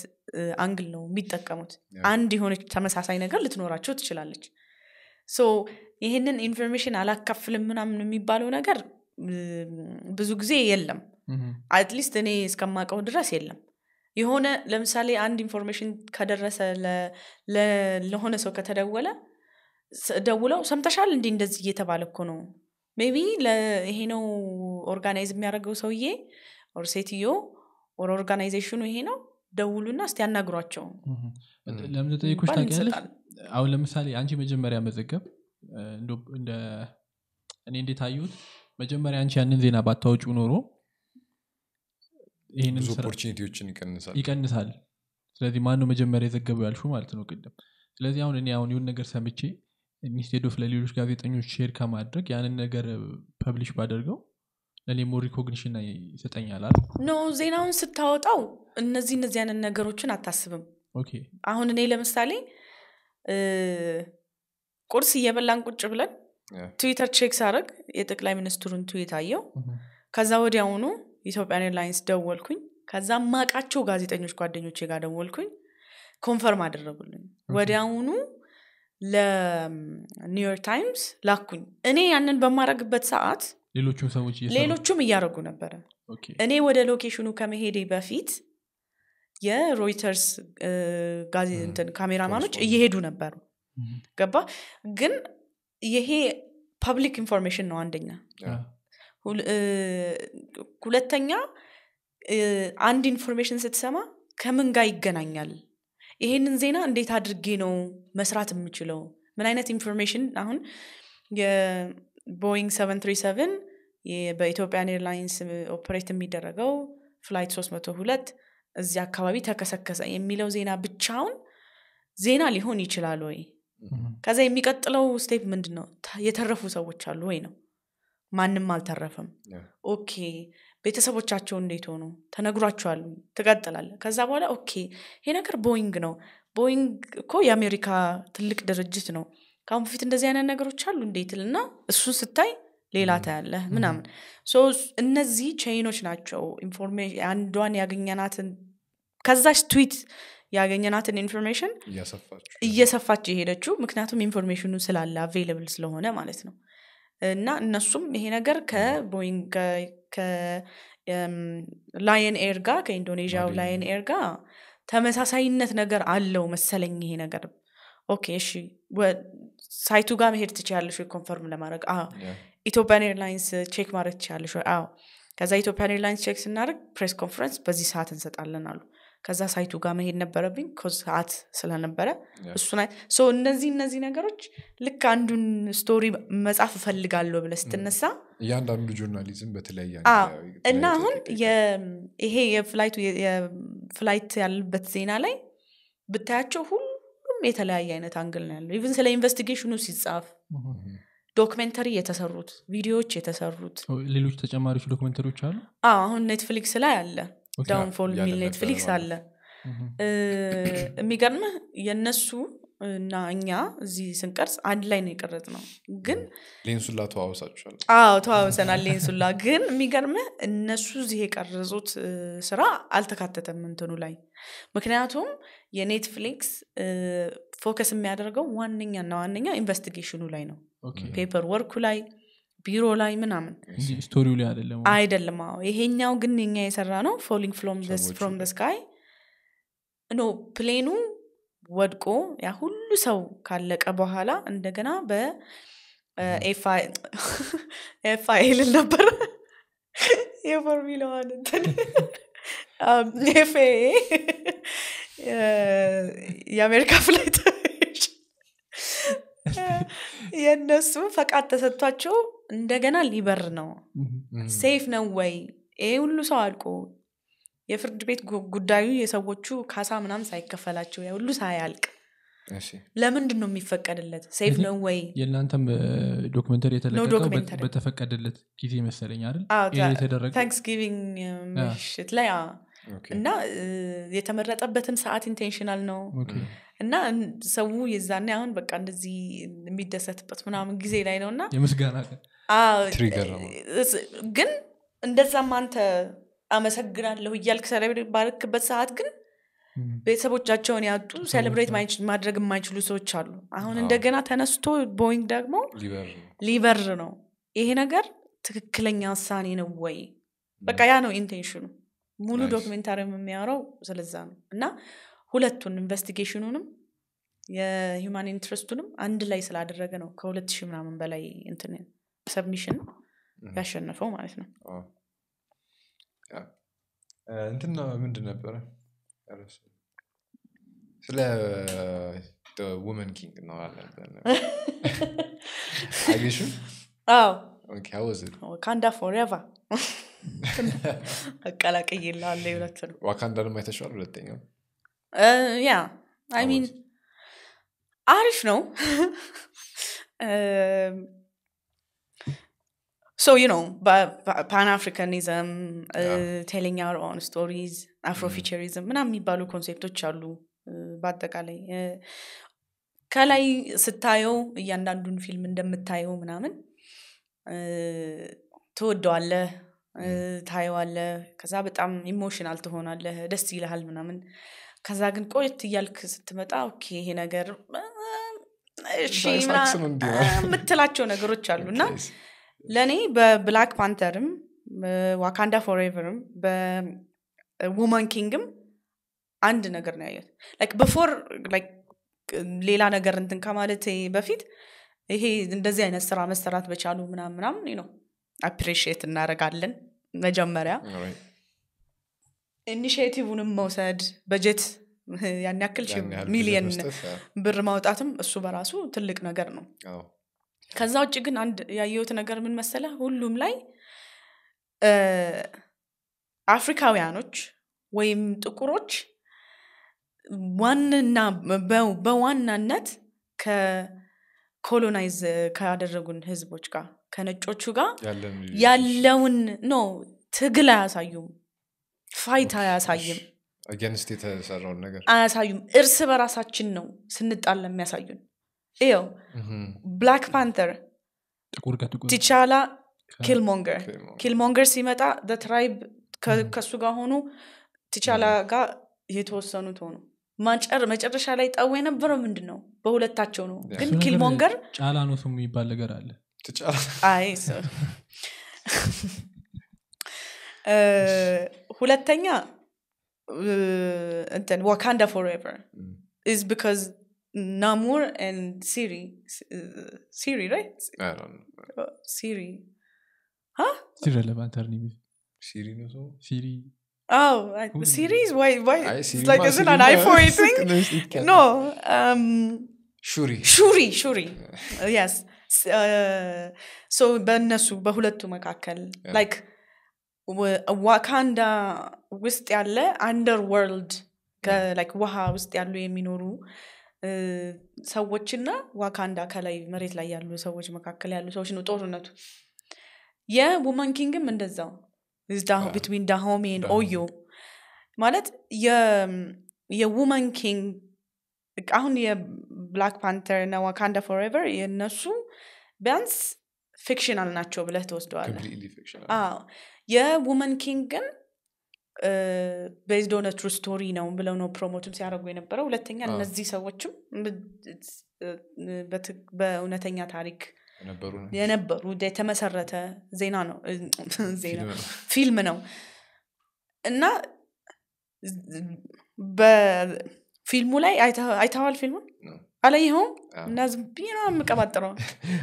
አንግል ነው የሚጠቀሙት አንድ የሆነች ተመሳሳይ ነገር ልትኖራቸው ትችላለች ሶ ይህንን ኢንፎርሜሽን አላካፍልም ምናምን የሚባለው ነገር ብዙ ጊዜ የለም አትሊስት እኔ እስከማቀው ድረስ የለም የሆነ ለምሳሌ አንድ ኢንፎርሜሽን ከደረሰ ለሆነ ሰው ከተደወለ ደውለው ሰምተሻል እንዲ እንደዚህ እየተባለ እኮ ነው ሜቢ ይሄ ነው ኦርጋናይዝ የሚያደርገው ሰውዬ ኦር ሴትዮ ወር ኦርጋናይዜሽኑ ይሄ ነው ደውሉና እስቲ ያናግሯቸው ለምንጠይኮች ጠይቆች አሁን ለምሳሌ አንቺ መጀመሪያ መዘገብ እኔ እንዴት መጀመሪያ አንቺ ያንን ዜና ባታወጩ ኖሮ ይህንን ይቀንሳል ይቀንሳል ስለዚህ ማን ነው መጀመሪያ የዘገበው ያልሹ ማለት ነው ቅድም ስለዚህ አሁን እኔ አሁን ይሁን ነገር ሰምቼ ኢንስቴድ ኦፍ ለሌሎች ጋዜጠኞች ሼር ከማድረግ ያንን ነገር ፐብሊሽ ባደርገው ሞር ሪኮግኒሽን ይሰጠኛላል ኖ ዜናውን ስታወጣው እነዚህ እነዚህ አይነት ነገሮችን አታስብም አሁን እኔ ለምሳሌ ቁርስ እየበላን ቁጭ ብለን ትዊተር ቼክ ሳረግ የጠቅላይ ሚኒስትሩን ትዊት አየው ከዛ ወዲያውኑ ኢትዮጵያን ኤርላይንስ ደወልኩኝ ከዛ ማቃቸው ጋዜጠኞች ጓደኞች ጋር ደወልኩኝ ኮንፈርም አደረጉልኝ ወዲያውኑ ለኒውዮርክ ታይምስ ላኩኝ እኔ ያንን በማድረግበት ሰዓት ሌሎቹም ሰዎች ሌሎቹም እያደረጉ ነበረ እኔ ወደ ሎኬሽኑ ከመሄዴ በፊት የሮይተርስ ጋዜንትን ካሜራማኖች እየሄዱ ነበሩ ገባ ግን ይሄ ፐብሊክ ኢንፎርሜሽን ነው አንደኛ ሁለተኛ አንድ ኢንፎርሜሽን ስትሰማ ከምን ጋር ይገናኛል ይሄንን ዜና እንዴት አድርጌ ነው መስራት የምችለው ምን አይነት ኢንፎርሜሽን አሁን የቦይንግ 737 በኢትዮጵያን ኤርላይንስ ኦፕሬት የሚደረገው ፍላይት 302 እዚህ አካባቢ ተከሰከሰ የሚለው ዜና ብቻውን ዜና ሊሆን ይችላል ወይ ከዛ የሚቀጥለው ስቴፕ ምንድን ነው የተረፉ ሰዎች አሉ ወይ ነው ማንም አልተረፈም ኦኬ ቤተሰቦቻቸው እንዴት ሆኑ ተነግሯቸዋል ትቀጥላለ ከዛ በኋላ ኦኬ ይሄ ነገር ቦይንግ ነው ቦይንግ እኮ የአሜሪካ ትልቅ ድርጅት ነው ከአሁን በፊት እንደዚህ አይነት ነገሮች አሉ እንዴትል እና እሱን ስታይ ሌላ ታያለህ ምናምን እነዚህ ቼይኖች ናቸው አንዷን ያገኘናትን ከዛች ትዊት ያገኘናትን ኢንፎርሜሽን እየሰፋች የሄደችው ምክንያቱም ኢንፎርሜሽኑ ስላለ አቬይለብል ስለሆነ ማለት ነው እና እነሱም ይሄ ነገር ከቦይንግ ከላየን ኤር ጋር ከኢንዶኔዥያው ላየን ኤር ጋር ተመሳሳይነት ነገር አለው መሰለኝ ይሄ ነገር ኦኬ እሺ ሳይቱ ጋር መሄድ ትችያለሽ ኮንፈርም ለማድረግ ኢትዮጵያን ኤርላይንስ ቼክ ማድረግ ትችላለሽ አዎ። ከዛ ኢትዮጵያን ኤርላይንስ ቼክ ስናደርግ ፕሬስ ኮንፈረንስ በዚህ ሰዓት እንሰጣለን አሉ። ከዛ ሳይቱ ጋር መሄድ ነበረብኝ ሰዓት ስለነበረ እሱን እነዚህ እነዚህ ነገሮች ልክ አንዱን ስቶሪ መጻፍ እፈልጋለሁ ብለ ስትነሳ እያንዳንዱ ጆርናሊዝም በተለያየ እና አሁን ይሄ የፍላይቱ የፍላይት ያለበት ዜና ላይ ብታያቸው ሁሉም የተለያየ አይነት አንግል ነው ያለው ኢቨን ስለ ኢንቨስቲጌሽኑ ሲጻፍ ዶክመንተሪ የተሰሩት ቪዲዮዎች የተሰሩት ሌሎች ተጨማሪዎች ዶክመንተሪዎች አሉ አሁን ኔትፍሊክስ ላይ አለ ዳውንፎል ሚል ኔትፍሊክስ አለ የሚገርምህ የእነሱ እና እኛ እዚህ ስንቀርጽ አንድ ላይ ነው የቀረጽ ነው ግን ሌንሱላ ተዋወሳችኋል አዎ ተዋወሰናል ሌንሱላ ግን የሚገርምህ እነሱ እዚህ የቀረጹት ስራ አልተካተተም እንትኑ ላይ ምክንያቱም የኔትፍሊክስ ፎከስ የሚያደርገው ዋነኛና ዋነኛ ኢንቨስቲጌሽኑ ላይ ነው ፔፐር ወርኩ ላይ ቢሮ ላይ ምናምን ስቶሪ ላይ አይደለም አይደለም አዎ ይሄኛው ግን እኛ የሰራ ነው ፎሊንግ ፍሮም ስካይ ኖ ፕሌኑ ወድቆ ያ ሁሉ ሰው ካለቀ በኋላ እንደገና በኤፍአይል ነበር የፎርሚላዋን እንትን የአሜሪካ ፍላይት የእነሱ ፈቃድ ተሰጥቷቸው እንደገና ሊበር ነው። ሴፍ ነው ወይ? ይሄ ሁሉ ሰው አልቆ የፍርድ ቤት ጉዳዩ የሰዎቹ ካሳ ምናምን ሳይከፈላቸው ያ ሁሉ ሳያልቅ ለምንድን ነው የሚፈቀድለት? ሴፍ ነው ወይ? የእናንተም ዶክመንተሪ በተፈቀደለት ጊዜ መሰለኝ አይደል? ታንክስጊቪንግ ምሽት ላይ እና የተመረጠበትም ሰዓት ኢንቴንሽናል ነው። እና ሰው የዛኔ አሁን በቃ እንደዚህ የሚደሰትበት ምናምን ጊዜ ላይ ነው እና ግን እንደዛም አንተ አመሰግናለሁ እያልክ ሰለብሬት ባልክበት ሰዓት ግን ቤተሰቦቻቸውን ያጡ ሴሌብሬት ማድረግ የማይችሉ ሰዎች አሉ አሁን እንደገና ተነስቶ ቦይንግ ደግሞ ሊበር ነው ይሄ ነገር ትክክለኛ ውሳኔ ነው ወይ በቃ ያ ነው ኢንቴንሽኑ ሙሉ ዶክሜንታሪ የሚያወረው ስለዛ ነው እና ሁለቱን ኢንቨስቲጌሽኑንም የሂውማን ኢንትረስቱንም አንድ ላይ ስላደረገ ነው ከሁለት ሺህ ምናምን በላይ እንትን ሰብሚሽን ያሸነፈው ማለት ነው እንትና ምንድን ነበረ ስለ ወመን ኪንግ እናወራለን አየሹ አዎ ካንዳ ፎሬቫ አቀላቅይልሃለ ሁለት ነው ዋካንዳንም አይተሸዋል ሁለተኛው ያ አይ ሚን አሪፍ ነው so you know ፓንአፍሪካኒዝም ቴሊንግ አር ኦን ስቶሪዝ አፍሮፊቸሪዝም ምናም የሚባሉ ኮንሴፕቶች አሉ በአጠቃላይ ከላይ ስታየው እያንዳንዱን ፊልም እንደምታየው ምናምን ትወደዋለህ ታየዋለህ ከዛ በጣም ኢሞሽናል ትሆናለህ ደስ ይልሃል ምናምን ከዛ ግን ቆየት እያልክ ስትመጣ ይሄ ነገር የምትላቸው ነገሮች አሉ እና ለእኔ በብላክ ፓንተርም ዋካንዳ ፎርቨርም በውመን ኪንግም አንድ ነገር ነው ያየት በፎር ሌላ ነገር እንትን ከማለት በፊት ይሄ እንደዚህ አይነት ስራ መሰራት በቻሉ ምናምናም ነው አፕሪሽት እናደረጋለን መጀመሪያ ኢኒሽቲቭንም መውሰድ በጀት ያን ያክል ሚሊየን ብር ማውጣትም እሱ በራሱ ትልቅ ነገር ነው ከዛ ውጭ ግን አንድ ያየውት ነገር ምን መሰለ ሁሉም ላይ አፍሪካውያኖች ወይም ጥቁሮች ዋንና በዋናነት ከኮሎናይዝ ካደረጉን ህዝቦች ጋር ከነጮቹ ጋር ያለውን ኖ ትግል አያሳዩም ፋይት አያሳይም። አገንስት የተሰራውን ነገር አያሳዩም። እርስ በራሳችን ነው ስንጣል የሚያሳዩን። ይው ብላክ ፓንተር ቲቻላ ኪልሞንገር ኪልሞንገር ሲመጣ ትራይብ ከሱ ጋር ሆኑ ቲቻላ ጋር የተወሰኑት ሆኑ መጨረሻ ላይ ጠው የነበረው ምንድን ነው በሁለታቸው ነው ግን ኪልሞንገር ጫላ ነው የሚባል ነገር አለ አይ Uh, ሁለተኛ uh, እንትን ዋካንዳ ፎርቨር mm. is because ናሙር and ሲሪ ሲሪ uh, right? ሲሪ huh? still relevant her name is Siri no Siri Oh, Siri series? Why? Why? Siri like, is it an iPhone thing? no. Um, Shuri. Shuri, Shuri. uh, yes. Uh, so, በእነሱ በሁለቱ መካከል like ዋካንዳ ውስጥ ያለ አንደር ወርልድ ላይክ ውሃ ውስጥ ያሉ የሚኖሩ ሰዎችና ዋካንዳ ከላይ መሬት ላይ ያሉ ሰዎች መካከል ያሉ ሰዎች ነው ጦርነቱ። የውመን ኪንግም እንደዛው ቢትዊን ዳሆሜን ኦዮ ማለት የውመን ኪንግ አሁን የብላክ ፓንተር እና ዋካንዳ ፎርቨር የነሱ ቢያንስ ፊክሽናል ናቸው ብለህ ትወስደዋለን የውመን ኪንግ ግን ቤዝድ ትሩ ስቶሪ ነው ብለው ነው ፕሮሞትም ሲያደረጉ የነበረው። ሁለተኛ እነዚህ ሰዎችም በእውነተኛ ታሪክ የነበሩ የተመሰረተ ዜና ነው ዜና ፊልም ነው እና በፊልሙ ላይ አይተዋል ፊልሙ አላየኸውም እና ዝም ብዬ ነው የምቀባጥረው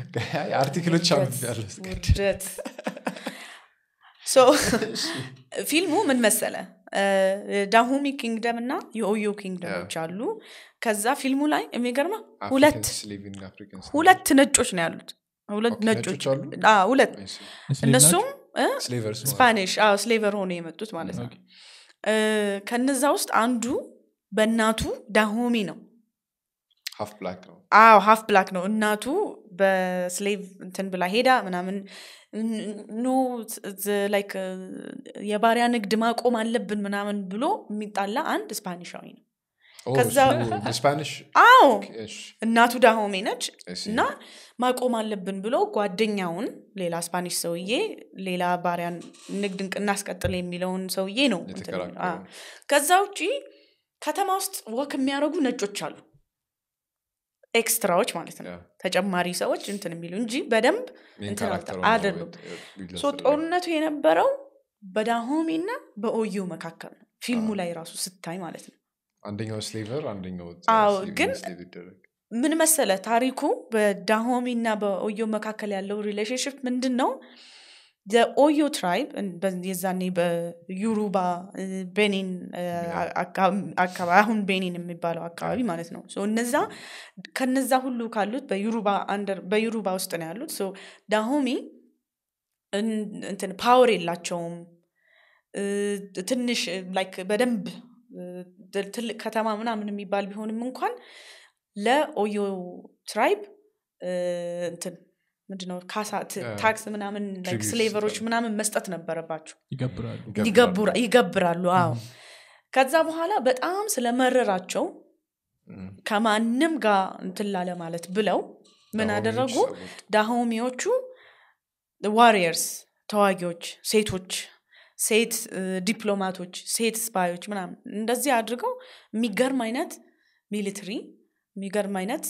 አርቲክሎች ውርደት ሶ ፊልሙ ምን መሰለ ዳሁሚ ኪንግደም እና የኦዮ ኪንግደሞች አሉ ከዛ ፊልሙ ላይ የሚገርማ ሁለት ሁለት ነጮች ነው ያሉት ሁለት ነጮች ሁለት እነሱም ስፓኒሽ ስሌቨር ሆነ የመጡት ማለት ነው ከነዛ ውስጥ አንዱ በእናቱ ዳሆሚ ነው አዎ ሀፍ ብላክ ነው እናቱ በስሌቭ እንትን ብላ ሄዳ ምናምን ኖ ላይክ የባሪያ ንግድ ማቆም አለብን ምናምን ብሎ የሚጣላ አንድ ስፓኒሻዊ ነው አዎ እናቱ ዳሆሜ ነች እና ማቆም አለብን ብሎ ጓደኛውን ሌላ ስፓኒሽ ሰውዬ ሌላ ባሪያን ንግድ እናስቀጥል የሚለውን ሰውዬ ነው ከዛ ውጪ ከተማ ውስጥ ወክ የሚያደርጉ ነጮች አሉ ኤክስትራዎች ማለት ነው ተጨማሪ ሰዎች እንትን የሚሉ እንጂ በደንብ አይደሉም ጦርነቱ የነበረው በዳሆሚ እና በኦዩ መካከል ነው ፊልሙ ላይ ራሱ ስታይ ማለት ነው አንደኛው ስሌቨር አንደኛው ግን ምን መሰለ ታሪኩ በዳሆሚ እና በኦዮ መካከል ያለው ሪሌሽንሽፕ ምንድን ነው የኦዮ ትራይብ የዛኔ በዩሩባ ቤኒን አካባቢ አሁን ቤኒን የሚባለው አካባቢ ማለት ነው እነዛ ከነዛ ሁሉ ካሉት በዩሩባ ውስጥ ነው ያሉት ዳሆሚ ፓወር የላቸውም ትንሽ ላይክ በደንብ ትልቅ ከተማ ምናምን የሚባል ቢሆንም እንኳን ለኦዮ ትራይብ እንትን ምንድነው ካሳ ታክስ ምናምን ስሌቨሮች ምናምን መስጠት ነበረባቸው ይገብራሉ አዎ ከዛ በኋላ በጣም ስለመረራቸው ከማንም ጋር እንትላለ ማለት ብለው ምን አደረጉ ዳሆሚዎቹ ዋሪየርስ ተዋጊዎች ሴቶች ሴት ዲፕሎማቶች ሴት ስፓዮች ምናምን እንደዚህ አድርገው የሚገርም አይነት ሚሊትሪ የሚገርም አይነት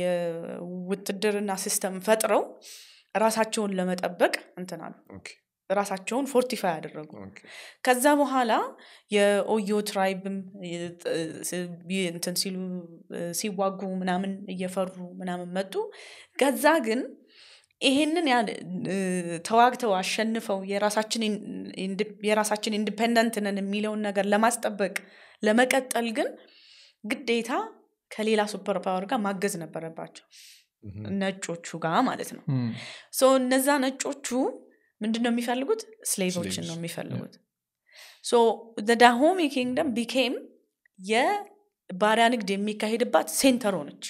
የውትድርና ሲስተም ፈጥረው ራሳቸውን ለመጠበቅ እንትና ነው ራሳቸውን ፎርቲፋይ ያደረጉ ከዛ በኋላ የኦዮ ትራይብም እንትን ሲሉ ሲዋጉ ምናምን እየፈሩ ምናምን መጡ ከዛ ግን ይሄንን ተዋግተው አሸንፈው የራሳችን ኢንዲፔንደንት ነን የሚለውን ነገር ለማስጠበቅ ለመቀጠል ግን ግዴታ ከሌላ ሱፐር ፓወር ጋር ማገዝ ነበረባቸው ነጮቹ ጋር ማለት ነው እነዛ ነጮቹ ምንድን ነው የሚፈልጉት ስሌቮችን ነው የሚፈልጉት ዳሆሚ ኪንግደም ቢኬም የባሪያ ንግድ የሚካሄድባት ሴንተር ሆነች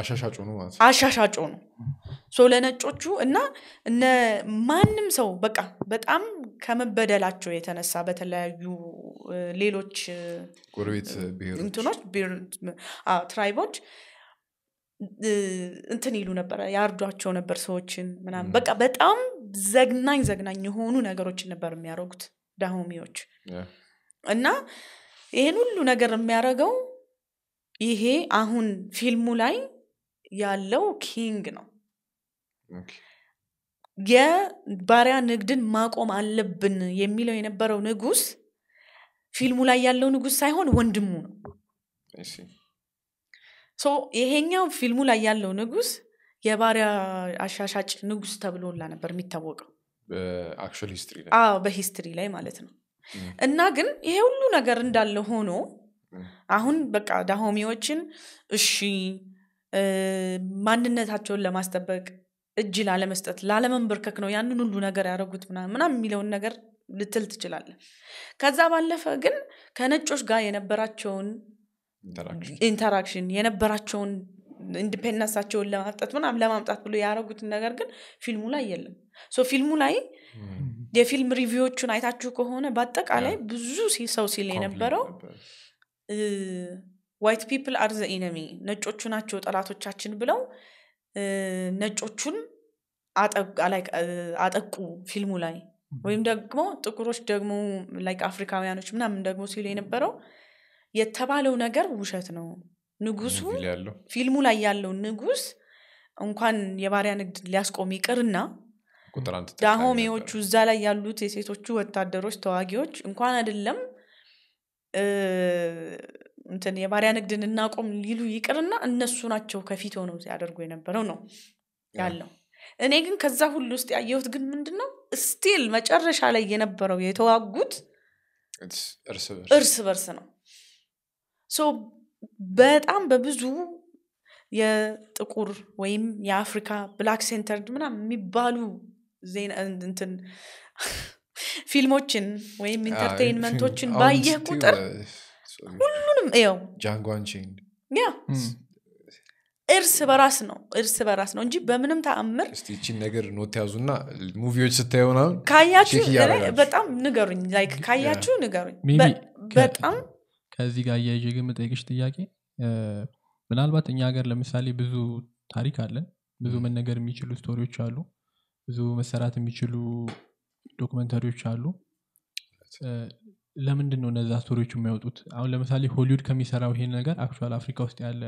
አሻሻጩ ነው ማለት አሻሻጩ ነው ሶ ለነጮቹ እና እነ ማንም ሰው በቃ በጣም ከመበደላቸው የተነሳ በተለያዩ ሌሎች ጎረቤት ትራይቦች እንትን ይሉ ነበረ ያርዷቸው ነበር ሰዎችን ምናም በቃ በጣም ዘግናኝ ዘግናኝ የሆኑ ነገሮችን ነበር የሚያደርጉት ዳሆሚዎች እና ይህን ሁሉ ነገር የሚያደርገው ይሄ አሁን ፊልሙ ላይ ያለው ኪንግ ነው። የባሪያ ንግድን ማቆም አለብን የሚለው የነበረው ንጉስ ፊልሙ ላይ ያለው ንጉስ ሳይሆን ወንድሙ ነው። ሶ ይሄኛው ፊልሙ ላይ ያለው ንጉስ የባሪያ አሻሻጭ ንጉስ ተብሎላ ነበር የሚታወቀው በሂስትሪ ላይ ማለት ነው። እና ግን ይሄ ሁሉ ነገር እንዳለ ሆኖ አሁን በቃ ዳሆሚዎችን እሺ ማንነታቸውን ለማስጠበቅ እጅ ላለመስጠት ላለመንበርከክ ነው ያንን ሁሉ ነገር ያደረጉት ምናምን የሚለውን ነገር ልትል ትችላለ። ከዛ ባለፈ ግን ከነጮች ጋር የነበራቸውን ኢንተራክሽን የነበራቸውን ኢንዲፔንደንሳቸውን ለማምጣት ምናም ለማምጣት ብሎ ያደረጉትን ነገር ግን ፊልሙ ላይ የለም። ፊልሙ ላይ hmm. የፊልም ሪቪዎቹን አይታችሁ ከሆነ በአጠቃላይ ብዙ ሰው ሲል የነበረው ዋይት ፒፕል አር ዘ ኢነሚ ነጮቹ ናቸው ጠላቶቻችን ብለው ነጮቹን አጠቁ ፊልሙ ላይ ወይም ደግሞ ጥቁሮች ደግሞ ላይ አፍሪካውያኖች ምናምን ደግሞ ሲሉ የነበረው የተባለው ነገር ውሸት ነው። ንጉሱ ፊልሙ ላይ ያለው ንጉስ እንኳን የባሪያ ንግድ ሊያስቆም ይቅርና ዳሆሜዎቹ እዛ ላይ ያሉት የሴቶቹ ወታደሮች፣ ተዋጊዎች እንኳን አይደለም እንትን የባሪያ ንግድን እናቆም ሊሉ ይቅርና እነሱ ናቸው ከፊት ሆነው ሲያደርጉ የነበረው ነው ያለው። እኔ ግን ከዛ ሁሉ ውስጥ ያየሁት ግን ምንድነው? ስቲል መጨረሻ ላይ የነበረው የተዋጉት እርስ በርስ ነው። በጣም በብዙ የጥቁር ወይም የአፍሪካ ብላክ ሴንተርድ ምና የሚባሉ ፊልሞችን ወይም ኢንተርቴንመንቶችን ባየህ ቁጥር ሁሉንም ው ጃንጓንቺንግ ያ እርስ በራስ ነው እርስ በራስ ነው እንጂ በምንም ተአምር እስቲቺን ነገር ኖት ያዙና ሙቪዎች ስታየሆና ካያችሁ በጣም ንገሩኝ ላይክ ካያችሁ ንገሩኝ በጣም ከዚህ ጋር እያይዤ ግን ጠይቅሽ ጥያቄ ምናልባት እኛ ሀገር ለምሳሌ ብዙ ታሪክ አለን ብዙ መነገር የሚችሉ ስቶሪዎች አሉ ብዙ መሰራት የሚችሉ ዶክመንተሪዎች አሉ ለምንድነው እነዛ ስቶሪዎች የሚያወጡት? አሁን ለምሳሌ ሆሊውድ ከሚሰራው ይሄን ነገር አክል አፍሪካ ውስጥ ያለ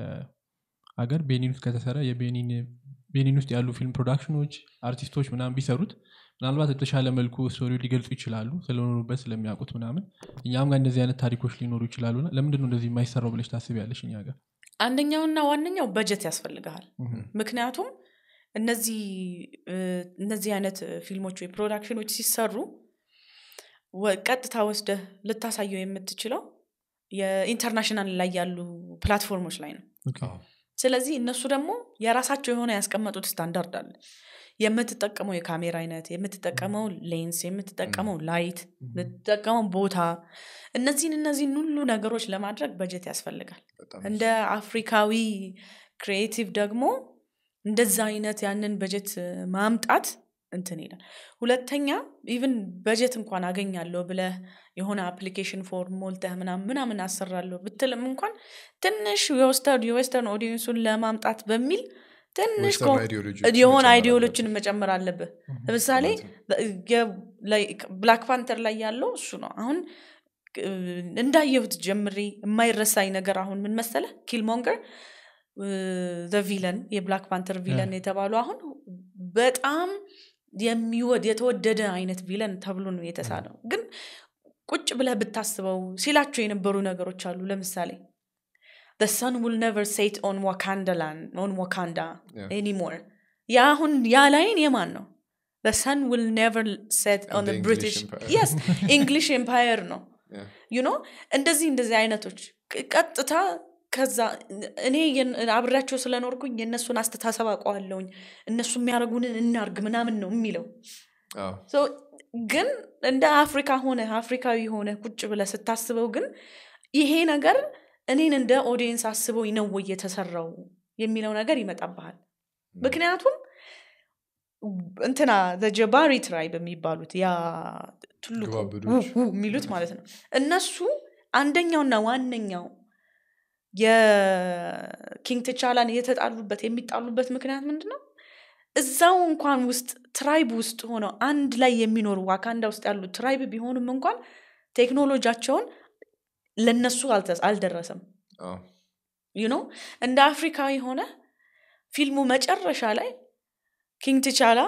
ሀገር ቤኒን ውስጥ ከተሰራ የቤኒን ውስጥ ያሉ ፊልም ፕሮዳክሽኖች አርቲስቶች ምናምን ቢሰሩት ምናልባት የተሻለ መልኩ ስቶሪው ሊገልጹ ይችላሉ ስለኖሩበት ስለሚያውቁት ምናምን እኛም ጋር እንደዚህ አይነት ታሪኮች ሊኖሩ ይችላሉ ይችላሉና ነው እንደዚህ የማይሰራው ታስብ ታስቢያለሽ እኛ ጋር አንደኛውና ዋነኛው በጀት ያስፈልግሃል ምክንያቱም እነዚህ እነዚህ አይነት ፊልሞች ወይ ፕሮዳክሽኖች ሲሰሩ ቀጥታ ወስደህ ልታሳየው የምትችለው የኢንተርናሽናል ላይ ያሉ ፕላትፎርሞች ላይ ነው ስለዚህ እነሱ ደግሞ የራሳቸው የሆነ ያስቀመጡት ስታንዳርድ አለ የምትጠቀመው የካሜራ አይነት የምትጠቀመው ሌንስ የምትጠቀመው ላይት የምትጠቀመው ቦታ እነዚህን እነዚህን ሁሉ ነገሮች ለማድረግ በጀት ያስፈልጋል እንደ አፍሪካዊ ክሪኤቲቭ ደግሞ እንደዛ አይነት ያንን በጀት ማምጣት እንትን ይላል ሁለተኛ ኢቭን በጀት እንኳን አገኛለሁ ብለህ የሆነ አፕሊኬሽን ፎርም ሞልተህ ምናምን ምናምን አሰራለሁ ብትልም እንኳን ትንሽ የወስተርን ኦዲየንሱን ለማምጣት በሚል ትንሽ የሆነ አይዲዮሎጂን መጨመር አለብህ። ለምሳሌ ብላክ ፓንተር ላይ ያለው እሱ ነው። አሁን እንዳየሁት ጀምሬ የማይረሳኝ ነገር አሁን ምን መሰለ ኪልሞንገር ቪለን የብላክ ፓንተር ቪለን የተባሉ አሁን በጣም የተወደደ አይነት ቢለን ተብሎ ነው የተሳለው። ግን ቁጭ ብለህ ብታስበው ሲላቸው የነበሩ ነገሮች አሉ። ለምሳሌ the sun will never set on Wakanda land, on Wakanda yeah. anymore. ያ አሁን ያ ላይን የማን ነው? the sun will never set on the, the British empire. yes English empire ነው። ዩ ኖ እንደዚህ እንደዚህ አይነቶች ቀጥታ ከዛ እኔ አብሬያቸው ስለኖርኩኝ የእነሱን አስተሳሰብ አውቀዋለሁኝ እነሱ የሚያደርጉንን እናርግ ምናምን ነው የሚለው ግን እንደ አፍሪካ ሆነ አፍሪካዊ ሆነ ቁጭ ብለ ስታስበው ግን ይሄ ነገር እኔን እንደ ኦዲየንስ አስበው ይነው የተሰራው የሚለው ነገር ይመጣብሃል ምክንያቱም እንትና ዘጀባሪ ትራይብ የሚባሉት ያ ትልቁ የሚሉት ማለት ነው እነሱ አንደኛውና ዋነኛው የኪንግ ትቻላን የተጣሉበት የሚጣሉበት ምክንያት ምንድ ነው? እዛው እንኳን ውስጥ ትራይብ ውስጥ ሆነው አንድ ላይ የሚኖሩ ዋካንዳ ውስጥ ያሉ ትራይብ ቢሆኑም እንኳን ቴክኖሎጂቸውን ለነሱ አልደረሰም። ዩኖ እንደ አፍሪካዊ ሆነ ፊልሙ መጨረሻ ላይ ኪንግ ትቻላ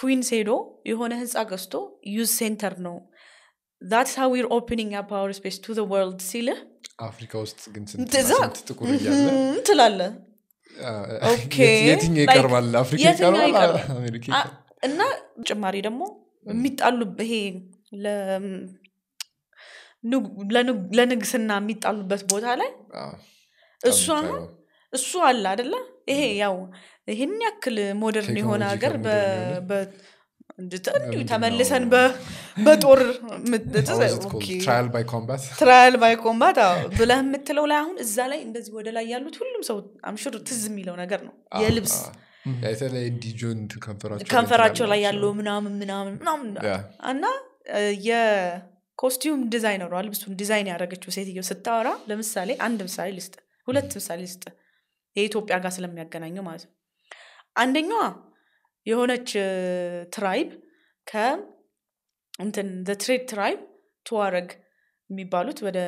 ኩዊንስ ሄዶ የሆነ ህንፃ ገዝቶ ዩዝ ሴንተር ነው that's how we're opening up our space to the world ሲልህ አፍሪካ ውስጥ ግን ስንት ጥቁር እያለ ትላለህ ይቀርባል አፍሪካ እና ጭማሪ ደግሞ የሚጣሉ ይሄ ለንግስና የሚጣሉበት ቦታ ላይ እሱ እሱ አለ አደለ ይሄ ያው ይህን ያክል ሞደርን የሆነ ሀገር ተመልሰን በጦር ትራያል ባይ ኮምባት ብለህ የምትለው ላይ አሁን እዛ ላይ እንደዚህ ወደ ላይ ያሉት ሁሉም ሰው አምሹር ትዝ የሚለው ነገር ነው የልብስ የተለይ እንዲጆን ከንፈራቸው ላይ ያለው ምናምን ምናምን ምናምን እና የኮስቲዩም ዲዛይነሯ ልብሱን ዲዛይን ያደረገችው ሴትዮ ስታወራ ለምሳሌ አንድ ምሳሌ ልስጥ ሁለት ምሳሌ ልስጥ የኢትዮጵያ ጋር ስለሚያገናኘው ማለት ነው አንደኛዋ የሆነች ትራይብ ከእንትን ትሬድ ትራይብ ተዋረግ የሚባሉት ወደ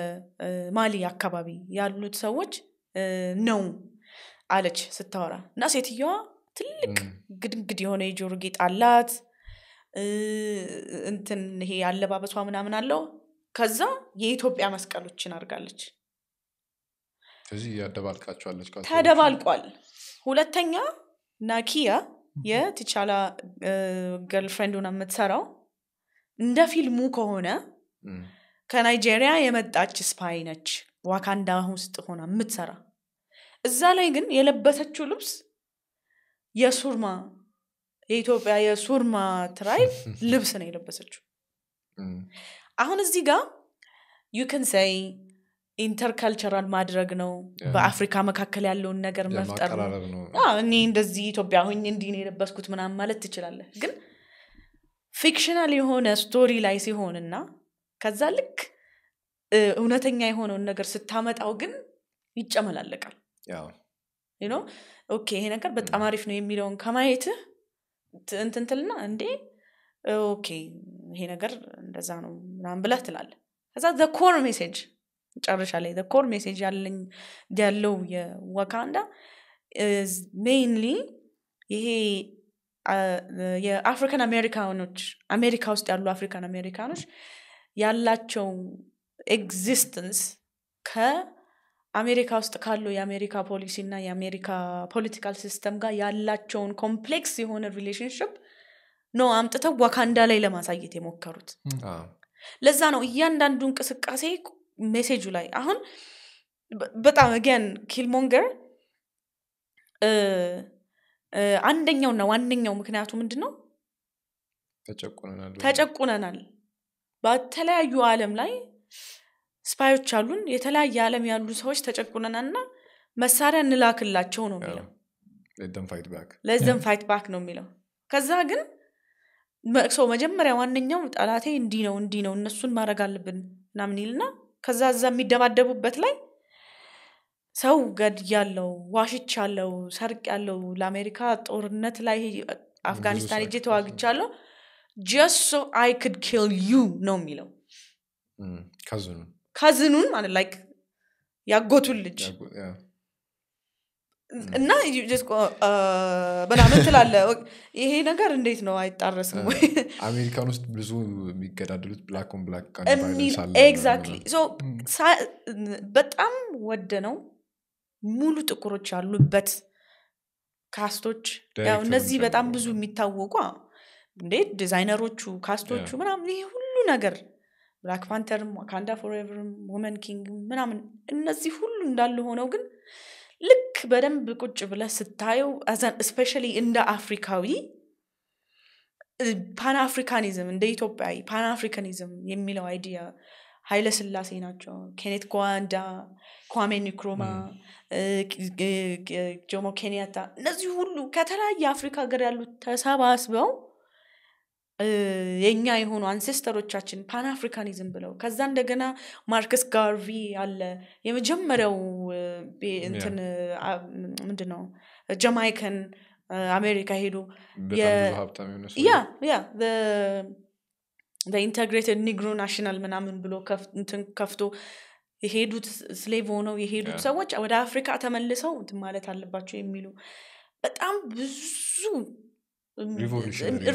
ማሊ አካባቢ ያሉት ሰዎች ነው አለች ስታወራ እና ሴትዮዋ ትልቅ ግድንግድ የሆነ የጆሮ ጌጥ አላት እንትን ይሄ አለባበሷ ምናምን አለው ከዛ የኢትዮጵያ መስቀሎችን አድርጋለች ያደባልቃቸዋለች ተደባልቋል ሁለተኛ ናኪያ የትቻላ ገርልፍሬንድ ሆነ የምትሰራው እንደ ፊልሙ ከሆነ ከናይጄሪያ የመጣች ስፓይ ነች ዋካንዳ ውስጥ ሆና የምትሰራ እዛ ላይ ግን የለበሰችው ልብስ የሱርማ የኢትዮጵያ የሱርማ ትራይብ ልብስ ነው የለበሰችው አሁን እዚህ ጋር ዩ ን ሰይ ኢንተርካልቸራል ማድረግ ነው በአፍሪካ መካከል ያለውን ነገር መፍጠር ነው እኔ እንደዚህ ኢትዮጵያ ሆኝ እንዲህ የለበስኩት ምናምን ማለት ትችላለህ ግን ፊክሽናል የሆነ ስቶሪ ላይ ሲሆንና ከዛ ልክ እውነተኛ የሆነውን ነገር ስታመጣው ግን ይጨመላለቃል ኦኬ ይሄ ነገር በጣም አሪፍ ነው የሚለውን ከማየትህ እንትንትልና እንዴ ኦኬ ይሄ ነገር እንደዛ ነው ምናም ብለህ ትላለ ከዛ ኮር ሜሴጅ መጨረሻ ላይ ኮር ሜሴጅ ያለኝ ያለው የዋካንዳ ሜይንሊ ይሄ የአፍሪካን አሜሪካኖች አሜሪካ ውስጥ ያሉ አፍሪካን አሜሪካኖች ያላቸው ኤግዚስተንስ ከአሜሪካ ውስጥ ካለው የአሜሪካ ፖሊሲ እና የአሜሪካ ፖለቲካል ሲስተም ጋር ያላቸውን ኮምፕሌክስ የሆነ ሪሌሽንሽፕ ነው አምጥተው ዋካንዳ ላይ ለማሳየት የሞከሩት። ለዛ ነው እያንዳንዱ እንቅስቃሴ ሜሴጁ ላይ አሁን በጣም ገን ኪልሞንገር አንደኛውና ዋነኛው ምክንያቱ ምንድን ነው ተጨቁነናል በተለያዩ አለም ላይ ስፓዮች አሉን የተለያየ አለም ያሉ ሰዎች ተጨቁነናል እና መሳሪያ እንላክላቸው ነው የሚለው ለዘን ፋይት ባክ ነው የሚለው ከዛ ግን ሰው መጀመሪያ ዋነኛው ጠላቴ እንዲ ነው እንዲ ነው እነሱን ማድረግ አለብን ምናምን ይልና ከዛ እዛ የሚደማደቡበት ላይ ሰው ገድ ያለው ዋሽች ያለው ሰርቅ ያለው ለአሜሪካ ጦርነት ላይ አፍጋኒስታን እጅ ተዋግቻለሁ ጀስት አይ ክድ ኪል ዩ ነው የሚለው ከዝኑን ማለት ላይክ ያጎቱን ልጅ እና uh, ምናምን ትላለ ይሄ ነገር እንዴት ነው አይጣረስም ወይ አሜሪካን ውስጥ ብዙ የሚገዳደሉት ብላክን ብላክ በጣም ወደ ነው ሙሉ ጥቁሮች ያሉበት ካስቶች ያው እነዚህ በጣም ብዙ የሚታወቁ እንዴት ዲዛይነሮቹ ካስቶቹ ምናምን ይሄ ሁሉ ነገር ብላክ ፓንተርም ካንዳ ፎርቨርም ወመን ኪንግ ምናምን እነዚህ ሁሉ እንዳለ ሆነው ግን ልክ በደንብ ቁጭ ብለ ስታየው አዘን እስፔሻሊ እንደ አፍሪካዊ ፓን አፍሪካኒዝም እንደ ኢትዮጵያዊ ፓን አፍሪካኒዝም የሚለው አይዲያ ሀይለ ስላሴ ናቸው፣ ኬኔት ጓንዳ፣ ኳሜ ኒክሮማ፣ ጆሞ ኬንያታ እነዚህ ሁሉ ከተለያየ አፍሪካ ሀገር ያሉት ተሰባስበው የኛ የሆኑ አንሴስተሮቻችን ፓን አፍሪካኒዝም ብለው ከዛ እንደገና ማርከስ ጋርቪ አለ የመጀመሪያው ንትን ምንድን ነው ጀማይከን አሜሪካ ሄዱ ያ ኢንተግሬትድ ኒግሮ ናሽናል ምናምን ብሎ ንትን ከፍቶ የሄዱት ስሌቭ ሆነው የሄዱት ሰዎች ወደ አፍሪካ ተመልሰው ማለት አለባቸው የሚሉ በጣም ብዙ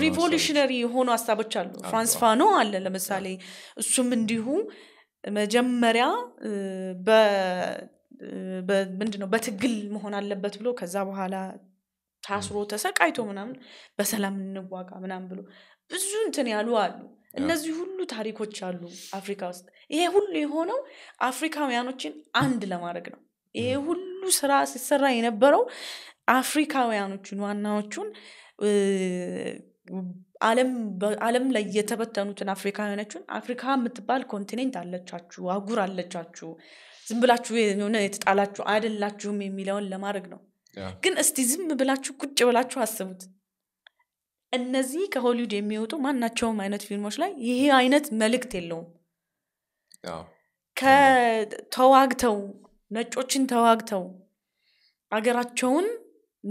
ሪቮሉሽነሪ የሆኑ ሀሳቦች አሉ ፍራንስ ፋኖ አለ ለምሳሌ እሱም እንዲሁ መጀመሪያ ምንድነው በትግል መሆን አለበት ብሎ ከዛ በኋላ ታስሮ ተሰቃይቶ ምናምን በሰላም እንዋጋ ምናምን ብሎ ብዙ እንትን ያሉ አሉ እነዚህ ሁሉ ታሪኮች አሉ አፍሪካ ውስጥ ይሄ ሁሉ የሆነው አፍሪካውያኖችን አንድ ለማድረግ ነው ይሄ ሁሉ ስራ ሲሰራ የነበረው አፍሪካውያኖቹን ዋናዎቹን ዓለም ላይ የተበተኑትን አፍሪካውያኖችን አፍሪካ የምትባል ኮንቲኔንት አለቻችሁ፣ አጉር አለቻችሁ፣ ዝም ብላችሁ የሆነ የተጣላችሁ አይደላችሁም የሚለውን ለማድረግ ነው። ግን እስቲ ዝም ብላችሁ ቁጭ ብላችሁ አስቡት። እነዚህ ከሆሊውድ የሚወጡ ማናቸውም አይነት ፊልሞች ላይ ይሄ አይነት መልእክት የለውም። ከተዋግተው ነጮችን ተዋግተው አገራቸውን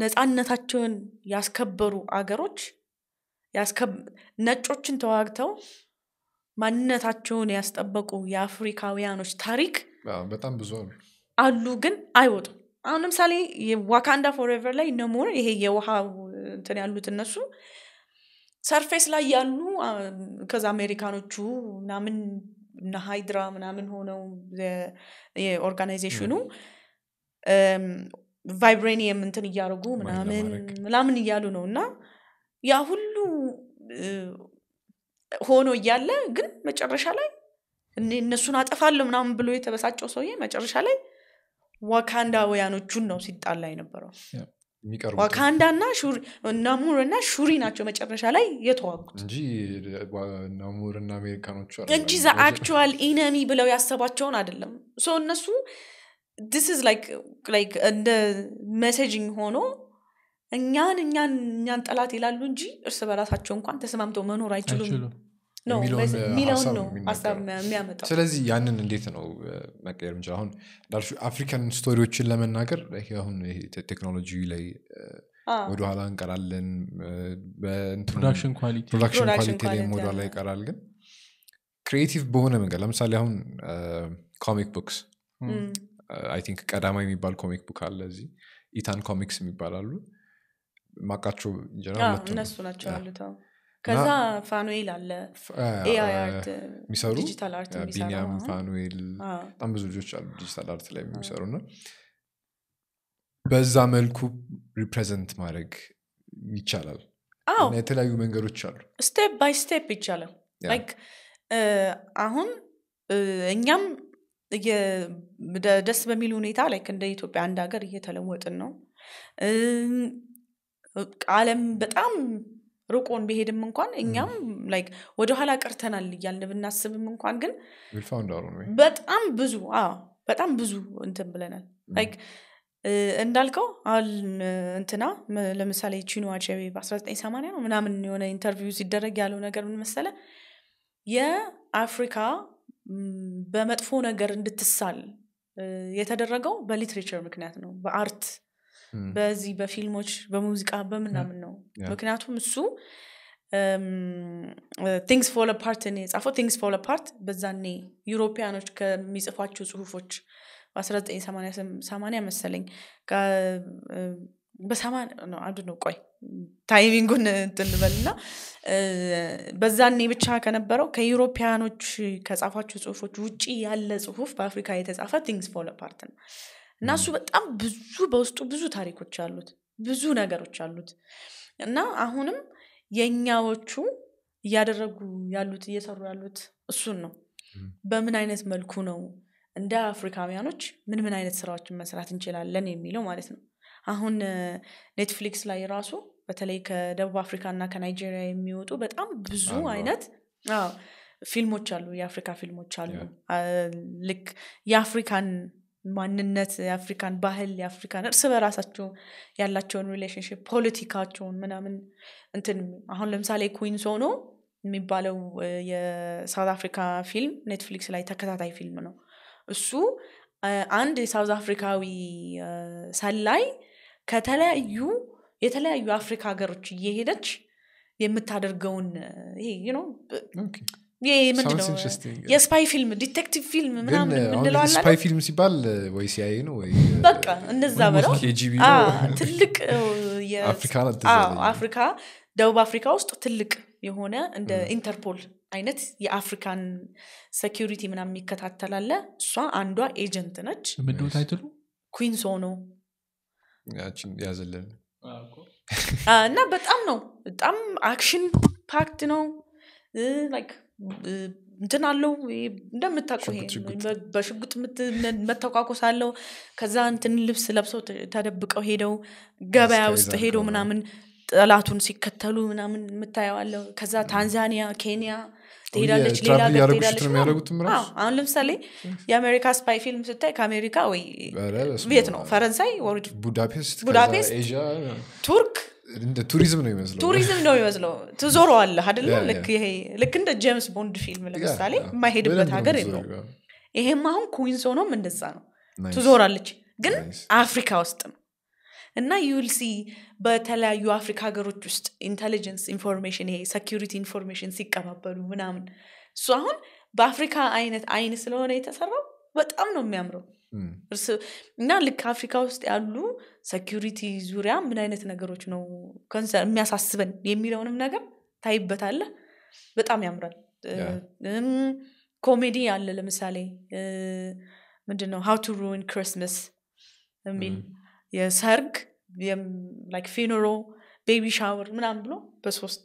ነፃነታቸውን ያስከበሩ አገሮች ነጮችን ተዋግተው ማንነታቸውን ያስጠበቁ የአፍሪካውያኖች ታሪክ በጣም ብዙ አሉ አሉ ግን አይወጡም አሁን ለምሳሌ ዋካንዳ ፎርቨር ላይ ነሞር ይሄ የውሃ እንትን ያሉት እነሱ ሰርፌስ ላይ ያሉ ከዛ አሜሪካኖቹ ምናምን እና ሃይድራ ምናምን ሆነው የኦርጋናይዜሽኑ ቫይብሬኒየም እንትን እያደረጉ ምናምን ምናምን እያሉ ነው እና ያ ሁሉ ሆኖ እያለ ግን መጨረሻ ላይ እነሱን አጠፋለሁ ምናምን ብሎ የተበሳጨው ሰውዬ መጨረሻ ላይ ዋካንዳውያኖቹን ነው ሲጣላ የነበረው ዋካንዳ እና ናሙር እና ሹሪ ናቸው መጨረሻ ላይ የተዋጉት እንጂ አክቹዋል ኢነሚ ብለው ያሰባቸውን አይደለም እነሱ ዲስ ኢዝ ላይክ እንደ መሴጂንግ ሆኖ እኛን እኛን እኛን ጠላት ይላሉ እንጂ እርስ በራሳቸው እንኳን ተስማምተው መኖር አይችሉም የሚለውን ነው ሀሳብ የሚያመጣው ስለዚህ ያንን እንዴት ነው uh, መቀየር ምችል አሁን እንዳልሹ አፍሪካን ስቶሪዎችን ለመናገር አሁን ቴክኖሎጂ ላይ uh, ወደኋላ እንቀራለን ፕሮዳክሽን ኳሊቲ ላይም ወደኋላ ይቀራል ግን ክሪኤቲቭ በሆነ መንገድ ለምሳሌ አሁን ኮሚክ uh, ቡክስ አይ ቲንክ ቀዳማ የሚባል ኮሚክ ቡክ አለ እዚህ ኢታን ኮሚክስ የሚባላሉ ማቃቸው እነሱ ናቸው ያሉት ከዛ ፋኑኤል አለ የሚሰሩ ዲጂታል አርት ቢኒያም ፋኑኤል በጣም ብዙ ልጆች አሉ ዲጂታል አርት ላይ የሚሰሩ ና በዛ መልኩ ሪፕሬዘንት ማድረግ ይቻላል የተለያዩ መንገዶች አሉ ስቴፕ ባይ ስቴፕ ይቻላል አሁን እኛም ደስ በሚል ሁኔታ ላይ እንደ ኢትዮጵያ አንድ ሀገር እየተለወጥን ነው። አለም በጣም ርቆን ቢሄድም እንኳን እኛም ላይክ ወደኋላ ቀርተናል እያልን ብናስብም እንኳን ግን በጣም ብዙ በጣም ብዙ እንትን ብለናል። ላይክ እንዳልከው አሁን እንትና ለምሳሌ ቺኖ አቸቤ በ1980 ነው ምናምን የሆነ ኢንተርቪው ሲደረግ ያለው ነገር ምን መሰለ የአፍሪካ በመጥፎ ነገር እንድትሳል የተደረገው በሊትሬቸር ምክንያት ነው በአርት በዚህ በፊልሞች በሙዚቃ በምናምን ነው ምክንያቱም እሱ ቲንግስ ፎል ፓርት እኔ የጻፈው ቲንግስ ፎል ፓርት በዛኔ ዩሮፒያኖች ከሚጽፏቸው ጽሁፎች በ1980 መሰለኝ በሰማ ነው ቆይ ታይሚንጉን ትንበልና በዛኔ ብቻ ከነበረው ከዩሮፒያኖች ከጻፏቸው ጽሁፎች ውጭ ያለ ጽሁፍ በአፍሪካ የተጻፈ ቲንግስ ፎል ፓርት ነው እና እሱ በጣም ብዙ በውስጡ ብዙ ታሪኮች አሉት ብዙ ነገሮች አሉት እና አሁንም የእኛዎቹ እያደረጉ ያሉት እየሰሩ ያሉት እሱን ነው በምን አይነት መልኩ ነው እንደ አፍሪካውያኖች ምን ምን አይነት ስራዎችን መስራት እንችላለን የሚለው ማለት ነው አሁን ኔትፍሊክስ ላይ ራሱ በተለይ ከደቡብ አፍሪካ እና ከናይጄሪያ የሚወጡ በጣም ብዙ አይነት ፊልሞች አሉ የአፍሪካ ፊልሞች አሉ ልክ የአፍሪካን ማንነት የአፍሪካን ባህል የአፍሪካን እርስ በራሳቸው ያላቸውን ሪሌሽንሽፕ ፖለቲካቸውን ምናምን እንትን አሁን ለምሳሌ ኩንስ ሆኖ የሚባለው የሳውት አፍሪካ ፊልም ኔትፍሊክስ ላይ ተከታታይ ፊልም ነው እሱ አንድ የሳውት አፍሪካዊ ሰላይ ከተለያዩ የተለያዩ አፍሪካ ሀገሮች እየሄደች የምታደርገውን የስፓይ ፊልም ዲቴክቲቭ ፊልም ምናምን uh, ፊልም ሲባል uh, ወይ ሲያይ ነው ወይ uh, በቃ እነዛ ትልቅ አፍሪካ ደቡብ አፍሪካ ውስጥ ትልቅ የሆነ እንደ mm. ኢንተርፖል አይነት የአፍሪካን ሴኪሪቲ ምናምን የሚከታተላለ እሷ አንዷ ኤጀንት ነች ታይትሉ ኩንሶ ነው ያዘለን እና በጣም ነው በጣም አክሽን ፓክት ነው እንትን አለው እንደምታውቁ በሽጉጥ መተኳኮስ አለው ከዛ እንትን ልብስ ለብሰው ተደብቀው ሄደው ገበያ ውስጥ ሄደው ምናምን ጠላቱን ሲከተሉ ምናምን የምታየዋለው ከዛ ታንዛኒያ ኬንያ ትሄዳለች አሁን ለምሳሌ የአሜሪካ ስፓይ ፊልም ስታይ ከአሜሪካ ወይ ቤት ነው ፈረንሳይ ቱርክ እንደ ቱሪዝም ነው ይመስለው ቱሪዝም ነው ይመስለው ትዞሮ አለ አደለ ልክ እንደ ጄምስ ቦንድ ፊልም ለምሳሌ የማይሄድበት ሀገር የለው ይሄም አሁን ኩዊንስ ሆኖም እንደዛ ነው ትዞራለች ግን አፍሪካ ውስጥ ነው እና ዩልሲ በተለያዩ አፍሪካ ሀገሮች ውስጥ ኢንቴሊጀንስ ኢንፎርሜሽን ይሄ ሰኪሪቲ ኢንፎርሜሽን ሲቀባበሉ ምናምን እሱ አሁን በአፍሪካ አይነት አይን ስለሆነ የተሰራው በጣም ነው የሚያምረው እና ልክ አፍሪካ ውስጥ ያሉ ሰኪሪቲ ዙሪያ ምን አይነት ነገሮች ነው የሚያሳስበን የሚለውንም ነገር ታይበታለ በጣም ያምራል ኮሜዲ አለ ለምሳሌ ምንድነው ሀው ቱ ሩን ክርስመስ የሚል የሰርግ ላይክ ፊኖሮ ቤቢ ሻወር ምናምን ብሎ በሶስት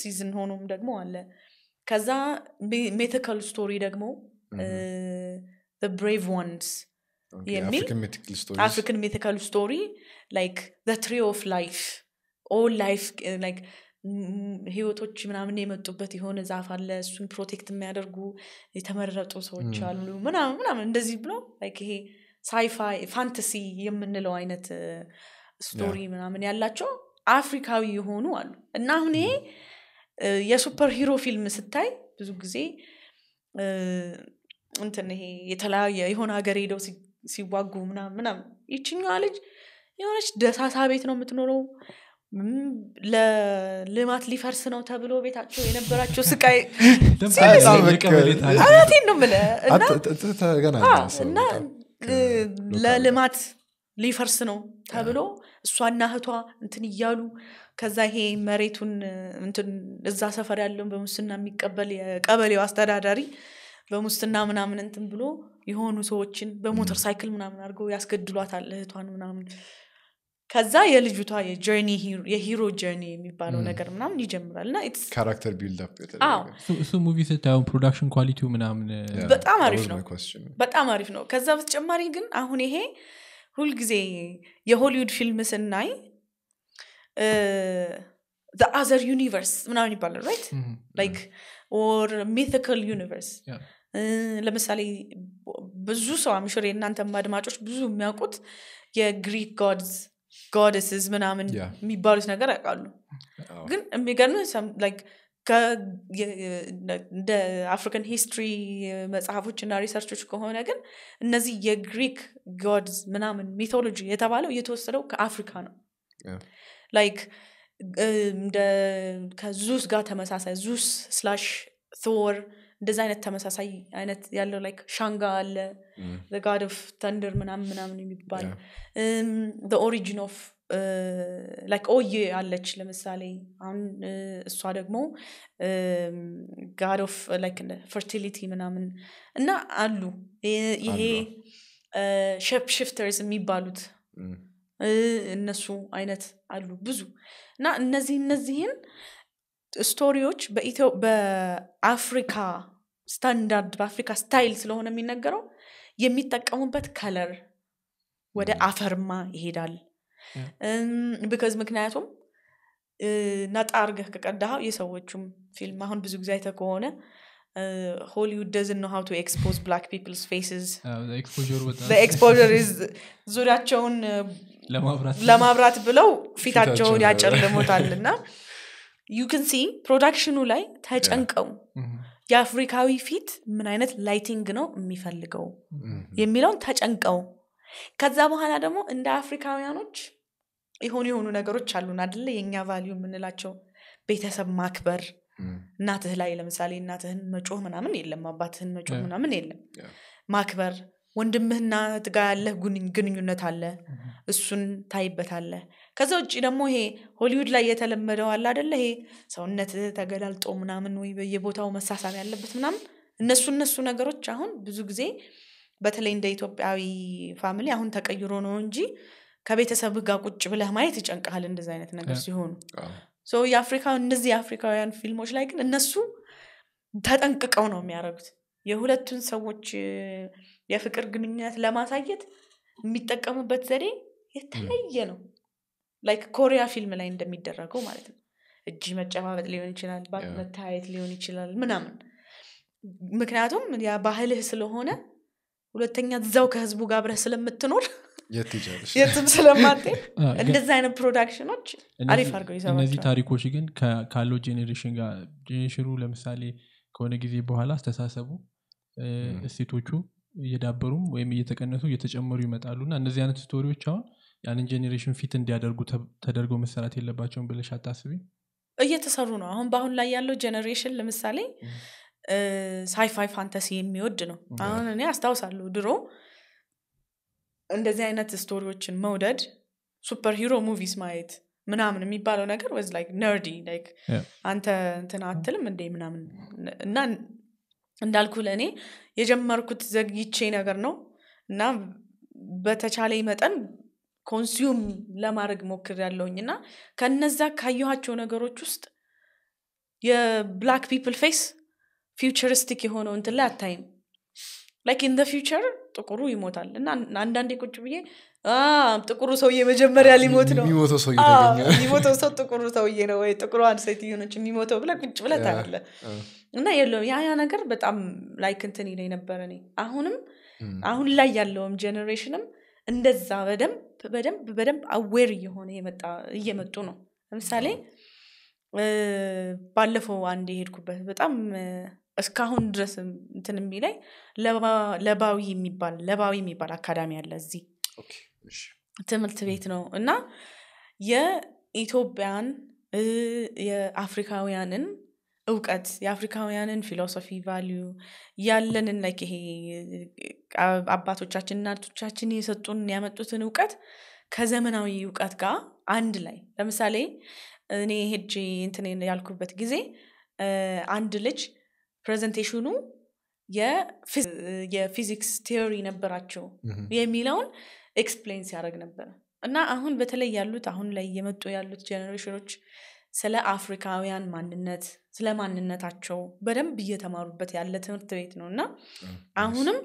ሲዝን ሆኖም ደግሞ አለ ከዛ ሜቲካል ስቶሪ ደግሞ ብሬቭ ዋንስ የሚል ሜቲካል ስቶሪ ላይክ ትሪ ኦፍ ላይፍ ኦል ላይፍ ላይክ ህይወቶች ምናምን የመጡበት የሆነ ዛፍ አለ እሱን ፕሮቴክት የሚያደርጉ የተመረጡ ሰዎች አሉ ምናምን ምናምን እንደዚህ ብሎ ይሄ ሳይፋይ ፋንተሲ የምንለው አይነት ስቶሪ ምናምን ያላቸው አፍሪካዊ የሆኑ አሉ እና አሁን ይሄ የሱፐር ሂሮ ፊልም ስታይ ብዙ ጊዜ እንትን ይሄ የተለያየ የሆነ ሀገር ሄደው ሲዋጉ ምናምን ይችኛዋ ልጅ የሆነች ደሳሳ ቤት ነው የምትኖረው ለልማት ሊፈርስ ነው ተብሎ ቤታቸው የነበራቸው ስቃይ ነው ምለ እና ለልማት ሊፈርስ ነው ተብሎ እሷና እህቷ እንትን እያሉ ከዛ ይሄ መሬቱን እንትን እዛ ሰፈር ያለውን በሙስና የሚቀበል የቀበሌው አስተዳዳሪ በሙስና ምናምን እንትን ብሎ የሆኑ ሰዎችን በሞተር ሳይክል ምናምን አድርገው ያስገድሏታል እህቷን ምናምን ከዛ የልጅቷ የጀርኒ የሂሮ ጀርኒ የሚባለው ነገር ምናምን ይጀምራል ና ካራክተር ቢልዳፕ ሙቪ ስታየውን ፕሮዳክሽን ኳሊቲ ምናምን በጣም አሪፍ ነው በጣም አሪፍ ነው ከዛ በተጨማሪ ግን አሁን ይሄ ሁልጊዜ የሆሊውድ ፊልም ስናይ አዘር ዩኒቨርስ ምናምን ይባላል ራይት ላይክ ኦር ሚቲካል ዩኒቨርስ ለምሳሌ ብዙ ሰው አምሽር የእናንተም አድማጮች ብዙ የሚያውቁት የግሪክ ጋድስ ጎደስስ ምናምን የሚባሉት ነገር ያውቃሉ ግን የሚገርም እንደ አፍሪካን ሂስትሪ መጽሐፎች እና ሪሰርቾች ከሆነ ግን እነዚህ የግሪክ ጎድስ ምናምን ሚቶሎጂ የተባለው የተወሰደው ከአፍሪካ ነው ላይክ እንደ ከዙስ ጋር ተመሳሳይ ዙስ ስላሽ ቶር እንደዚ አይነት ተመሳሳይ አይነት ያለው ላይክ ሻንጋ አለ ጋድ ኦፍ ተንደር ምናምን ምናምን የሚባል ኦሪጂን ኦፍ ላይክ ኦዬ አለች ለምሳሌ አሁን እሷ ደግሞ ጋድ ኦፍ ላይክ ፈርቲሊቲ ምናምን እና አሉ ይሄ ሸፕ ሽፍተርስ የሚባሉት እነሱ አይነት አሉ ብዙ እና እነዚህ እነዚህን ስቶሪዎች በአፍሪካ ስታንዳርድ በአፍሪካ ስታይል ስለሆነ የሚነገረው የሚጠቀሙበት ከለር ወደ አፈርማ ይሄዳል። ብከዝ ምክንያቱም ነጣ አርገህ ከቀዳኸው የሰዎቹም ፊልም አሁን ብዙ ጊዜ አይተ ከሆነ ሆሊውድ ደዝን ነው ሀውቱ ኤክስፖዝ ብላክ ፒፕልስ ፌስስ ኤክስፖር ዙሪያቸውን ለማብራት ብለው ፊታቸውን ያጨልሞታል እና ዩክን ሲ ፕሮዳክሽኑ ላይ ተጨንቀው የአፍሪካዊ ፊት ምን አይነት ላይቲንግ ነው የሚፈልገው የሚለውን ተጨንቀው ከዛ በኋላ ደግሞ እንደ አፍሪካውያኖች የሆኑ የሆኑ ነገሮች አሉን አደለ የእኛ ቫሊዩ የምንላቸው ቤተሰብ ማክበር እናትህ ላይ ለምሳሌ እናትህን መጮህ ምናምን የለም አባትህን መጮህ ምናምን የለም ማክበር ወንድምህና ትጋ ያለህ ግንኙነት አለ እሱን ታይበታለህ ከዛ ውጭ ደግሞ ይሄ ሆሊውድ ላይ የተለመደው አለ አደለ ይሄ ሰውነት ተገላልጦ ምናምን ወይ በየቦታው መሳሳብ ያለበት ምናምን እነሱ እነሱ ነገሮች አሁን ብዙ ጊዜ በተለይ እንደ ኢትዮጵያዊ ፋሚሊ አሁን ተቀይሮ ነው እንጂ ከቤተሰብ ጋር ቁጭ ብለህ ማየት ይጨንቀሃል እንደዚህ አይነት ነገር ሲሆኑ የአፍሪካ እነዚህ የአፍሪካውያን ፊልሞች ላይ ግን እነሱ ተጠንቅቀው ነው የሚያደርጉት የሁለቱን ሰዎች የፍቅር ግንኙነት ለማሳየት የሚጠቀሙበት ዘዴ የተለየ ነው ላይክ ኮሪያ ፊልም ላይ እንደሚደረገው ማለት ነው እጅ መጨባበጥ ሊሆን ይችላል መታየት ሊሆን ይችላል ምናምን ምክንያቱም ያ ባህልህ ስለሆነ ሁለተኛ እዛው ከህዝቡ ጋር ብረህ ስለምትኖር የትም ስለማጤ እንደዚ አይነት ፕሮዳክሽኖች አሪፍ አርገው ይዘ እነዚህ ታሪኮች ግን ካለው ጄኔሬሽን ጋር ጄኔሬሽኑ ለምሳሌ ከሆነ ጊዜ በኋላ አስተሳሰቡ mm. እሴቶቹ እየዳበሩም ወይም እየተቀነሱ እየተጨመሩ ይመጣሉ እና እነዚህ አይነት ስቶሪዎች አሁን ያንን ጄኔሬሽን ፊት እንዲያደርጉ ተደርጎ መሰራት የለባቸውን ብለሽ አታስቢ እየተሰሩ ነው አሁን በአሁን ላይ ያለው ጄኔሬሽን ለምሳሌ ሳይፋይ ፋንታሲ የሚወድ ነው አሁን እኔ አስታውሳለሁ ድሮ እንደዚህ አይነት ስቶሪዎችን መውደድ ሱፐር ሂሮ ሙቪስ ማየት ምናምን የሚባለው ነገር ወዝ ላይክ ነርዲ ላይክ አንተ እንትን አትልም እንዴ ምናምን እና እንዳልኩ ለእኔ የጀመርኩት ዘግይቼ ነገር ነው እና በተቻለ መጠን ኮንሱም ለማድረግ ሞክር ያለውኝ እና ከነዛ ካየኋቸው ነገሮች ውስጥ የብላክ ፒፕል ፌስ ፊውቸሪስቲክ የሆነው እንትን ላይ አታይም ላይክ ኢን ፊውቸር ጥቁሩ ይሞታል እና አንዳንዴ ቁጭ ብዬ ጥቁሩ ሰውዬ መጀመሪያ ሊሞት ነው የሚሞተው ሰው ጥቁሩ ሰውዬ ነው ወይ ጥቁሩ አንድ ሴት ሆነች የሚሞተው ብለ ቁጭ ብለ ታለ እና የለውም ያ ያ ነገር በጣም ላይክ እንትን ይለኝ ነበር እኔ አሁንም አሁን ላይ ያለውም ጀኔሬሽንም እንደዛ በደንብ በደንብ በደንብ አዌር እየሆነ እየመጡ ነው ለምሳሌ ባለፈው አንድ የሄድኩበት በጣም እስካሁን ድረስ እንትን የሚላይ ለባዊ የሚባል ለባዊ የሚባል አካዳሚ አለ እዚህ ትምህርት ቤት ነው እና የኢትዮጵያን የአፍሪካውያንን እውቀት የአፍሪካውያንን ፊሎሶፊ ቫሊዩ ያለንን ላይክ ይሄ አባቶቻችን እናቶቻችን የሰጡን ያመጡትን እውቀት ከዘመናዊ እውቀት ጋር አንድ ላይ ለምሳሌ እኔ ሄጅ እንትን ያልኩበት ጊዜ አንድ ልጅ ፕሬዘንቴሽኑ የፊዚክስ ቴዎሪ ነበራቸው የሚለውን ኤክስፕሌን ሲያደርግ ነበር እና አሁን በተለይ ያሉት አሁን ላይ የመጡ ያሉት ጀኔሬሽኖች ስለ አፍሪካውያን ማንነት ስለ ማንነታቸው በደንብ እየተማሩበት ያለ ትምህርት ቤት ነው እና አሁንም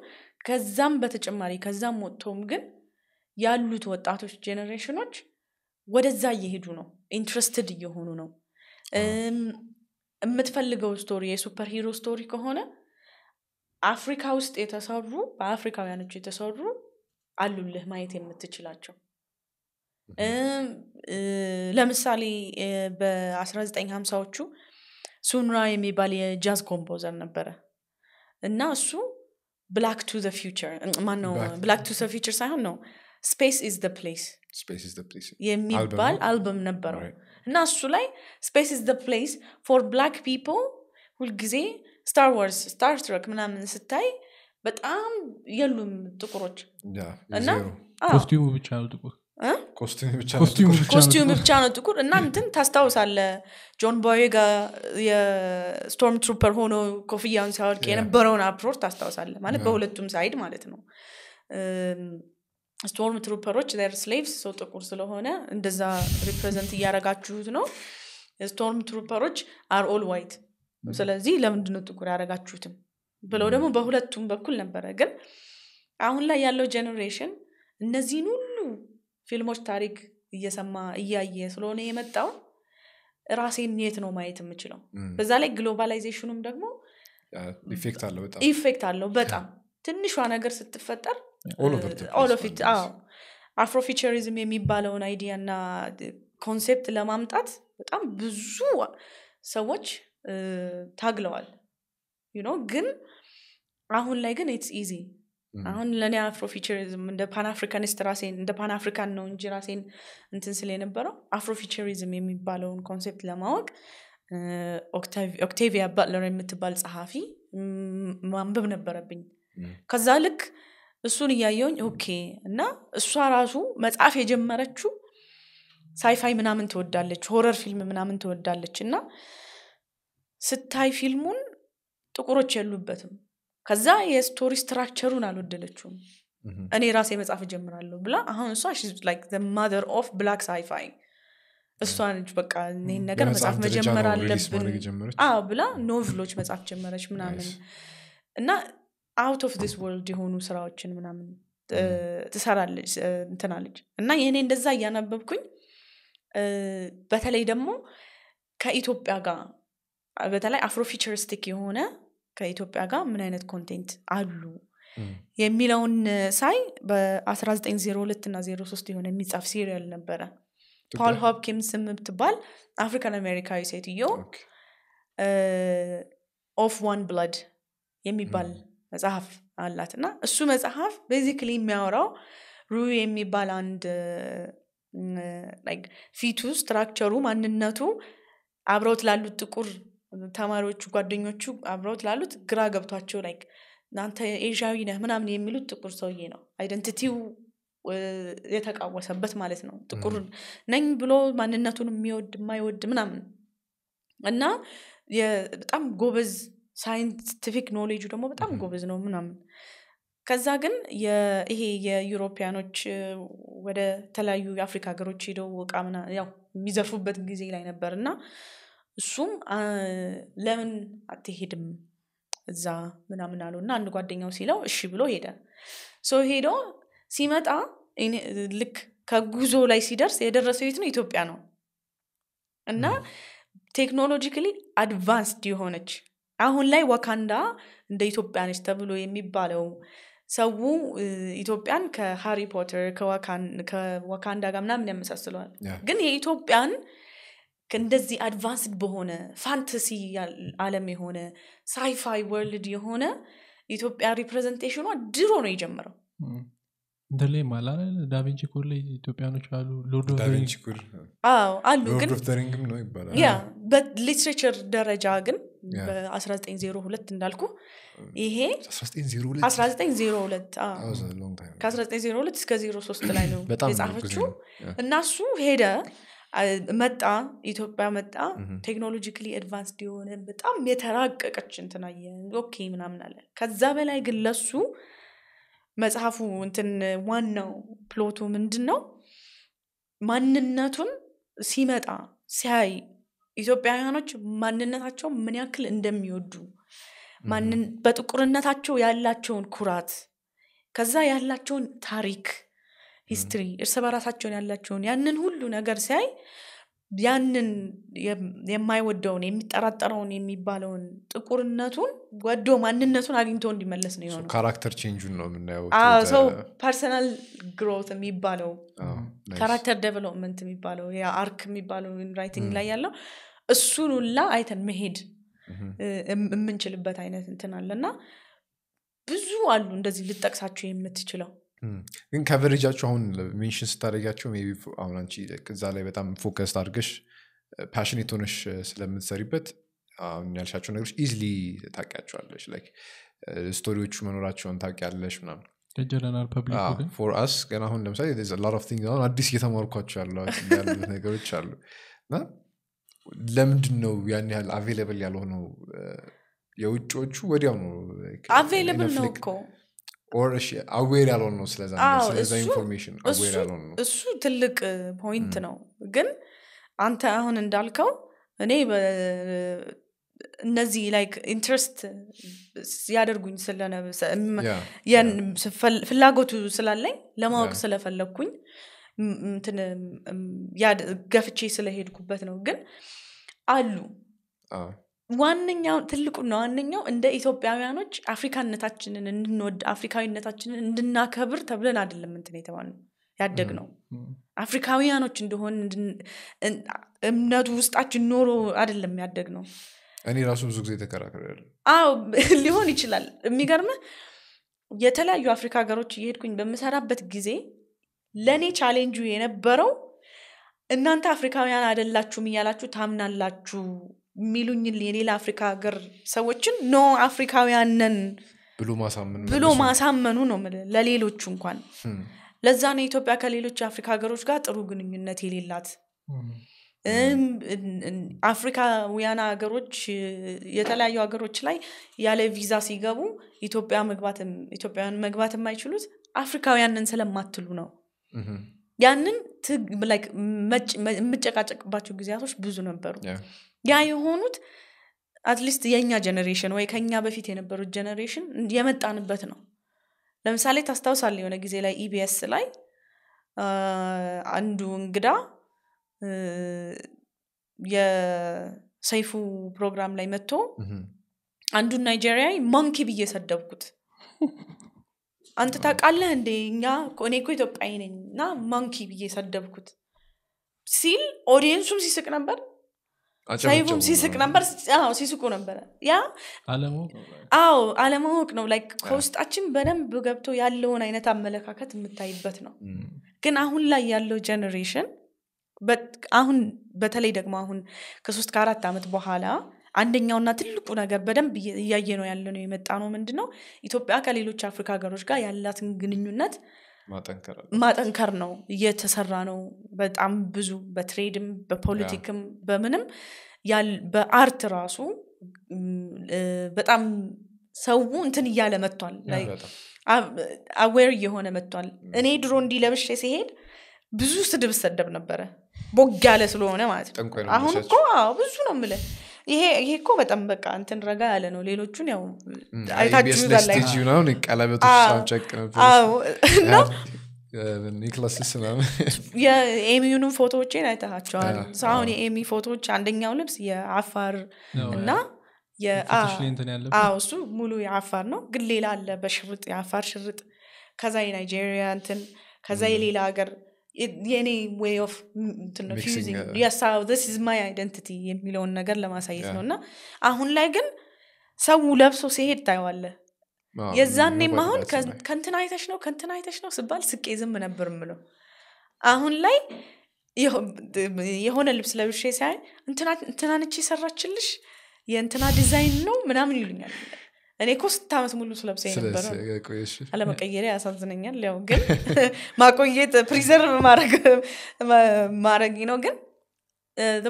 ከዛም በተጨማሪ ከዛም ወጥቶም ግን ያሉት ወጣቶች ጄኔሬሽኖች ወደዛ እየሄዱ ነው ኢንትረስትድ እየሆኑ ነው የምትፈልገው ስቶሪ የሱፐር ሂሮ ስቶሪ ከሆነ አፍሪካ ውስጥ የተሰሩ በአፍሪካውያኖች የተሰሩ አሉልህ ማየት የምትችላቸው ለምሳሌ በ1950ዎቹ ሱንራ የሚባል የጃዝ ኮምፖዘር ነበረ እና እሱ ብላክ ቱ ማነው ብላክ ቱ ሳይሆን ነው ስፔስ ኢዝ ፕሌስ የሚባል አልበም ነበረው እና እሱ ላይ ስፔስ ኢዝ ፕሌስ ፎር ብላክ ፒፕ ሁልጊዜ ስታር ዋርስ ስታር ትረክ ምናምን ስታይ በጣም የሉም ጥቁሮች እና ኮስቲሙ ብቻ ነው ጥቁር ኮስቲም ብቻ ነው ጥቁር እና እንትን ታስታውሳለ ጆን ቦዬ ጋ የስቶርም ትሩፐር ሆኖ ኮፍያውን ሲያወልቅ የነበረውን አፕሮች ታስታውሳለ ማለት በሁለቱም ሳይድ ማለት ነው ስቶርም ትሩፐሮች ር ስሌቭስ ሰው ጥቁር ስለሆነ እንደዛ ሪፕሬዘንት እያረጋችሁት ነው ስቶርም ትሩፐሮች አር ኦል ዋይት ስለዚህ ለምንድነው ጥቁር ያረጋችሁትም ብለው ደግሞ በሁለቱም በኩል ነበረ ግን አሁን ላይ ያለው ጀኔሬሽን እነዚህን ሁሉ ፊልሞች ታሪክ እየሰማ እያየ ስለሆነ የመጣው ራሴን የት ነው ማየት የምችለው በዛ ላይ ግሎባላይዜሽኑም ደግሞ ኢፌክት አለው በጣም ትንሿ ነገር ስትፈጠር ኦሎፊት አፍሮፊቸሪዝም የሚባለውን አይዲያ እና ኮንሴፕት ለማምጣት በጣም ብዙ ሰዎች ታግለዋል ግን አሁን ላይ ግን ኢትስ ኢዚ አሁን ለእኔ አፍሮ ፊቸሪዝም እንደ ፓን ራሴን እንደ ፓንአፍሪካን ነው እንጂ ራሴን እንትን ስል የነበረው አፍሮ ፊቸሪዝም የሚባለውን ኮንሴፕት ለማወቅ ኦክቴቪያ ባትለር የምትባል ጸሐፊ ማንበብ ነበረብኝ ከዛ ልክ እሱን እያየውኝ ኦኬ እና እሷ ራሱ መጽሐፍ የጀመረችው ሳይፋይ ምናምን ትወዳለች ሆረር ፊልም ምናምን ትወዳለች እና ስታይ ፊልሙን ጥቁሮች የሉበትም ከዛ የስቶሪ ስትራክቸሩን አልወደለችውም እኔ ራሴ መጽሐፍ ጀምራለሁ ብላ አሁን እሷ ማር ኦፍ ብላክ ሳይፋይ እሷ ነች በቃ ይህን ነገር መጽሐፍ መጀመር አለብን ብላ ኖቭሎች መጽሐፍ ጀመረች ምናምን እና አውት ኦፍ ዲስ ወርልድ የሆኑ ስራዎችን ምናምን ትሰራለች እንትናለች እና የእኔ እንደዛ እያነበብኩኝ በተለይ ደግሞ ከኢትዮጵያ ጋር በተለይ አፍሮ ፊቸሪስቲክ የሆነ ከኢትዮጵያ ጋር ምን አይነት ኮንቴንት አሉ የሚለውን ሳይ በ1902 እና 03 የሆነ የሚጻፍ ሲሪያል ነበረ ፓል ሆፕኪንስ የምትባል አፍሪካን አሜሪካዊ ሴትዮ ኦፍ ዋን ብላድ የሚባል መጽሐፍ አላት እና እሱ መጽሐፍ ቤዚክሊ የሚያወራው ሩ የሚባል አንድ ፊቱ ስትራክቸሩ ማንነቱ አብረውት ላሉት ጥቁር ተማሪዎቹ ጓደኞቹ አብረውት ላሉት ግራ ገብቷቸው ላይክ እናንተ ኤዥያዊ ነህ ምናምን የሚሉት ጥቁር ሰውዬ ነው አይደንቲቲው የተቃወሰበት ማለት ነው ጥቁር ነኝ ብሎ ማንነቱን የሚወድ የማይወድ ምናምን እና በጣም ጎበዝ ሳይንቲፊክ ኖሌጁ ደግሞ በጣም ጎበዝ ነው ምናምን ከዛ ግን ይሄ የዩሮፒያኖች ወደ ተለያዩ የአፍሪካ ሀገሮች ሄደው ቃምና ያው የሚዘፉበት ጊዜ ላይ ነበር እና እሱም ለምን አትሄድም እዛ ምናምን አለው እና አንድ ጓደኛው ሲለው እሺ ብሎ ሄደ። ሰው ሄዶ ሲመጣ ልክ ከጉዞ ላይ ሲደርስ የደረሰው የት ነው? ኢትዮጵያ ነው እና ቴክኖሎጂካሊ አድቫንስድ የሆነች አሁን ላይ ዋካንዳ እንደ ኢትዮጵያ ነች ተብሎ የሚባለው ሰው ኢትዮጵያን ከሃሪ ፖተር ከዋካንዳ ጋር ምናምን ያመሳስለዋል። ግን የኢትዮጵያን እንደዚህ አድቫንስድ በሆነ ፋንታሲ አለም የሆነ ሳይፋይ ወርልድ የሆነ ኢትዮጵያ ሪፕሬዘንቴሽኗ ድሮ ነው የጀመረው እንትን ማላ ዳቪንቺ ኮር ላይ ኢትዮጵያኖች አሉ አሉ ግንሊትሬቸር ደረጃ ግን በ1902 እንዳልኩ ይሄ ከ1902 እስከ 03 ላይ ነው የጻፈችው እና እሱ ሄደ መጣ ኢትዮጵያ መጣ ቴክኖሎጂካሊ አድቫንስድ የሆነ በጣም የተራቀቀች እንትናየ ኦኬ ምናምን አለ ከዛ በላይ ግን ለሱ መጽሐፉ እንትን ዋናው ፕሎቱ ምንድን ነው ማንነቱን ሲመጣ ሲያይ ኢትዮጵያውያኖች ማንነታቸው ምን ያክል እንደሚወዱ በጥቁርነታቸው ያላቸውን ኩራት ከዛ ያላቸውን ታሪክ ሂስትሪ እርስ በራሳቸውን ያላቸውን ያንን ሁሉ ነገር ሲያይ ያንን የማይወደውን የሚጠራጠረውን የሚባለውን ጥቁርነቱን ወዶ ማንነቱን አግኝቶ እንዲመለስ ነው የሆነው። ካራክተር ቼንጁን ነው የምናየው። ሰው ፐርሰናል ግሮት የሚባለው ካራክተር ዴቨሎፕመንት የሚባለው አርክ የሚባለው ራይቲንግ hmm. ላይ ያለው እሱን ሁላ አይተን መሄድ የምንችልበት አይነት እንትን አለ እና ብዙ አሉ እንደዚህ ልጠቅሳቸው የምትችለው ግን ከቨሬጃቸው አሁን ሜንሽን ስታደረጋቸው ቢ አሁን አንቺ እዛ ላይ በጣም ፎከስ አድርገሽ ፓሽኔት ሆነሽ ስለምትሰሪበት አሁን ያልሻቸው ነገሮች ኢዝሊ ታውቂያቸዋለሽ ላይክ ስቶሪዎቹ መኖራቸውን ታውቂያለሽ ምናምን ጀለናል ፎር አስ አሁን ለምሳሌ አሁን አዲስ እየተማርኳቸው ያሉት ነገሮች አሉ እና ለምንድን ነው ያን ያህል አቬለብል ያልሆነው የውጭዎቹ ወዲያው ነው አቬለብል ነው እኮ አዌር ያልሆን ነው ስለዛ ስለዛ ኢንፎርሜሽን አዌር ያልሆን ነው እሱ ትልቅ ፖይንት uh, ነው ግን አንተ አሁን እንዳልከው እኔ እነዚህ ላይክ ኢንትረስት ያደርጉኝ ፍላጎቱ ስላለኝ ለማወቅ ስለፈለግኩኝ ገፍቼ ስለሄድኩበት ነው ግን አሉ ዋነኛው ትልቁና ዋነኛው እንደ ኢትዮጵያውያኖች አፍሪካነታችንን እንድንወድ አፍሪካዊነታችንን እንድናከብር ተብለን አይደለም እንትን የተባልነው ያደግ ነው አፍሪካውያኖች እንደሆን እምነቱ ውስጣችን ኖሮ አይደለም ያደግ ነው እኔ ራሱ ብዙ ጊዜ ተከራከር አዎ ሊሆን ይችላል የሚገርም የተለያዩ አፍሪካ ሀገሮች እየሄድኩኝ በምሰራበት ጊዜ ለእኔ ቻሌንጁ የነበረው እናንተ አፍሪካውያን አይደላችሁም እያላችሁ ታምናላችሁ የሚሉኝ የሌላ አፍሪካ ሀገር ሰዎችን ኖ አፍሪካውያንን ብሎ ማሳመኑ ብሎ ማሳመኑ ነው ለሌሎቹ እንኳን ለዛ ነው ኢትዮጵያ ከሌሎች የአፍሪካ ሀገሮች ጋር ጥሩ ግንኙነት የሌላት አፍሪካውያን ሀገሮች የተለያዩ ሀገሮች ላይ ያለ ቪዛ ሲገቡ ኢትዮጵያ ኢትዮጵያውያን መግባት የማይችሉት አፍሪካውያንን ስለማትሉ ነው ያንን የምጨቃጨቅባቸው ጊዜያቶች ብዙ ነበሩ ያ የሆኑት አትሊስት የእኛ ጀኔሬሽን ወይ ከኛ በፊት የነበሩት ጀኔሬሽን የመጣንበት ነው ለምሳሌ ታስታውሳለ የሆነ ጊዜ ላይ ኢቢኤስ e ላይ አንዱ እንግዳ የሰይፉ ፕሮግራም ላይ መጥቶ አንዱ ናይጄሪያዊ ማንኪ ብዬ ሰደብኩት አንተ ታውቃለህ እንዴ እኛ እኔ ኮ ኢትዮጵያዊ ነኝ እና ማንኪ ብዬ ሰደብኩት ሲል ኦዲየንሱም ሲስቅ ነበር ሳይቡም ሲስቅ ነበር ሲስቁ ነበረ ያ አዎ አለማወቅ ነው ላይክ ከውስጣችን በደንብ ገብቶ ያለውን አይነት አመለካከት የምታይበት ነው ግን አሁን ላይ ያለው ጀኔሬሽን አሁን በተለይ ደግሞ አሁን ከሶስት ከአራት ዓመት በኋላ አንደኛውና ትልቁ ነገር በደንብ እያየ ነው ያለ ነው የመጣ ነው ምንድነው ኢትዮጵያ ከሌሎች አፍሪካ ሀገሮች ጋር ያላትን ግንኙነት ማጠንከር ነው እየተሰራ ነው በጣም ብዙ በትሬድም በፖለቲክም በምንም በአርት ራሱ በጣም ሰው እንትን እያለ መጥቷል አዌር እየሆነ መጥቷል እኔ ድሮ እንዲህ ለብሼ ሲሄድ ብዙ ስድብ ሰደብ ነበረ ቦግ ያለ ስለሆነ ማለት ነው አሁን እኮ ብዙ ነው ምለ ይሄ ይሄ እኮ በጣም በቃ እንትን ረጋ ያለ ነው ሌሎቹን ያው አይታችሁላላሁን ፎቶዎቼን አይተሃቸዋል አሁን የኤሚ ፎቶዎች አንደኛው ልብስ የአፋር እና እሱ ሙሉ የአፋር ነው ግን ሌላ አለ በሽርጥ የአፋር ሽርጥ ከዛ የናይጄሪያ እንትን ከዛ የሌላ ሀገር የእኔ ወይ ኦፍ ያሳብ ስ ማይ አይደንቲቲ የሚለውን ነገር ለማሳየት ነው እና አሁን ላይ ግን ሰው ለብሶ ሲሄድ ታየዋለ የዛኔም አሁን ከንትን አይተሽ ነው ከንትን አይተሽ ነው ስባል ስቄ ዝም ነበር ምለው አሁን ላይ የሆነ ልብስ ለብሼ ሳይ እንትናንቺ የሰራችልሽ የእንትና ዲዛይን ነው ምናምን ይሉኛል እኔ እኮ ስት ዓመት ሙሉ ስለብሰ ነበረ ያሳዝነኛል። ያው ግን ማቆየት ፕሪዘርቭ ማድረግ ነው። ግን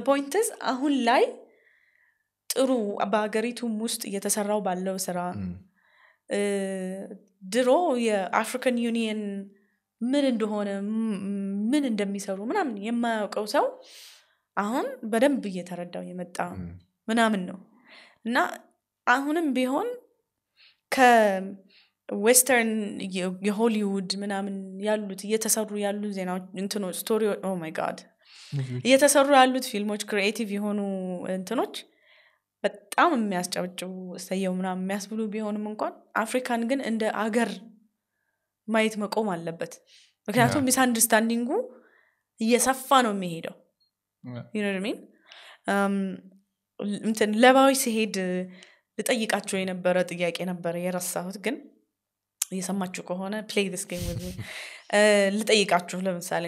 ፖይንትስ አሁን ላይ ጥሩ በሀገሪቱም ውስጥ እየተሰራው ባለው ስራ ድሮ የአፍሪካን ዩኒየን ምን እንደሆነ ምን እንደሚሰሩ ምናምን የማያውቀው ሰው አሁን በደንብ እየተረዳው የመጣ ምናምን ነው እና አሁንም ቢሆን ከዌስተርን የሆሊውድ ምናምን ያሉት እየተሰሩ ያሉ ዜናዎች እንትኖ ስቶሪ ጋድ እየተሰሩ ያሉት ፊልሞች ክሪኤቲቭ የሆኑ እንትኖች በጣም የሚያስጨብጭቡ ሰየው ምናምን የሚያስብሉ ቢሆንም እንኳን አፍሪካን ግን እንደ አገር ማየት መቆም አለበት። ምክንያቱም ሚስ እየሰፋ ነው የሚሄደው። ሚን እንትን ለባዊ ሲሄድ ልጠይቃቸው የነበረ ጥያቄ ነበረ የረሳሁት፣ ግን እየሰማችሁ ከሆነ ፕሌይ ስ ጌም ልጠይቃችሁ። ለምሳሌ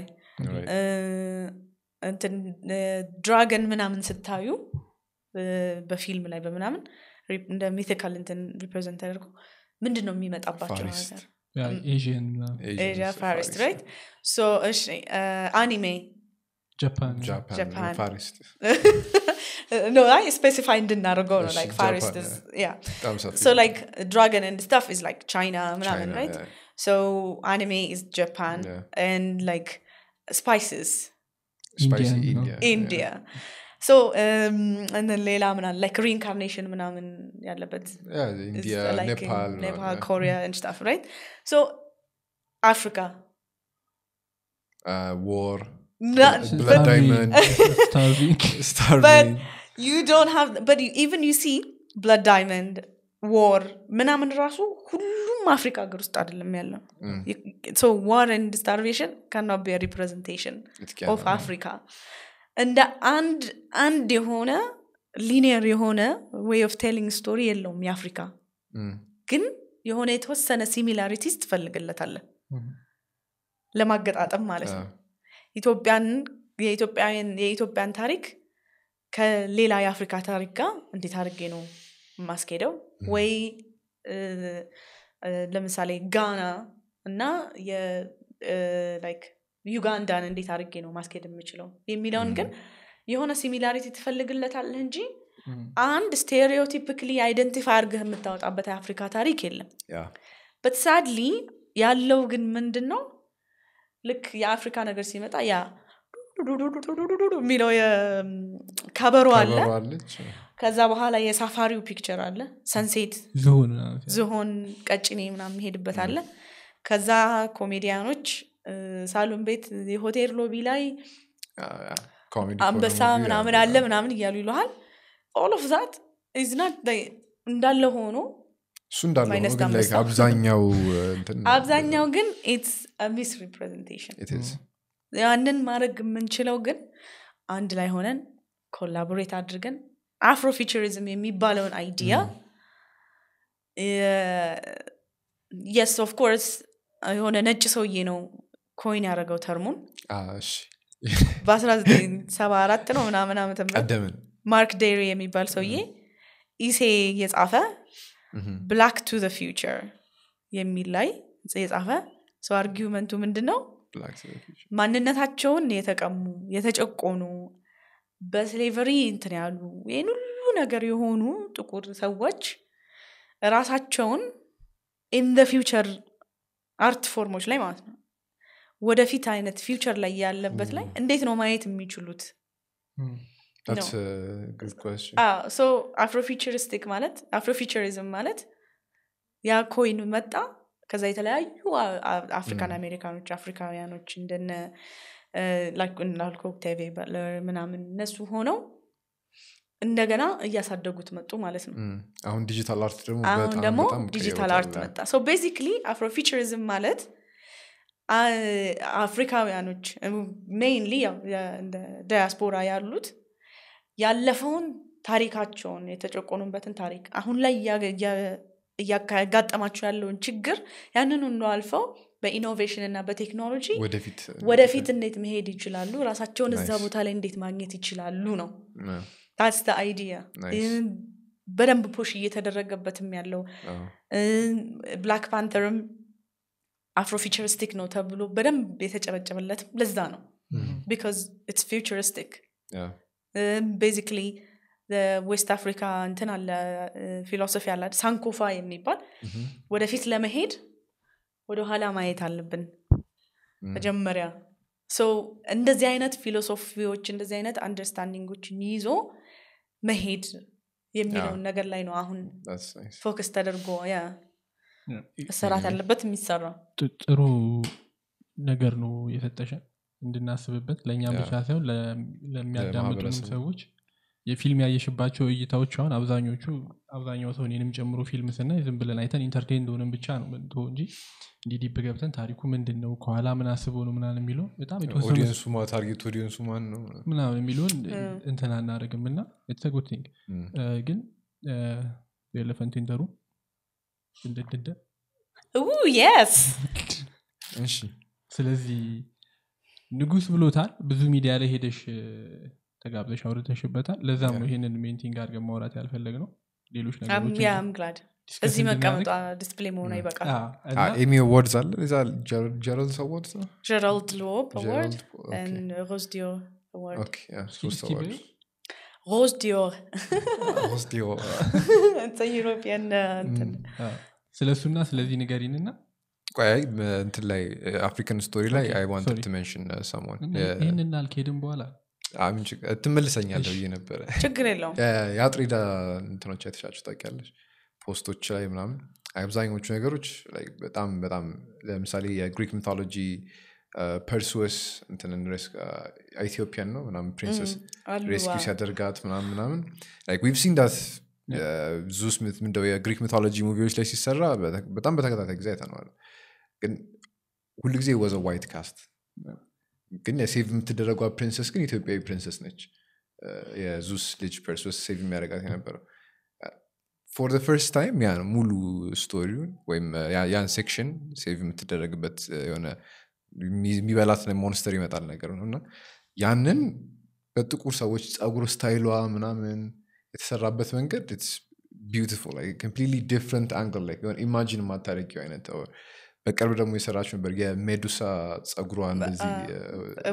ድራገን ምናምን ስታዩ በፊልም ላይ በምናምን እንደ ሚቲካል እንትን ሪፕሬዘንት ተደርጎ ምንድን ነው የሚመጣባቸው ራይት አኒሜ ጃፓን ጃፓን Uh, no, I specify in the Narogoro, like Far East is, yeah. So, like, dragon and stuff is like China, China right? So, anime is Japan and like spices. India. India. So, um, and then Leila, like reincarnation, yeah, India, uh, like Nepal, in Nepal, Nepal, Korea, and stuff, right? So, Africa. Uh, war. Not, Blood but, Diamond. Starving. Starving. But you don't have, but you, even you see Blood Diamond, War, ምናምን ራሱ ሁሉም አፍሪካ ሀገር ውስጥ አይደለም ያለው ሶ ዋር ኤንድ ስታርቬሽን ካናት ቢ ሪፕሬዘንቴሽን ኦፍ አፍሪካ እንደ አንድ አንድ የሆነ ሊኒየር የሆነ ዌይ ኦፍ ቴሊንግ ስቶሪ የለውም የአፍሪካ mm. ግን የሆነ የተወሰነ ሲሚላሪቲስ ትፈልግለታለን mm. ለማገጣጠም ማለት ነው ኢትዮጵያን የኢትዮጵያን ታሪክ ከሌላ የአፍሪካ ታሪክ ጋር እንዴት አድርጌ ነው ማስኬደው ወይ ለምሳሌ ጋና እና ዩጋንዳን እንዴት አድርጌ ነው ማስኬድ የምችለው የሚለውን ግን የሆነ ሲሚላሪቲ ትፈልግለታለህ እንጂ አንድ ስቴሪዮቲፒክሊ አይደንቲፋይ አድርገህ የምታወጣበት የአፍሪካ ታሪክ የለም በትሳድሊ ያለው ግን ምንድን ነው ልክ የአፍሪካ ነገር ሲመጣ ያ የሚለው ከበሮ አለ ከዛ በኋላ የሳፋሪው ፒክቸር አለ ሰንሴት ዝሆን ቀጭኔ ምናምን ሄድበት አለ ከዛ ኮሜዲያኖች ሳሉን ቤት የሆቴል ሎቢ ላይ አንበሳ ምናምን አለ ምናምን እያሉ ይለሃል ኦል ኦፍ ዛት እንዳለ ሆኖ እሱ እንዳለ ሆኖ አብዛኛው uh, አብዛኛው ግን ኢትስ ሚስ ሪፕሬዘንቴሽን ያንን ማድረግ የምንችለው ግን አንድ ላይ ሆነን ኮላቦሬት አድርገን አፍሮ ፊቸሪዝም የሚባለውን አይዲያ የስ ኦፍኮርስ የሆነ ነጭ ሰውዬ ነው ኮይን ያደረገው ተርሙን በ1974 ነው ምናምን ዓመተ ማርክ ዴሪ የሚባል ሰውዬ mm. ኢሴ የጻፈ ብላክ ቱ ዘ ፊውቸር የሚል ላይ የጻፈ ሰው አርጊመንቱ ምንድን ነው? ማንነታቸውን የተቀሙ የተጨቆኑ በስሌቨሪ እንትን ያሉ ይህን ሁሉ ነገር የሆኑ ጥቁር ሰዎች ራሳቸውን ኢን ዘ ፊውቸር አርት ፎርሞች ላይ ማለት ነው ወደፊት አይነት ፊውቸር ላይ ያለበት ላይ mm. እንዴት ነው ማየት የሚችሉት mm. That's no. a good question. አፍሮፊቸሪስቲክ ah, ማለት አፍሮፊቸሪዝም ማለት ያ ኮይን መጣ ከዛ የተለያዩ አፍሪካን አሜሪካኖች አፍሪካውያኖች እንደነ ላልኮ ቴቬ በትለር ምናምን እነሱ ሆነው እንደገና እያሳደጉት መጡ ማለት ነው hmm. አሁን ዲጂታል አርት ደግሞ አሁን ደግሞ ዲጂታል አርት መጣ ሶ ቤዚክሊ አፍሮፊቸሪዝም ማለት አፍሪካውያኖች ሜይንሊ ዳያስፖራ ያሉት ያለፈውን ታሪካቸውን የተጨቆኑበትን ታሪክ አሁን ላይ እያጋጠማቸው ያለውን ችግር ያንን ሁሉ አልፈው በኢኖቬሽን እና በቴክኖሎጂ ወደፊት እንዴት መሄድ ይችላሉ ራሳቸውን እዛ ቦታ ላይ እንዴት ማግኘት ይችላሉ ነው ታስ አይዲያ በደንብ ፖሽ እየተደረገበትም ያለው ብላክ ፓንተርም አፍሮፊቸሪስቲክ ነው ተብሎ በደንብ የተጨበጨበለትም ለዛ ነው ቢካ ስ ፊውቸሪስቲክ ቤዚክሊ ዌስት አፍሪካ እንትን አለ ፊሎሶፊ uh, አለ ሳንኮፋ የሚባል ወደፊት ለመሄድ ወደ ኋላ ማየት አለብን መጀመሪያ እንደዚህ አይነት ፊሎሶፊዎች እንደዚህ አይነት አንደርስታንዲንጎችን ይዞ መሄድ የሚለውን ነገር ላይ ነው አሁን ፎክስ ተደርጎ መሰራት ያለበት የሚሰራ ጥሩ ነገር ነው የፈተሸ እንድናስብበት ለእኛ ብቻ ሳይሆን ለሚያዳምጡንም ሰዎች የፊልም ያየሽባቸው እይታዎች አሁን አብዛኞቹ አብዛኛው ሰው እኔንም ጨምሮ ፊልም ስና ዝም ብለን አይተን ኢንተርቴን እንደሆነን ብቻ ነው ምንቶ እንጂ እንዲህ ዲፕ ገብተን ታሪኩ ምንድን ነው ከኋላ ምን አስበው ነው ምናን የሚለው በጣም የተወሰኑ ታርጌት ኦዲየንሱ ነው ምናምን የሚለውን እንትን አናደርግም እና የተሰጉት ቲንግ ግን ኤሌፈንት ኢንተሩ እንድድደ ስለዚህ ንጉስ ብሎታል ብዙ ሚዲያ ላይ ሄደሽ ተጋብዘሽ አውርተሽበታል ለዛ ነው ይህንን ሜንቲንግ አድርገን ማውራት ያልፈለግ ነው ሌሎች እዚህ መቀመጧ ዲስፕሌ መሆኗ ይበቃል ኤሚ ስለዚህ ንገሪንና ቆይ እንትን ላይ አፍሪካን ስቶሪ ላይ አይ ዋንት ቱ ሜንሽን ሰሞን ይህን አልከሄድም በኋላ ትመልሰኛለሁ ብዬ ነበረ ችግር የለውም የአጥሪዳ እንትኖች የተሻቸው ታውቂያለሽ ፖስቶች ላይ ምናምን አብዛኞቹ ነገሮች በጣም በጣም ለምሳሌ የግሪክ ሚቶሎጂ ፐርሱስ እንትን ኢትዮጵያን ነው ምናምን ፕሪንሰስ ሬስኪ ሲያደርጋት ምናምን ምናምን ዊቭ ሲን ዳት ብዙ የግሪክ ሚቶሎጂ ሙቪዎች ላይ ሲሰራ በጣም በተከታታይ ጊዜ አይተነዋል ግን ጊዜ ወዘ ዋይት ካስት ግን የሴቭ የምትደረጓ ፕሪንሰስ ግን ኢትዮጵያዊ ፕሪንሰስ ነች የዙስ ልጅ ፐርሶስ ሴቭ የሚያደርጋት የነበረው ፎር ዘ ፈርስት ታይም ያን ሙሉ ስቶሪውን ወይም ያን ሴክሽን ሴቭ የምትደረግበት የሆነ የሚበላት ሞንስተር ይመጣል ነገር ነው እና ያንን በጥቁር ሰዎች ፀጉር ስታይሏ ምናምን የተሰራበት መንገድ ቢዩቲፉል ዲፍረንት አንግል ኢማጂን የማታደርጊው አይነት በቅርብ ደግሞ የሰራች ነበር የሜዱሳ ፀጉሯ እንደዚህ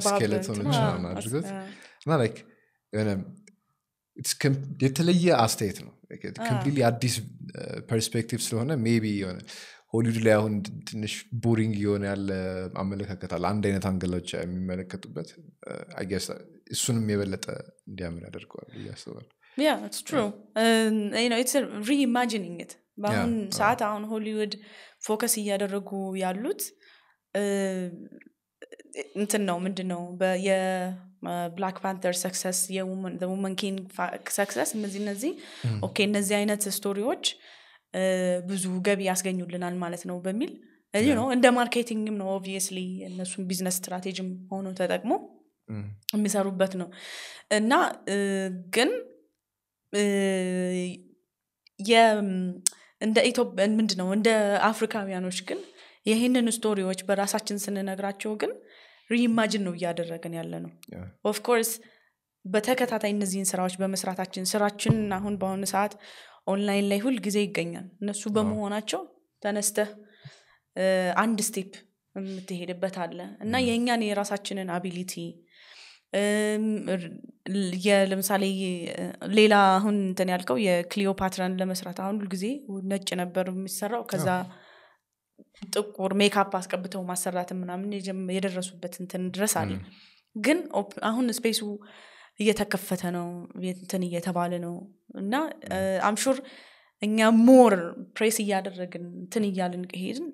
ስኬለቶኖች አድርገት እና ላይክ የተለየ አስተያየት ነው ኮምፕሊ አዲስ ፐርስፔክቲቭ ስለሆነ ቢ የሆነ ሆሊውድ ላይ አሁን ትንሽ ቦሪንግ የሆነ ያለ አመለካከት አለ አንድ አይነት አንገሎች የሚመለከቱበት አይገስ እሱንም የበለጠ እንዲያምን ያደርገዋል እያስባል ያ ትሩ ሪኢማጂኒንግ በአሁን ሰዓት አሁን ሆሊውድ ፎከስ እያደረጉ ያሉት እንትን ነው ምንድን ነው የብላክ ፓንተር ሰክሰስ የውመን ኪንግ ሰክሰስ እነዚህ እነዚህ ኦኬ እነዚህ አይነት ስቶሪዎች ብዙ ገቢ ያስገኙልናል ማለት ነው በሚል ነው እንደ ማርኬቲንግም ነው ኦብቪየስሊ እነሱን ቢዝነስ ስትራቴጂም ሆኖ ተጠቅሞ የሚሰሩበት ነው እና ግን እንደ ኢትዮጵያ ምንድ ነው እንደ አፍሪካውያኖች ግን ይህንን ስቶሪዎች በራሳችን ስንነግራቸው ግን ሪኢማጅን ነው እያደረግን ያለ ነው ኦፍኮርስ በተከታታይ እነዚህን ስራዎች በመስራታችን ስራችን አሁን በአሁኑ ሰዓት ኦንላይን ላይ ሁል ጊዜ ይገኛል እነሱ በመሆናቸው ተነስተህ አንድ ስቴፕ የምትሄድበት አለ እና የእኛን የራሳችንን አቢሊቲ ለምሳሌ ሌላ አሁን እንትን ያልከው የክሊዮፓትራን ለመስራት አሁን ሁልጊዜ ነጭ ነበር የሚሰራው ከዛ ጥቁር ሜካፕ አስቀብተው ማሰራት ምናምን የደረሱበት እንትን ድረስ አለ ግን አሁን ስፔሱ እየተከፈተ ነው እንትን እየተባለ ነው እና አምሹር እኛ ሞር ፕሬስ እያደረግን እንትን እያልን ሄድን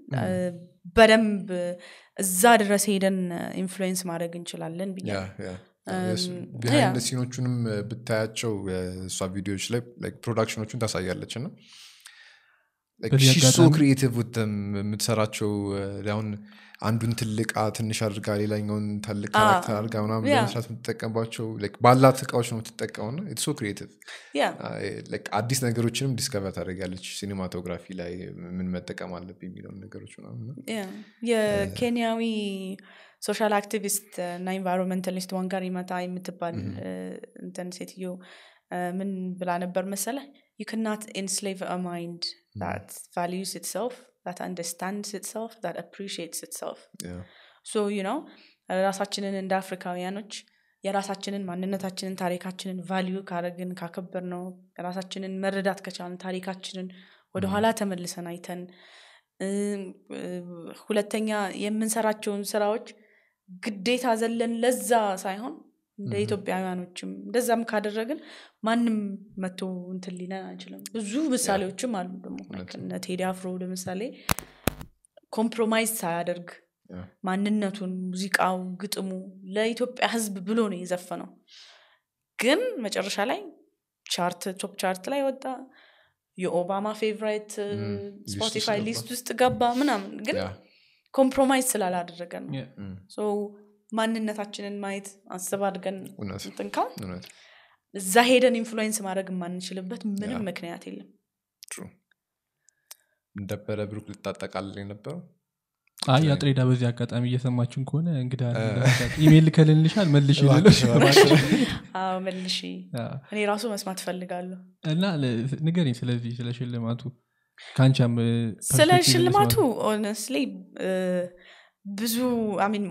በደንብ እዛ ድረስ ሄደን ኢንፍሉዌንስ ማድረግ እንችላለን ብያ ቢሃይንድ ሲኖቹንም um, uh, ብታያቸው uh, እሷ ቪዲዮች ላይ ፕሮዳክሽኖቹን ታሳያለች ና ሶ ክሪኤቲቭ ውትም የምትሰራቸው uh, ሁን አንዱን ትልቃ ትንሽ አድርጋ ሌላኛውን ታልቅ ካራክተር አድርጋ ለመስራት የምትጠቀምባቸው ባላት እቃዎች ነው የምትጠቀሙና ኢትሶ ክሪኤቲቭ አዲስ ነገሮችንም ዲስከቨር ታደርጋለች ሲኒማቶግራፊ ላይ ምን መጠቀም አለብ የሚለውን ነገሮች ምናምን የኬንያዊ ሶሻል አክቲቪስት እና ኢንቫይሮንመንታሊስት ዋንጋር ይመታ የምትባል እንትን ሴትዮ ምን ብላ ነበር መሰለ ዩ ክናት ኢንስሌቭ ማይንድ that values itself that understands itself that appreciates itself yeah. so ራሳችንን እንደ አፍሪካውያኖች የራሳችንን ማንነታችንን ታሪካችንን ቫሊዩ ካረግን ካከበር ነው ራሳችንን መረዳት ከቻልን ታሪካችንን ወደኋላ ተመልሰን አይተን ሁለተኛ የምንሰራቸውን ስራዎች ግዴታ ዘለን ለዛ ሳይሆን እንደ ኢትዮጵያውያኖችም እንደዛም ካደረግን ማንም መቶ እንትን ሊለን አይችልም ብዙ ምሳሌዎችም አሉ ደሞ ቴዲ አፍሮ ለምሳሌ ኮምፕሮማይዝ ሳያደርግ ማንነቱን ሙዚቃው ግጥሙ ለኢትዮጵያ ህዝብ ብሎ ነው የዘፈነው ግን መጨረሻ ላይ ቻርት ቶፕ ቻርት ላይ ወጣ የኦባማ ፌቨራይት ስፖቲፋይ ሊስት ውስጥ ገባ ምናምን ግን ኮምፕሮማይዝ ስላላደረገ ነው mm. ማንነታችንን ማየት አስብ አድርገን ጥንካል እዛ ሄደን ኢንፍሉዌንስ ማድረግ የማንችልበት ምንም ምክንያት የለም እንደበረ ብሩክ ልታጠቃልል የነበረው አይ አጥሬዳ በዚህ አጋጣሚ እየሰማችን ከሆነ እንግዳ ኢሜል ከልንልሻል መልሽ መልሽ እኔ ራሱ መስማት ፈልጋለሁ እና ንገሪኝ ስለዚህ ስለ ሽልማቱ ካንቻም ስለ ሽልማቱ ኦነስሊ ብዙ አሚን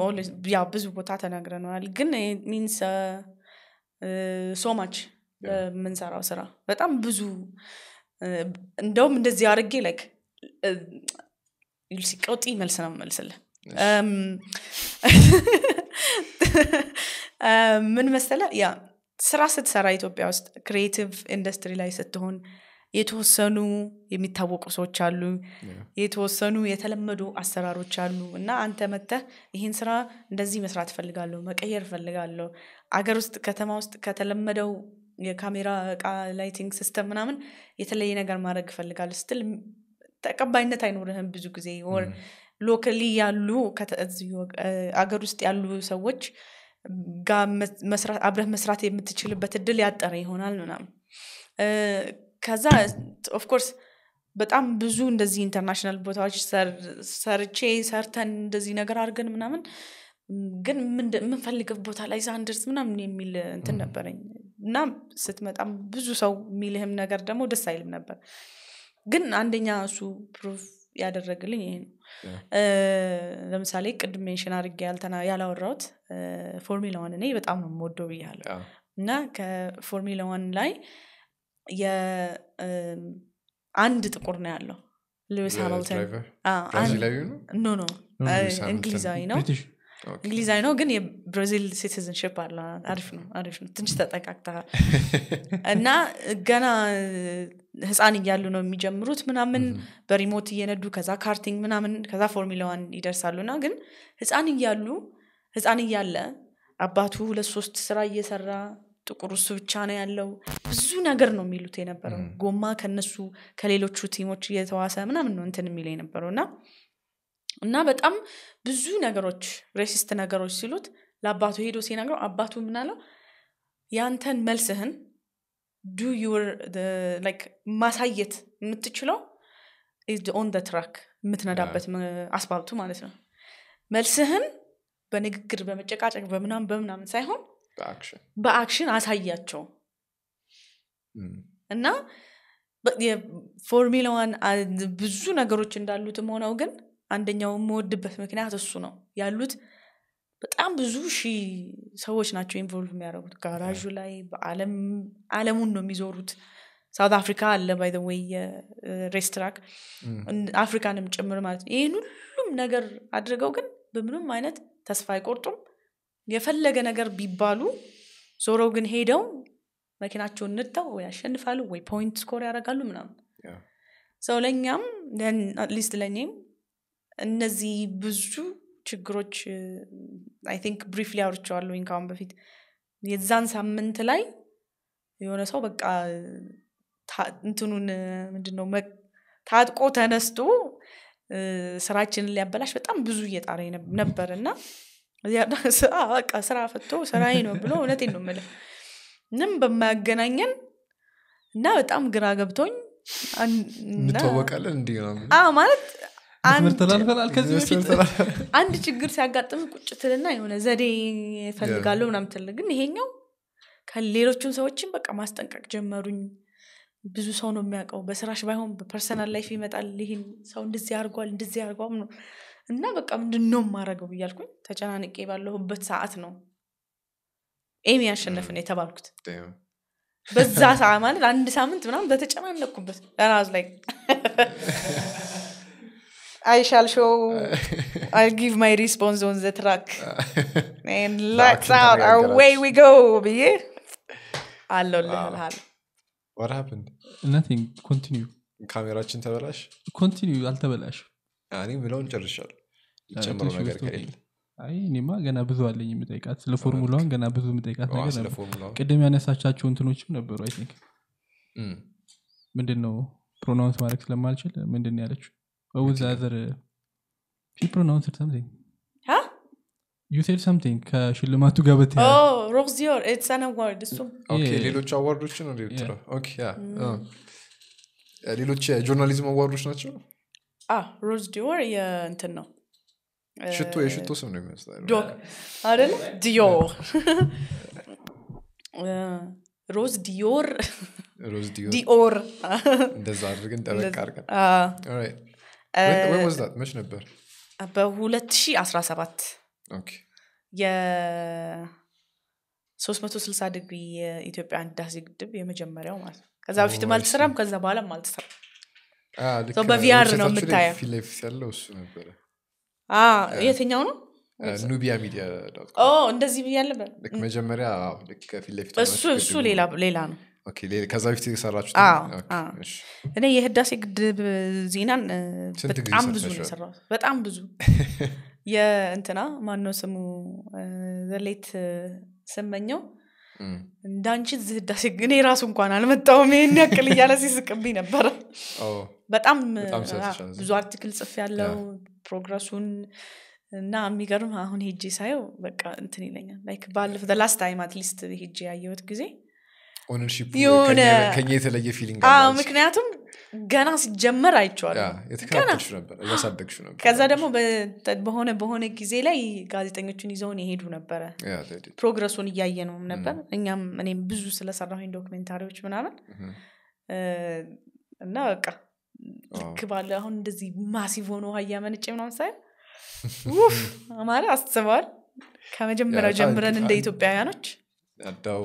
ያ ብዙ ቦታ ተናግረነዋል ግን ሚንስ ሶማች የምንሰራው ስራ በጣም ብዙ እንደውም እንደዚህ አርጌ ላይክ ዩልሲ ቀውጢ መልስ ነው መልስል ምን መሰለ ያ ስራ ስትሰራ ኢትዮጵያ ውስጥ ክሪኤቲቭ ኢንዱስትሪ ላይ ስትሆን የተወሰኑ የሚታወቁ ሰዎች አሉ፣ የተወሰኑ የተለመዱ አሰራሮች አሉ እና አንተ መተህ ይህን ስራ እንደዚህ መስራት ፈልጋለሁ መቀየር ፈልጋለሁ አገር ውስጥ ከተማ ውስጥ ከተለመደው የካሜራ እቃ ላይቲንግ ሲስተም ምናምን የተለየ ነገር ማድረግ እፈልጋለሁ ስትል ተቀባይነት አይኖርህም ብዙ ጊዜ ወር ሎከሊ ያሉ አገር ውስጥ ያሉ ሰዎች ጋር አብረህ መስራት የምትችልበት እድል ያጠረ ይሆናል ምናምን ከዛ ኦፍኮርስ በጣም ብዙ እንደዚህ ኢንተርናሽናል ቦታዎች ሰርቼ ሰርተን እንደዚህ ነገር አድርገን ምናምን ግን የምንፈልገው ቦታ ላይ ዛንድርስ ምናምን የሚል እንትን ነበረኝ እና ስትመጣም ብዙ ሰው የሚልህም ነገር ደግሞ ደስ አይልም ነበር ግን አንደኛ እሱ ፕሩፍ ያደረግልኝ ይሄ ነው ለምሳሌ ቅድም ሜንሽን አድርጌ ያላወራውት ፎርሚላ ዋን እኔ በጣም ነው የምወደው ብያለ እና ከፎርሚላ ዋን ላይ አንድ ጥቁር ነው ያለው ሉዊስ ሃሚልተን ኖ እንግሊዛዊ ነው እንግሊዛዊ ነው ግን የብራዚል ሲቲዝንሽፕ አለ አሪፍ ነው አሪፍ ነው ትንሽ ተጠቃቅተሃል እና ገና ህፃን እያሉ ነው የሚጀምሩት ምናምን በሪሞት እየነዱ ከዛ ካርቲንግ ምናምን ከዛ ፎርሚላዋን ይደርሳሉ እና ግን ህፃን እያሉ ህፃን እያለ አባቱ ሁለት ሶስት ስራ እየሰራ ጥቁር እሱ ብቻ ነው ያለው ብዙ ነገር ነው የሚሉት የነበረው ጎማ ከነሱ ከሌሎቹ ቲሞች እየተዋሰ ምናምን ነው እንትን የሚለው የነበረው እና እና በጣም ብዙ ነገሮች ሬሲስት ነገሮች ሲሉት ለአባቱ ሄዶ ሲነግረው አባቱ ምናለው ያንተን መልስህን ዱ ዩር ማሳየት የምትችለው ኦን ትራክ የምትነዳበት አስባብቱ ማለት ነው መልስህን በንግግር በመጨቃጨቅ በምናም በምናምን ሳይሆን በአክሽን አሳያቸው እና ፎርሚላዋን ብዙ ነገሮች እንዳሉትም ሆነው ግን አንደኛው የምወድበት ምክንያት እሱ ነው ያሉት በጣም ብዙ ሺ ሰዎች ናቸው ኢንቮልቭ የሚያደረጉት ጋራዡ ላይ አለሙን ነው የሚዞሩት ሳውት አፍሪካ አለ ባይ ወይ ሬስትራክ አፍሪካንም ጭምር ማለት ነው ይህን ሁሉም ነገር አድርገው ግን በምንም አይነት ተስፋ አይቆርጡም የፈለገ ነገር ቢባሉ ዞሮ ግን ሄደው መኪናቸውን ንተው ወይ ያሸንፋሉ ወይ ፖይንት ስኮር ያደርጋሉ ምናምን ሰው ለእኛም አትሊስት ለእኔም እነዚህ ብዙ ችግሮች አይ ቲንክ ብሪፍ ሊያወርቸዋሉ ካሁን በፊት የዛን ሳምንት ላይ የሆነ ሰው በቃ እንትኑን ምንድነው ታጥቆ ተነስቶ ስራችንን ሊያበላሽ በጣም ብዙ እየጣረ ነበር እና በቃ ስራ ፈቶ ስራዬ ነው ብሎ እውነቴን ነው ምለ ምንም በማያገናኘን እና በጣም ግራ ገብቶኝ ማለት አንድ ችግር ሲያጋጥም ቁጭትልና የሆነ ዘዴ ፈልጋለሁ ምናምን ትል ግን ይሄኛው ከሌሎቹን ሰዎችን በቃ ማስጠንቀቅ ጀመሩኝ ብዙ ሰው ነው የሚያውቀው በስራሽ ባይሆን በፐርሰናል ላይፍ ይመጣል ይህን ሰው እንደዚህ አርጓል እንደዚህ አርጓል እና በቃ ምንድነው የማረገው እያልኩኝ ተጨናንቄ ባለሁበት ሰዓት ነው ኤሚ ነው የተባልኩት በዛ ሰዓ ማለት አንድ ሳምንት ምናምን በተጨናነቅኩበት ለናዝ ላይ አይሻል ሾው show. I'll give my response on the track. And lights out. Away ካሜራችን ተበላሽ? ኮንቲኒ አልተበላሽ። ብለውን ጨርሻል ይጨምረው ነገር ከሌለ እኔማ ገና ብዙ አለኝ የምጠይቃት ስለ ፎርሙላዋን ገና ብዙ የምጠይቃት ነገር ቅድም ያነሳቻቸው እንትኖችም ነበሩ አይ ቲንክ ምንድን ነው ፕሮናውንስ ማድረግ ስለማልችል oh, ምንድን ነው ያለችው ውዝ አዘር ሺ ፕሮናውንስ ሰምቲንግ ዩ ሴድ ሰምቲንግ ከሽልማቱ ጋር በተያሮክዚዮር ኢትሳን አዋርድ እሱም ሌሎች አዋርዶች ነው ሌሎች የጆርናሊዝም አዋርዶች ናቸው ሮዝ ዲዮር የእንትን ነው ሽቶ የሽቶ ስም ነው የሚመስለው አይደለ ዲዮር ሮዝ ዲዮር ዲኦር እንደዛ አድርገን ጠበቅ አርገን መች ነበር በ2017 የ360 ዲግሪ የኢትዮጵያ ህዳሴ ግድብ የመጀመሪያው ማለት ነው ከዛ በፊትም oh, አልተሰራም ከዛ በኋላም አልተሰራም ah, በቪያር ነው የምታየው ያለው እሱ ነበረ የትኛው ነው ኑቢያ ሚዲያ እንደዚህ ብያ መጀመሪያ ልክ እሱ ሌላ ነው ከዛ በፊት የሰራችሁ እኔ የህዳሴ ግድብ ዜናን በጣም ብዙ ነው የሰራሁት በጣም ብዙ የእንትና ማነው ስሙ ዘሌት ስመኘው እንዳንቺ ዝህዳሴ እኔ ራሱ እንኳን አልመጣውም ይህን ያክል እያለ ሲስቅብኝ ነበረ በጣም ብዙ አርቲክል ጽፍ ያለው ፕሮግረሱን እና የሚገርም አሁን ሄጄ ሳየው በቃ እንትን ይለኛል ላይክ ባለፈ ላስት ታይም አትሊስት ሄጄ ያየሁት ጊዜ ኦነርሺፕ የተለየ ፊሊንግ ምክንያቱም ገና ሲጀመር አይቼዋለሁ ከዛ ደግሞ በሆነ በሆነ ጊዜ ላይ ጋዜጠኞችን ይዘውን የሄዱ ነበረ ፕሮግረሱን እያየ ነው ነበር እኛም እኔም ብዙ ስለሰራሁኝ ዶክሜንታሪዎች ምናምን እና በቃ ልክ ባለ አሁን እንደዚህ ማሲቭ ሆኖ ውሃ እያመነጨ ምናምን ሳይ ማለት አስተባል ከመጀመሪያው ጀምረን እንደ ኢትዮጵያውያኖች አዳው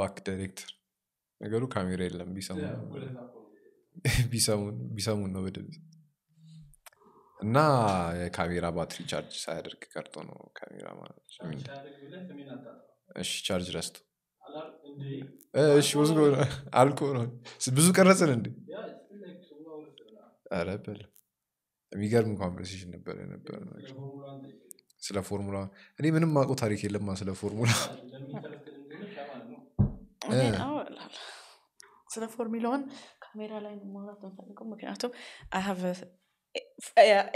ባክ ዳይሬክተር ነገሩ ካሜራ የለም ቢሰሙን ነው በደብ እና የካሜራ ባትሪ ቻርጅ ሳያደርግ ቀርቶ ነው ካሜራ ማለት ቻርጅ ረስቶ እሺ ወዝ አልኮ ነው ብዙ ቀረጽን እንዴ ኧረ በል የሚገርም ኮንቨርሴሽን ነበር ነበር ስለ ፎርሙላ እኔ ምንም አውቀው ታሪክ የለማ ስለ ፎርሙላ ስለ ፎርሚላዋን ካሜራ ላይ ማውራት ንፈልገው ምክንያቱም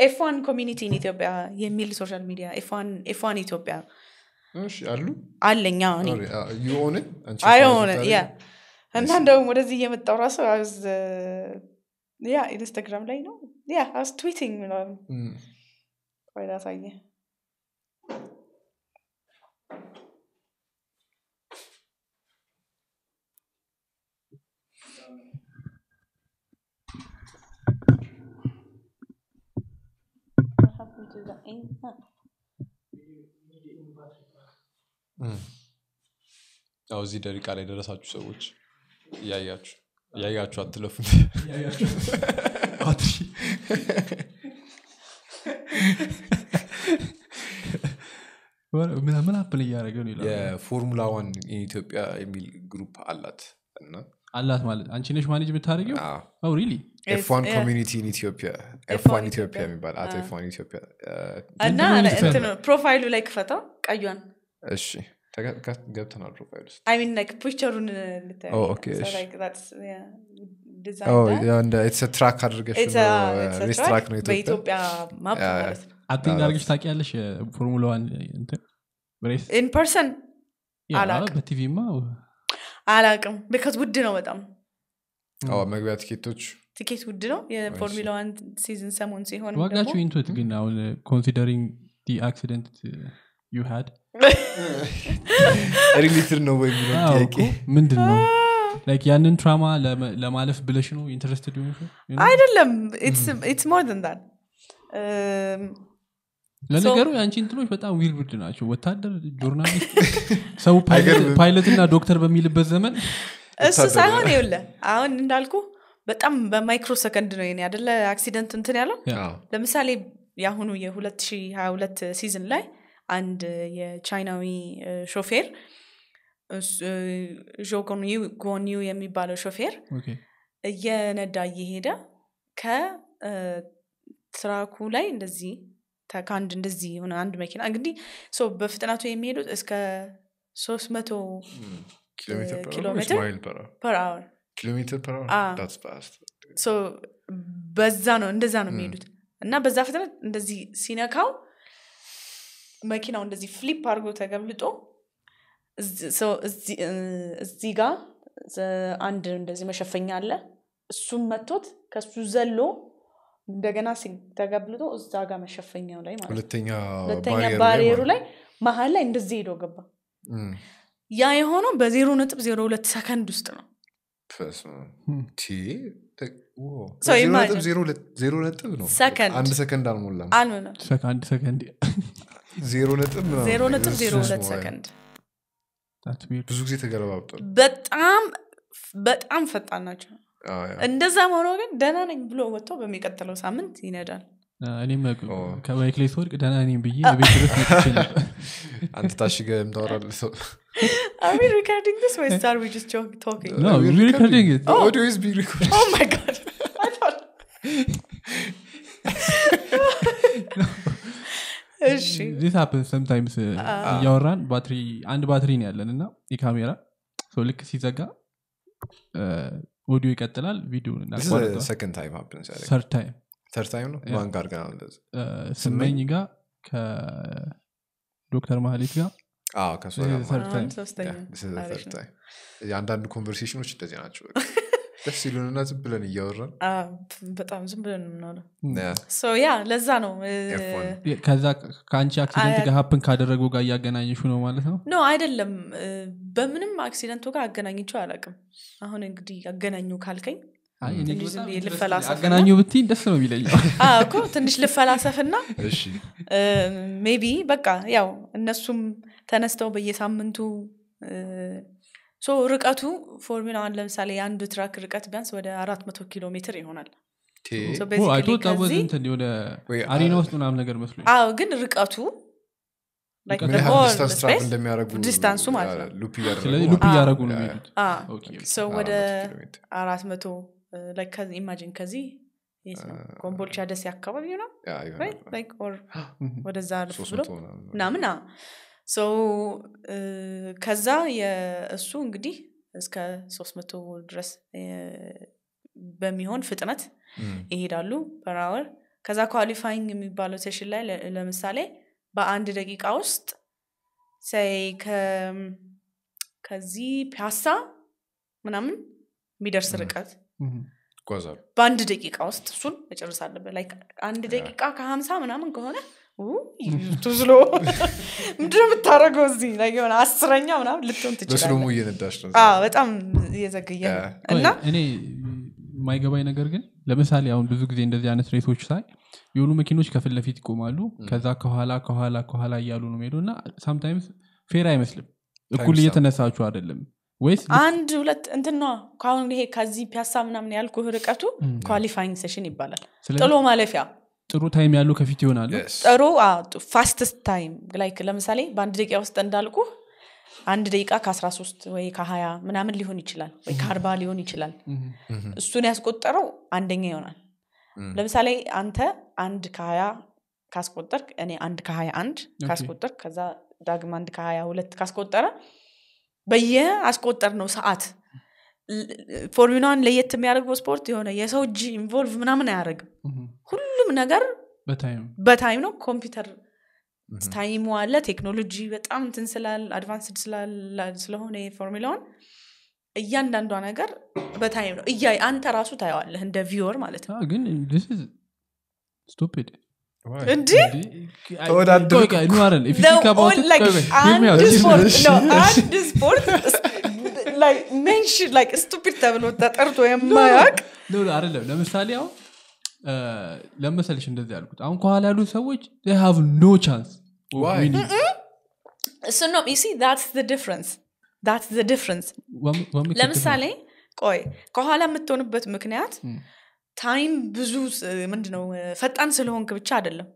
ኤፍዋን ኮሚኒቲ ኢትዮጵያ የሚል ሶሻል ሚዲያ ኤፍዋን ኢትዮጵያ አሉ አለኛ እና እንደውም ወደዚህ እየመጣው ራሱ ያ ኢንስታግራም ላይ ነው ያ አስ ትዊቲንግ ምናምን ቆይ ላሳየ Thank you. ያው እዚህ ደቂቃ ላይ የደረሳችሁ ሰዎች እያያችሁ እያያችሁ አትለፉት ምናምን አፕል እያደረገ ነው የፎርሙላ ዋን ኢትዮጵያ የሚል ግሩፕ አላት እና አላት ማለት አንቺ ነሽ ማኔጅ የምታደርገው ሪሊ ኤፍዋን ኮሚኒቲ ኢን ኢትዮጵያ ኤፍዋን ኢትዮጵያ የሚባል አቶ ኤፍዋን ኢትዮጵያ እና ፕሮፋይሉ ላይ ክፈተው ቀዩን እሺ ገብተናል ፕሮፋይል ውስጥ አይ ትራክ አድርገሽ ነው uh, ኢትዮጵያ ማፕ ማለት ነው uh, ታቂያለሽ ፎርሙላ ዋን ኢን ፐርሰን በቲቪማ አላቅም ቢካዝ ውድ ነው በጣም መግቢያ ትኬቶች ትኬት ውድ ነው የፎርሚላ ዋን ሲዝን ሰሞን ሲሆን ዋጋቸው ኢንቱት ግን አሁን ኮንሲደሪንግ ዲ አክሲደንት ዩ ሃድ ሪሌትድ ነው ወይ ጥያቄ ምንድን ነው ያንን ትራማ ለማለፍ ብለሽ ነው ኢንትረስትድ አይደለም ኢትስ ሞር ን ዳት ለነገሩ የአንቺ እንትኖች በጣም ዊልውድ ናቸው ወታደር ጆርናሊስት ሰው ፓይለትና ዶክተር በሚልበት ዘመን እሱ ሳይሆን ይውለ አሁን እንዳልኩ በጣም በማይክሮ ሰከንድ ነው ኔ አደለ አክሲደንት እንትን ያለው ለምሳሌ የአሁኑ የ2022 ሲዝን ላይ አንድ የቻይናዊ ሾፌር ጎኒዩ የሚባለው ሾፌር እየነዳ እየሄደ ከትራኩ ላይ እንደዚህ ከአንድ እንደዚህ የሆነ አንድ መኪና እንግዲህ በፍጥነቱ የሚሄዱት እስከ ሶስት መቶ ኪሎ በዛ ነው እንደዛ ነው የሚሄዱት እና በዛ ፍጥነት እንደዚህ ሲነካው መኪናው እንደዚህ ፍሊፕ አድርጎ ተገብልጦ እዚህ ጋ አንድ እንደዚህ መሸፈኛ አለ። እሱም መቶት ከሱ ዘሎ እንደገና ተገብልጦ እዛ ጋ መሸፈኛው ላይ ማለት ሁለተኛ ባሪየሩ ላይ መሀል ላይ እንደዚህ ሄዶ ገባ። ያ የሆነው በዜሮ ነጥብ ዜሮ ሁለት ሰከንድ ውስጥ ነው። ሰከንድ ዜሮ ነጥብ ዜሮ ሁለት ሰከንድ ብዙ ጊዜ ተገለባብጧል በጣም በጣም ፈጣን ናቸው እንደዛ መሆኖ ግን ደህና ነኝ ብሎ ወጥቶ በሚቀጥለው ሳምንት ይነዳል እኔም ከባይክ ደህና ነኝ ብዬ ቤት ድረስ አንተ ታሽገ ሰምታይምስ uh, uh, እያወራን ባትሪ አንድ ባትሪ ነው ያለን እና የካሜራ ሰው ልክ ሲዘጋ uh, ኦዲዮ ይቀጥላል ቪዲዮ ስመኝ ጋር ከዶክተር ማህሌት ጋር አንዳንድ ኮንቨርሴሽኖች እንደዚህ ናቸው ደስ ይሉንና ዝም ብለን እያወራን በጣም ዝም ብለን የምናወራው ያ ለዛ ነው ከዛ ከአንቺ አክሲደንት ጋር ሀፕን ካደረገው ጋር እያገናኘሹ ነው ማለት ነው ኖ አይደለም በምንም አክሲደንቱ ጋር አገናኝቸው አላቅም። አሁን እንግዲህ አገናኙ ካልከኝ አገናኙ ብቲ ደስ ነው የሚለኛው ትንሽ ልፈላሰፍና ሜቢ በቃ ያው እነሱም ተነስተው በየሳምንቱ ርቀቱ ፎርሚላ ዋን ለምሳሌ የአንዱ ትራክ ርቀት ቢያንስ ወደ አራት መቶ ኪሎ ሜትር ይሆናል አሪና ውስጥ ምናምን ነገር መስሎ ግን ርቀቱ ዲስታንሱ ማለት እያደረጉ ነው የሚሄዱት ወደ አራት መቶ ኢማጂን ከዚህ ኮምቦልቻ ደሴ አካባቢ ነው ወደዛ ብሎ ምናምን ከዛ እሱ እንግዲህ እስከ ሶስት መቶ ድረስ በሚሆን ፍጥነት ይሄዳሉ በራወር ከዛ ኳሊፋይንግ የሚባለው ሴሽን ላይ ለምሳሌ በአንድ ደቂቃ ውስጥ ከዚህ ፒያሳ ምናምን የሚደርስ ርቀት በአንድ ደቂቃ ውስጥ እሱን መጨረስ አለበት አንድ ደቂቃ ከሀምሳ ምናምን ከሆነ ትዝሎ ምንድን ነው የምታደርገው እዚህ አስረኛ ምና ልትሆን ትችላለህ እየነዳሽ ነው በጣም እየዘገየ እና እኔ የማይገባኝ ነገር ግን ለምሳሌ አሁን ብዙ ጊዜ እንደዚህ አይነት ሬሶች ሳይ የሆኑ መኪኖች ከፊት ለፊት ይቆማሉ ከዛ ከኋላ ከኋላ ከኋላ እያሉ ነው ሄዱ እና ሳምታይምስ ፌር አይመስልም እኩል እየተነሳችሁ አይደለም ወይስ አንድ ሁለት እንትና ከአሁን ይሄ ከዚህ ፒያሳ ምናምን ያልኩህ ርቀቱ ኳሊፋይንግ ሴሽን ይባላል ጥሎ ማለፊያ ጥሩ ታይም ያሉ ከፊት ይሆናሉ ጥሩ ፋስትስት ታይም ላይክ ለምሳሌ በአንድ ደቂቃ ውስጥ እንዳልኩ አንድ ደቂቃ ከ13 ወይ ከ20 ምናምን ሊሆን ይችላል ወይ ከ40 ሊሆን ይችላል እሱን ያስቆጠረው አንደኛ ይሆናል ለምሳሌ አንተ አንድ ከ20 ካስቆጠር እኔ አንድ ከ21 ካስቆጠር ከዛ ዳግም አንድ ከ22 ካስቆጠረ በየ አስቆጠር ነው ሰዓት ፎርሙላን ለየት የሚያደርገው ስፖርት የሆነ የሰው እጅ ኢንቮልቭ ምናምን አያደርግም ሁሉም ነገር በታይም ነው ኮምፒውተር ታይሙ አለ ቴክኖሎጂ በጣም ትን ስላል አድቫንስድ ስለሆነ ፎርሙላውን እያንዳንዷ ነገር በታይም ነው እያ አንተ ራሱ ታየዋለህ እንደ ቪወር ማለት ነው ግን ስቱፒድ እንዲህ ስፖርት ላይ ሜንሽን ላይ ስቱፒድ ተብሎ ተጠርቶ የማያቅ አይደለም ለምሳሌ አሁን ለመሰልሽ እንደዚህ ያልኩት አሁን ከኋላ ያሉ ሰዎች ሃቭ ኖ ቻንስ ለምሳሌ ቆይ ከኋላ የምትሆንበት ምክንያት ታይም ብዙ ምንድነው ፈጣን ስለሆንክ ብቻ አይደለም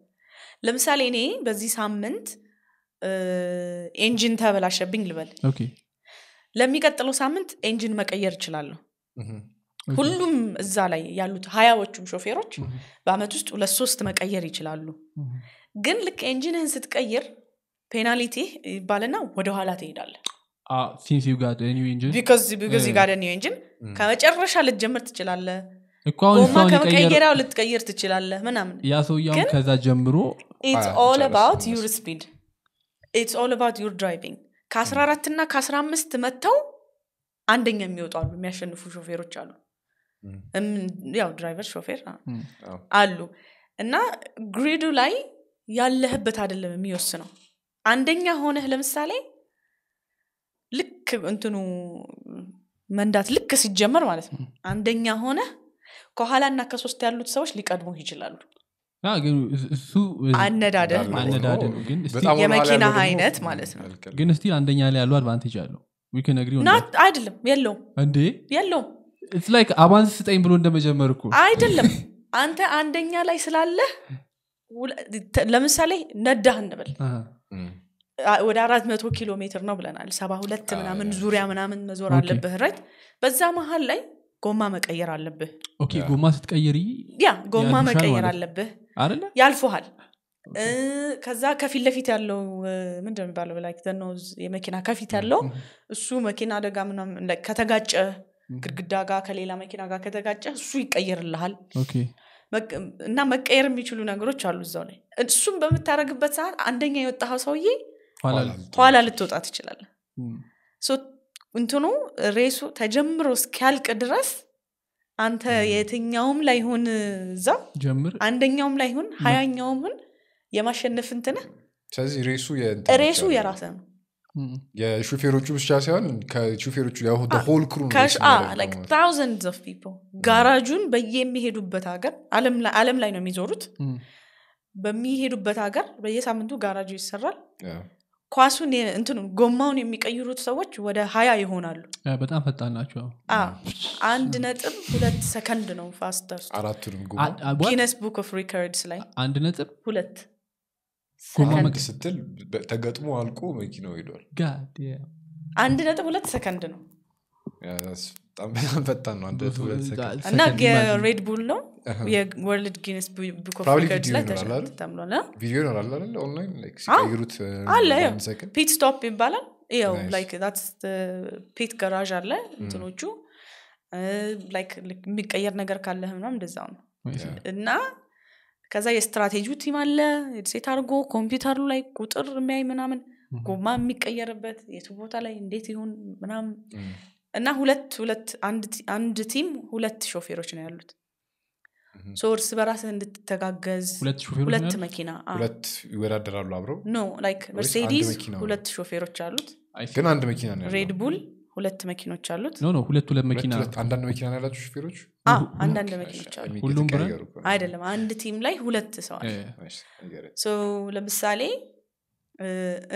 ለምሳሌ እኔ በዚህ ሳምንት ኤንጂን ተበላሸብኝ ልበል ለሚቀጥለው ሳምንት ኤንጂን መቀየር ይችላሉ ሁሉም እዛ ላይ ያሉት ሀያዎቹም ሾፌሮች በአመት ውስጥ ሁለት ሶስት መቀየር ይችላሉ። ግን ልክ ኤንጂንህን ስትቀይር ፔናሊቲ ይባልና ወደኋላ ትሄዳለን። ከመጨረሻ ልትጀምር ትችላለ ጎማ ከመቀየሪያው ልትቀይር ትችላለ ምናምን ያ ከዛ ጀምሮ ስፒድ ዩር ድራይቪንግ ከአስራ አራት እና ከአስራ አምስት መጥተው አንደኛ የሚወጡ አሉ የሚያሸንፉ ሾፌሮች አሉ ያው ድራይቨር ሾፌር አሉ እና ግሪዱ ላይ ያለህበት አይደለም የሚወስነው አንደኛ ሆነህ ለምሳሌ ልክ እንትኑ መንዳት ልክ ሲጀመር ማለት ነው አንደኛ ሆነህ ከኋላና ከሶስት ያሉት ሰዎች ሊቀድሙ ይችላሉ እሱ አይነት ማለት ነው ግን ስቲል አንደኛ ላይ ያሉ አድቫንቴጅ አለው አይደለም የለውም እንዴ የለውም ላይክ አባንስ ስጠኝ ብሎ እንደመጀመር እኮ አይደለም አንተ አንደኛ ላይ ስላለህ ለምሳሌ ነዳህ እንበል ወደ አራት መቶ ኪሎ ሜትር ነው ብለናል ሰባ ሁለት ምናምን ዙሪያ ምናምን መዞር አለብህ ረት በዛ መሀል ላይ ጎማ መቀየር አለብህ ጎማ ስትቀይር ያ ጎማ መቀየር አለብህ ያልፎሃል ከዛ ከፊት ለፊት ያለው ምንድ የሚባለው ላይክ ዘኖዝ የመኪና ከፊት ያለው እሱ መኪና አደጋ ከተጋጨ ግድግዳ ጋር ከሌላ መኪና ጋር ከተጋጨ እሱ ይቀየርልሃል እና መቀየር የሚችሉ ነገሮች አሉ እዛው ላይ እሱም በምታደረግበት ሰዓት አንደኛ የወጣው ሰውዬ ኋላ ልትወጣ ትችላለ እንትኑ ሬሱ ተጀምሮ እስኪያልቅ ድረስ አንተ የትኛውም ላይሆን እዛ ጀምር አንደኛውም ላይሆን ሀያኛውምን የማሸነፍ እንትንህ ስለዚህ ሬሱ ሬሱ ነው የሹፌሮቹ ብቻ ሳይሆን ከሹፌሮቹ ሆል ጋራጁን በየሚሄዱበት ሀገር አለም ላይ ነው የሚዞሩት በሚሄዱበት ሀገር በየሳምንቱ ጋራጁ ይሰራል ኳሱን እንትኑ ጎማውን የሚቀይሩት ሰዎች ወደ ሀያ ይሆናሉ በጣም ፈጣን ናቸው አንድ ነጥብ ሁለት ሰከንድ ነው ፋስተር ጊነስ ቡክ ኦፍ ሪከርድስ ላይ አንድ ነጥብ ሁለት ስትል ተገጥሞ አልቆ መኪናው ሄዷል አንድ ነጥብ ሁለት ሰከንድ ነው በጣም ፈጣን ነው እና ሬድ ነው የወርልድ ቡክ አለ ፒት ስቶፕ ይባላል ያው ፒት ገራዥ አለ እንትኖቹ የሚቀየር ነገር ካለህ ምናም እንደዛው ነው እና ከዛ የስትራቴጂ ቲም አለ ሴት አድርጎ ኮምፒውተሩ ላይ ቁጥር የሚያይ ምናምን ጎማ የሚቀየርበት የቱ ቦታ ላይ እንዴት ይሁን ምናምን እና ሁለት ሁለት አንድ ቲም ሁለት ሾፌሮች ነው ያሉት ሶ እርስ በራስህ እንድትተጋገዝ ሁለት መኪና ሁለት ይወዳደራሉ አብረው ኖ ላይክ መርሴዲስ ሁለት ሾፌሮች አሉት ግን አንድ መኪና ነው ሬድ ቡል ሁለት መኪኖች አሉት ኖ ሁለት ሁለት መኪና አንዳንድ መኪና ያላቸው ሾፌሮች አንዳንድ መኪኖች አሉ ሁሉም አይደለም አንድ ቲም ላይ ሁለት ሰው አለ ለምሳሌ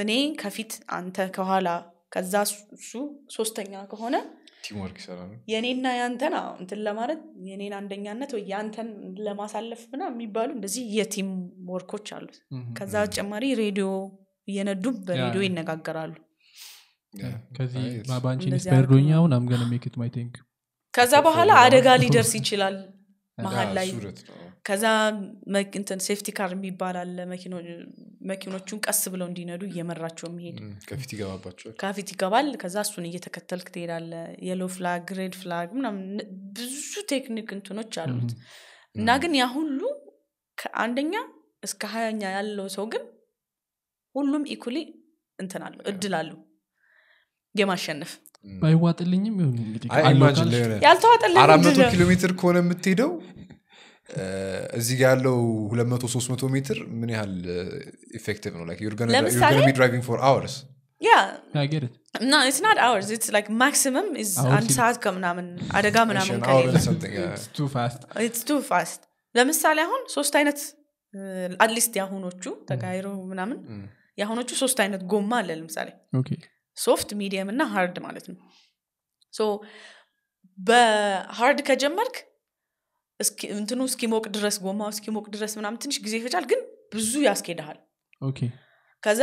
እኔ ከፊት አንተ ከኋላ ከዛ እሱ ሶስተኛ ከሆነ ቲምወርክ ይሰራል የኔና ያንተን እንትን ለማለት የኔን አንደኛነት ወይ ያንተን ለማሳለፍ ምና የሚባሉ እንደዚህ የቲም ወርኮች አሉት ከዛ ተጨማሪ ሬዲዮ እየነዱ በሬዲዮ ይነጋገራሉ ከዚህ በአንቺ ኢንስፓርዶኛ አሁን አምገን ሜክት ማይ ቲንክ ከዛ በኋላ አደጋ ሊደርስ ይችላል መሀል ላይ ከዛ እንትን ሴፍቲ ካር የሚባል አለ መኪኖቹን ቀስ ብለው እንዲነዱ እየመራቸው የሚሄድ ከፊት ይገባባቸዋል ከፊት ይገባል ከዛ እሱን እየተከተልክ ትሄዳለ የሎ ፍላግ ሬድ ፍላግ ምናምን ብዙ ቴክኒክ እንትኖች አሉት እና ግን ያ ሁሉ ከአንደኛ እስከ ሀያኛ ያለው ሰው ግን ሁሉም ኢኩሊ እንትን አለው እድል አለው የማሸንፍ ባይዋጥልኝም ይሁን እንግዲህ ያልተዋጠልኝ አራት መቶ ኪሎ ሜትር ከሆነ የምትሄደው እዚህ ጋር ያለው 2300 ሜትር ምን ያህል ኢፌክቲቭ ነው ድራይቪንግ ፎር አወርስ እና ኢትስ አወርስ ማክሲመም አንድ ሰዓት ከምናምን አደጋ ምናምን ፋስት ለምሳሌ አሁን ሶስት አይነት አትሊስት የአሁኖቹ ተቃይሮ ምናምን የአሁኖቹ mm. ሶስት አይነት ጎማ አለ ለምሳሌ ሶፍት ሚዲየም እና ሃርድ ማለት ነው በሃርድ ከጀመርክ እንትኑ እስኪሞቅ ድረስ ጎማ እስኪሞቅ ድረስ ምናምን ትንሽ ጊዜ ይፈጫል ግን ብዙ ያስኬድሃል ከዛ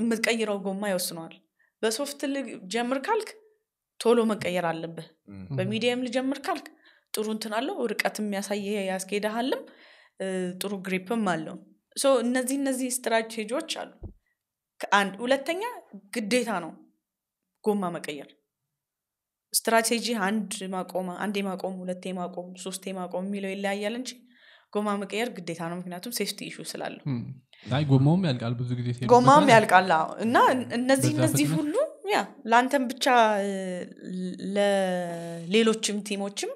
የምትቀይረው ጎማ ይወስነዋል በሶፍት ልጀምር ካልክ ቶሎ መቀየር አለብህ በሚዲየም ልጀምር ካልክ ጥሩ እንትን አለው ርቀትም የሚያሳየ ያስኬድሃልም ጥሩ ግሪፕም አለው እነዚህ እነዚህ ስትራቴጂዎች አሉ አንድ ሁለተኛ ግዴታ ነው ጎማ መቀየር ስትራቴጂ አንድ ማቆም አንዴ ማቆም ሁለቴ ማቆም ሶስቴ ማቆም የሚለው ይለያያል እንጂ ጎማ መቀየር ግዴታ ነው ምክንያቱም ሴፍቲ ኢሹ ስላለው አይ ጎማውም ያልቃል ብዙ ጊዜ ጎማውም ያልቃል እና እነዚህ እነዚህ ሁሉ ያ ለአንተም ብቻ ለሌሎችም ቲሞችም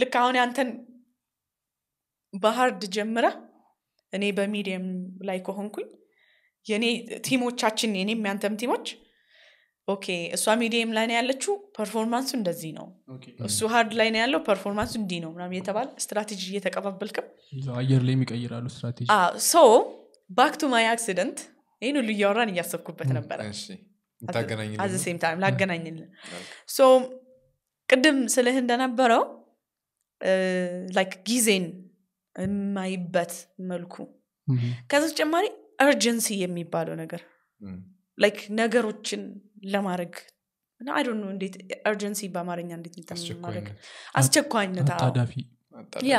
ልክ አሁን ያንተን በሀርድ ጀምረ እኔ በሚዲየም ላይ ከሆንኩኝ የኔ ቲሞቻችን የኔም ያንተም ቲሞች ኦኬ እሷ ሚዲየም ላይ ነው ያለችው ፐርፎርማንሱ እንደዚህ ነው እሱ ሀርድ ላይ ነው ያለው ፐርፎርማንሱ እንዲህ ነው ምናም የተባለ ስትራቴጂ እየተቀባበልክም አየር ላይ የሚቀይራሉ ስትራቴጂ ሶ ባክ ቱ ማይ አክሲደንት ይህን ሁሉ እያወራን እያሰብኩበት ነበረ አዘሴም ታይም ላገናኝል ሶ ቅድም ስልህ እንደነበረው ላይክ ጊዜን የማይበት መልኩ ከዚ ተጨማሪ እርጀንሲ የሚባለው ነገር ላይክ ነገሮችን ለማድረግ አይ ነው እንዴት እርጀንሲ በአማርኛ እንዴት ማድረግ አስቸኳይነት ያ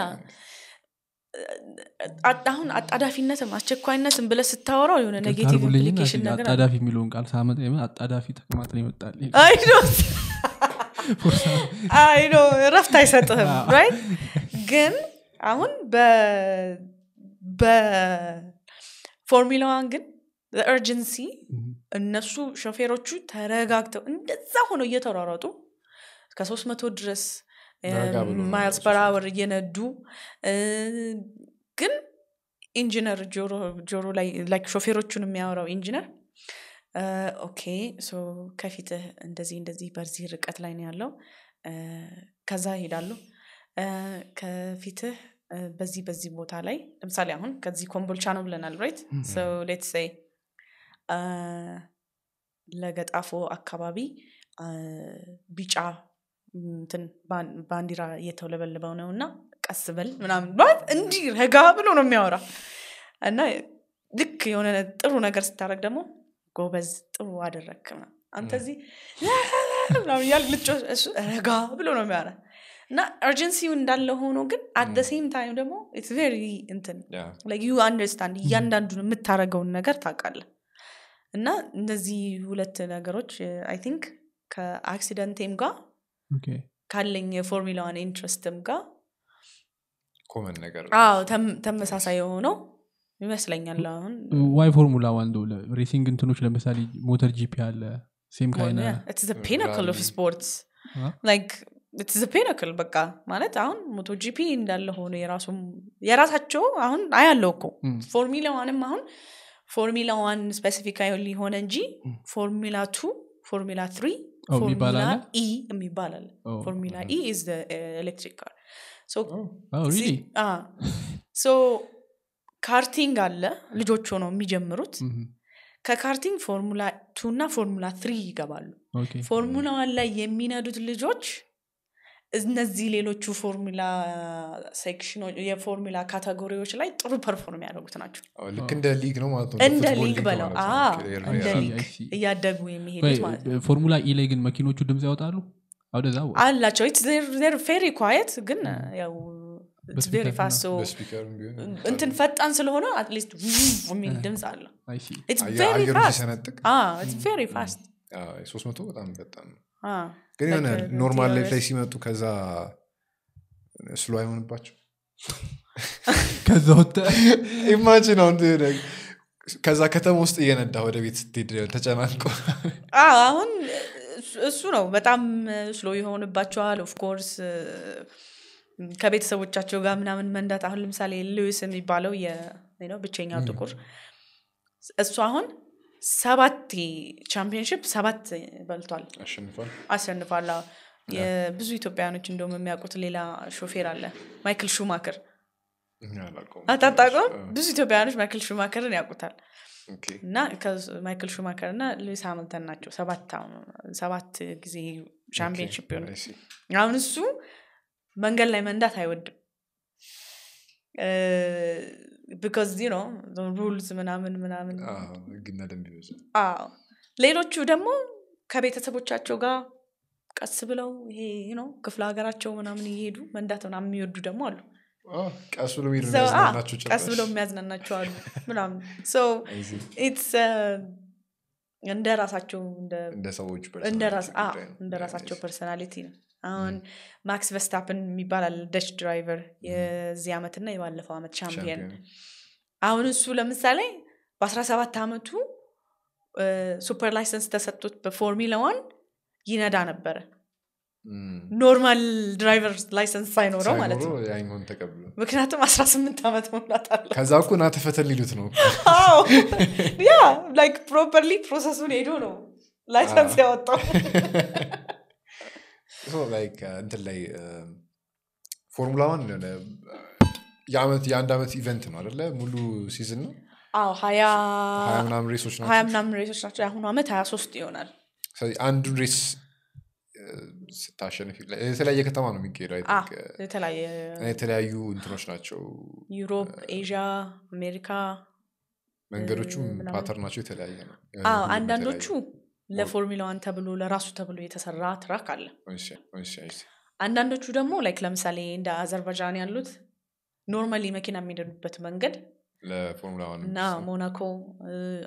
አሁን አጣዳፊነትም አስቸኳይነትም ብለ ስታወራው የሆነ ኔጌቲቭ ኢምፕሊኬሽን አጣዳፊ የሚለውን ቃል ሳመጠ ሳመጣ አጣዳፊ ተቅማጥ ነው ይመጣል አይዶ ረፍት አይሰጥህም ራይት ግን አሁን በፎርሙላ ዋን ግን ርጀንሲ እነሱ ሾፌሮቹ ተረጋግተው እንደዛ ሆነው እየተሯሯጡ እስከ መቶ ድረስ ማይልስ በራወር እየነዱ ግን ኢንጂነር ጆሮ ላይ ሾፌሮቹን የሚያወራው ኢንጂነር ኦኬ ከፊትህ እንደዚህ እንደዚህ በዚህ ርቀት ላይ ነው ያለው ከዛ ይሄዳሉ ከፊትህ በዚህ በዚህ ቦታ ላይ ለምሳሌ አሁን ከዚህ ኮምቦልቻ ነው ብለናል ራይት ሌትስ ለገጣፎ አካባቢ ቢጫ እንትን ባንዲራ እየተውለበለበው ነው እና ቀስ በል ምናምን ባት እንዲህ ረጋ ብሎ ነው የሚያወራ እና ልክ የሆነ ጥሩ ነገር ስታደረግ ደግሞ ጎበዝ ጥሩ አደረግ አንተ እዚህ ያል ረጋ ብሎ ነው የሚያወራ እና እርጀንሲው እንዳለ ሆኖ ግን አደ ሴም ታይም ደግሞ ስ ቬሪ እንትን ዩ አንደርስታንድ እያንዳንዱን የምታደረገውን ነገር ታውቃለህ እና እነዚህ ሁለት ነገሮች አይ ቲንክ ከአክሲደንቴም ጋር ካለኝ የፎርሚላዋን ኢንትረስትም ጋር ነገር ተመሳሳይ የሆነው ይመስለኛል አሁን ዋይ ፎርሙላ ዋን ሬሲንግ እንትኖች ለምሳሌ ሞተር ጂፒ አለ ሴም ካይነትስ ኦፍ ስፖርትስ ኢትስ በቃ ማለት አሁን ሞቶ ጂፒ እንዳለ ሆኖ የራሳቸው አሁን አያለው እኮ ፎርሚላ ዋንም አሁን ፎርሚላ ዋን ስፔሲፊካ ሊሆነ እንጂ ፎርሚላ ቱ ፎርሚላ ትሪ ፎርሚላ ኢ የሚባላል ኢ ኢዝ ኤሌክትሪክ ካር ሶ ካርቲንግ አለ ልጆች ሆነው የሚጀምሩት ከካርቲንግ ፎርሙላ ቱ እና ፎርሙላ ትሪ ይገባሉ ፎርሙላ ዋን ላይ የሚነዱት ልጆች እነዚህ ሌሎቹ ፎርሙላ ሴክሽኖች ካተጎሪዎች ላይ ጥሩ ፐርፎርም ያደረጉት ናቸው ልክ እንደ ሊግ ነው ማለት ነው እንደ ሊግ በለው እንደ ሊግ እያደጉ የሚሄዱት ማለት ነው ፎርሙላ ኢ ላይ ግን መኪኖቹ ድምፅ ያወጣሉ አላቸው ር ፌሪ ኳየት ግን ያው እንትን ፈጣን ስለሆነ አትሊስት የሚል ድምፅ አለው ቬሪ ፋስት ግን የሆነ ኖርማል ላይፍ ላይ ሲመጡ ከዛ ስሎ አይሆንባቸው ከዛ ኢማጂን አሁን ከዛ ከተማ ውስጥ እየነዳ ወደ ቤት ስትሄድ ተጨናንቆ አሁን እሱ ነው በጣም ስሎ የሆንባቸዋል ኦፍኮርስ ከቤተሰቦቻቸው ጋር ምናምን መንዳት አሁን ለምሳሌ ልዊስ የሚባለው ብቸኛው ጥቁር እሱ አሁን ሰባት ቻምፒዮንሽፕ ሰባት በልቷል አሸንፏል ብዙ ኢትዮጵያውያኖች እንደውም የሚያውቁት ሌላ ሾፌር አለ ማይክል ሹማክር አታጣቀም ብዙ ኢትዮጵያውያኖች ማይክል ሹማክርን ያውቁታል እና ማይክል ሹማከር እና ሉዊስ ሀምልተን ናቸው ሰባት ጊዜ ሻምፒንሽፕ ሆነ አሁን እሱ መንገድ ላይ መንዳት አይወድም ቢካዝ ነው ሩልስ ምናምን ምናምን ህግና ደንብ ይበዛል ሌሎቹ ደግሞ ከቤተሰቦቻቸው ጋር ቀስ ብለው ይሄ ነው ክፍለ ሀገራቸው ምናምን እየሄዱ መንዳት ምናምን የሚወዱ ደግሞ አሉ ቀስ ብለው የሚያዝናናቸው አሉ ምናምን uh, እንደ ራሳቸው እንደ ራሳቸው ፐርሶናሊቲ ነው አሁን ማክስ ቨስታፕን የሚባላል ደች ድራይቨር የዚህ ዓመት ዓመትና የባለፈው ዓመት ሻምፒየን አሁን እሱ ለምሳሌ በ17 ዓመቱ ሱፐር ላይሰንስ ተሰጥቶት በፎርሚላዋን ይነዳ ነበረ ኖርማል ድራይቨር ላይሰንስ ሳይኖረው ማለት ነው ምክንያቱም 18 ዓመት መምላት አለ ከዛ እኮ ና ሊሉት ነው ያ ላይክ ፕሮፐርሊ ፕሮሰሱን ሄዶ ነው ላይሰንስ ያወጣው ላይክ uh, እንትን ላይ ፎርሙላ uh, ዋን የሆነ uh, የአንድ አመት ኢቨንት ነው አደለ ሙሉ ሲዝን ነው ሀያ ምናምን ሬሶች ናቸው የአሁኑ አመት ሀያ ሶስት ይሆናል አንዱ ሬስ ስታሸንፍ የተለያየ ከተማ ነው የሚካሄደው የተለያዩ እንትኖች ናቸው ዩሮፕ ኤዥያ አሜሪካ መንገዶቹም ፓተር ናቸው የተለያየ ነው አንዳንዶቹ ለፎርሚላ ዋን ተብሎ ለራሱ ተብሎ የተሰራ ትራክ አለ። አንዳንዶቹ ደግሞ ላይክ ለምሳሌ እንደ አዘርባጃን ያሉት ኖርማሊ መኪና የሚደዱበት መንገድ ለፎርሙላ እና ሞናኮ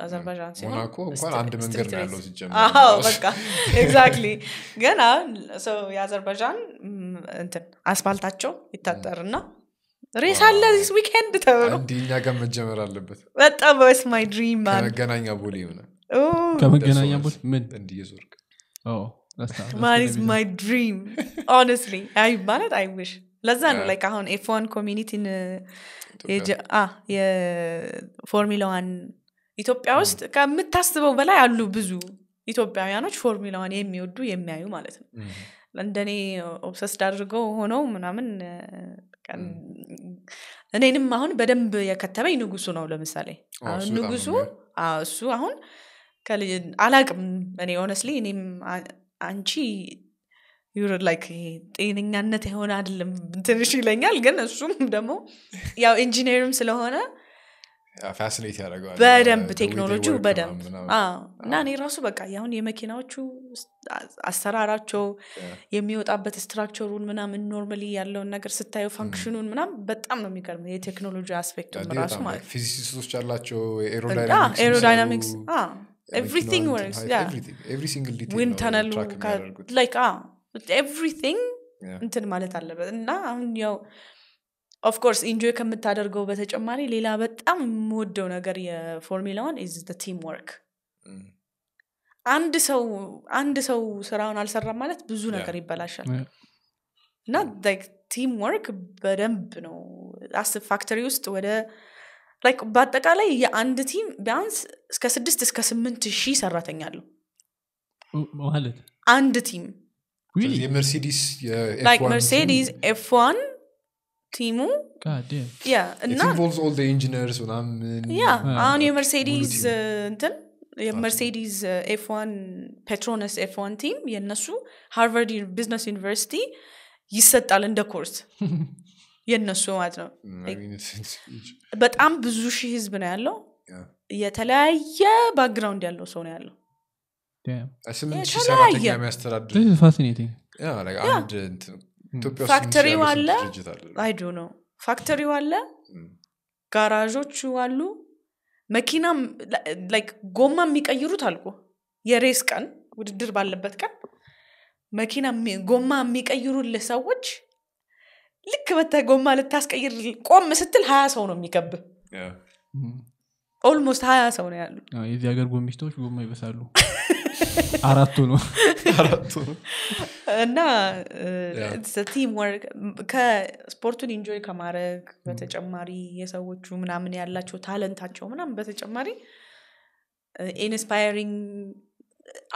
አዘርባጃን ሲሆን ሞናኮ እንኳን አንድ መንገድ ነው ያለው ሲጀመር ገና ሰው የአዘርባጃን እንትን አስፋልታቸው ይታጠር ይታጠርና ሬስ አለ ዚስ ዊኬንድ ተብሎ እንዲህ እኛ ጋር መጀመር አለበት። በጣም ስ ማይ ድሪም መገናኛ ቦሌ ይሆናል ከመገናኛ ቦት ምን እንዲየዞርክ ማሪዝ ማይ ድሪም ኦነስትሊ አይ ማለት አይ ለዛ ነው ላይክ አሁን ኤፎን ኮሚኒቲን የፎርሚላዋን ኢትዮጵያ ውስጥ ከምታስበው በላይ አሉ ብዙ ኢትዮጵያውያኖች ፎርሚላዋን የሚወዱ የሚያዩ ማለት ነው እንደኔ ኦብሰስድ አድርገው ሆነው ምናምን እኔንም አሁን በደንብ የከተበኝ ንጉሱ ነው ለምሳሌ ንጉሱ እሱ አሁን አላቅም እኔ ሆነስሊ እኔም አንቺ ዩሮ ላይክ ጤነኛነት የሆነ አይደለም ትንሽ ይለኛል፣ ግን እሱም ደግሞ ያው ኢንጂነሪም ስለሆነ ፋሲኔት በደንብ ቴክኖሎጂው በደንብ እና እኔ ራሱ በቃ ያሁን የመኪናዎቹ አሰራራቸው የሚወጣበት ስትራክቸሩን ምናምን ኖርማሊ ያለውን ነገር ስታየው ፋንክሽኑን ምናም በጣም ነው የሚገርም የቴክኖሎጂ አስፔክት ራሱ ማለት ፊዚሲስቶች ያላቸው ኤሮዳይናሚክስ ኤቭሪቲንግ ወርክስ ኤቭሪ ሲንግል ዲቴል ዊን ተነሉ ላይክ ኤቭሪቲንግ እንትን ማለት አለበት እና አሁን ያው ኦፍኮርስ ኢንጆይ ከምታደርገው በተጨማሪ ሌላ በጣም የምወደው ነገር የፎርሙላዋን ኢዝ ቲም ወርክ አንድ ሰው አንድ ሰው ስራውን አልሰራም ማለት ብዙ ነገር ይበላሻል እና ቲም ወርክ በደንብ ነው አስብ ፋክተሪ ውስጥ ወደ ላይክ በአጠቃላይ የአንድ ቲም ቢያንስ እስከ ስድስት እስከ ስምንት ሺህ ሰራተኛ አለው ማለት አንድ ቲም መርሴዲስ ኤፍዋን ቲሙ እናኢንጂነርስ ያ ah. አሁን የመርሴዲስ እንትን የመርሴዲስ ኤፍዋን ፔትሮነስ ኤፍዋን ቲም የእነሱ ሃርቫርድ ቢዝነስ ዩኒቨርሲቲ ይሰጣል እንደ ኮርስ የእነሱ ማለት ነው mm, በጣም ብዙ ሺህ ህዝብ ነው ያለው የተለያየ ባክግራውንድ ያለው ሰው ነው ያለው ፋክተሪው አለ አይዶ ነው ፋክተሪው አለ ጋራዦቹ mm. አሉ መኪና ላይክ ጎማ የሚቀይሩት አልኩ የሬስ ቀን ውድድር ባለበት ቀን መኪና ጎማ የሚቀይሩልህ ሰዎች ልክ በተ ጎማ ልታስቀይር ቆም ስትል ሀያ ሰው ነው የሚከብ ኦልሞስት ሀያ ሰው ነው ያሉ የዚህ ሀገር ጎሚስቶች ጎማ ይበሳሉ አራቱ ነው አራቱ እና ቲም ወርክ ከስፖርቱን ኢንጆይ ከማድረግ በተጨማሪ የሰዎቹ ምናምን ያላቸው ታለንታቸው ምናምን በተጨማሪ ኢንስፓሪንግ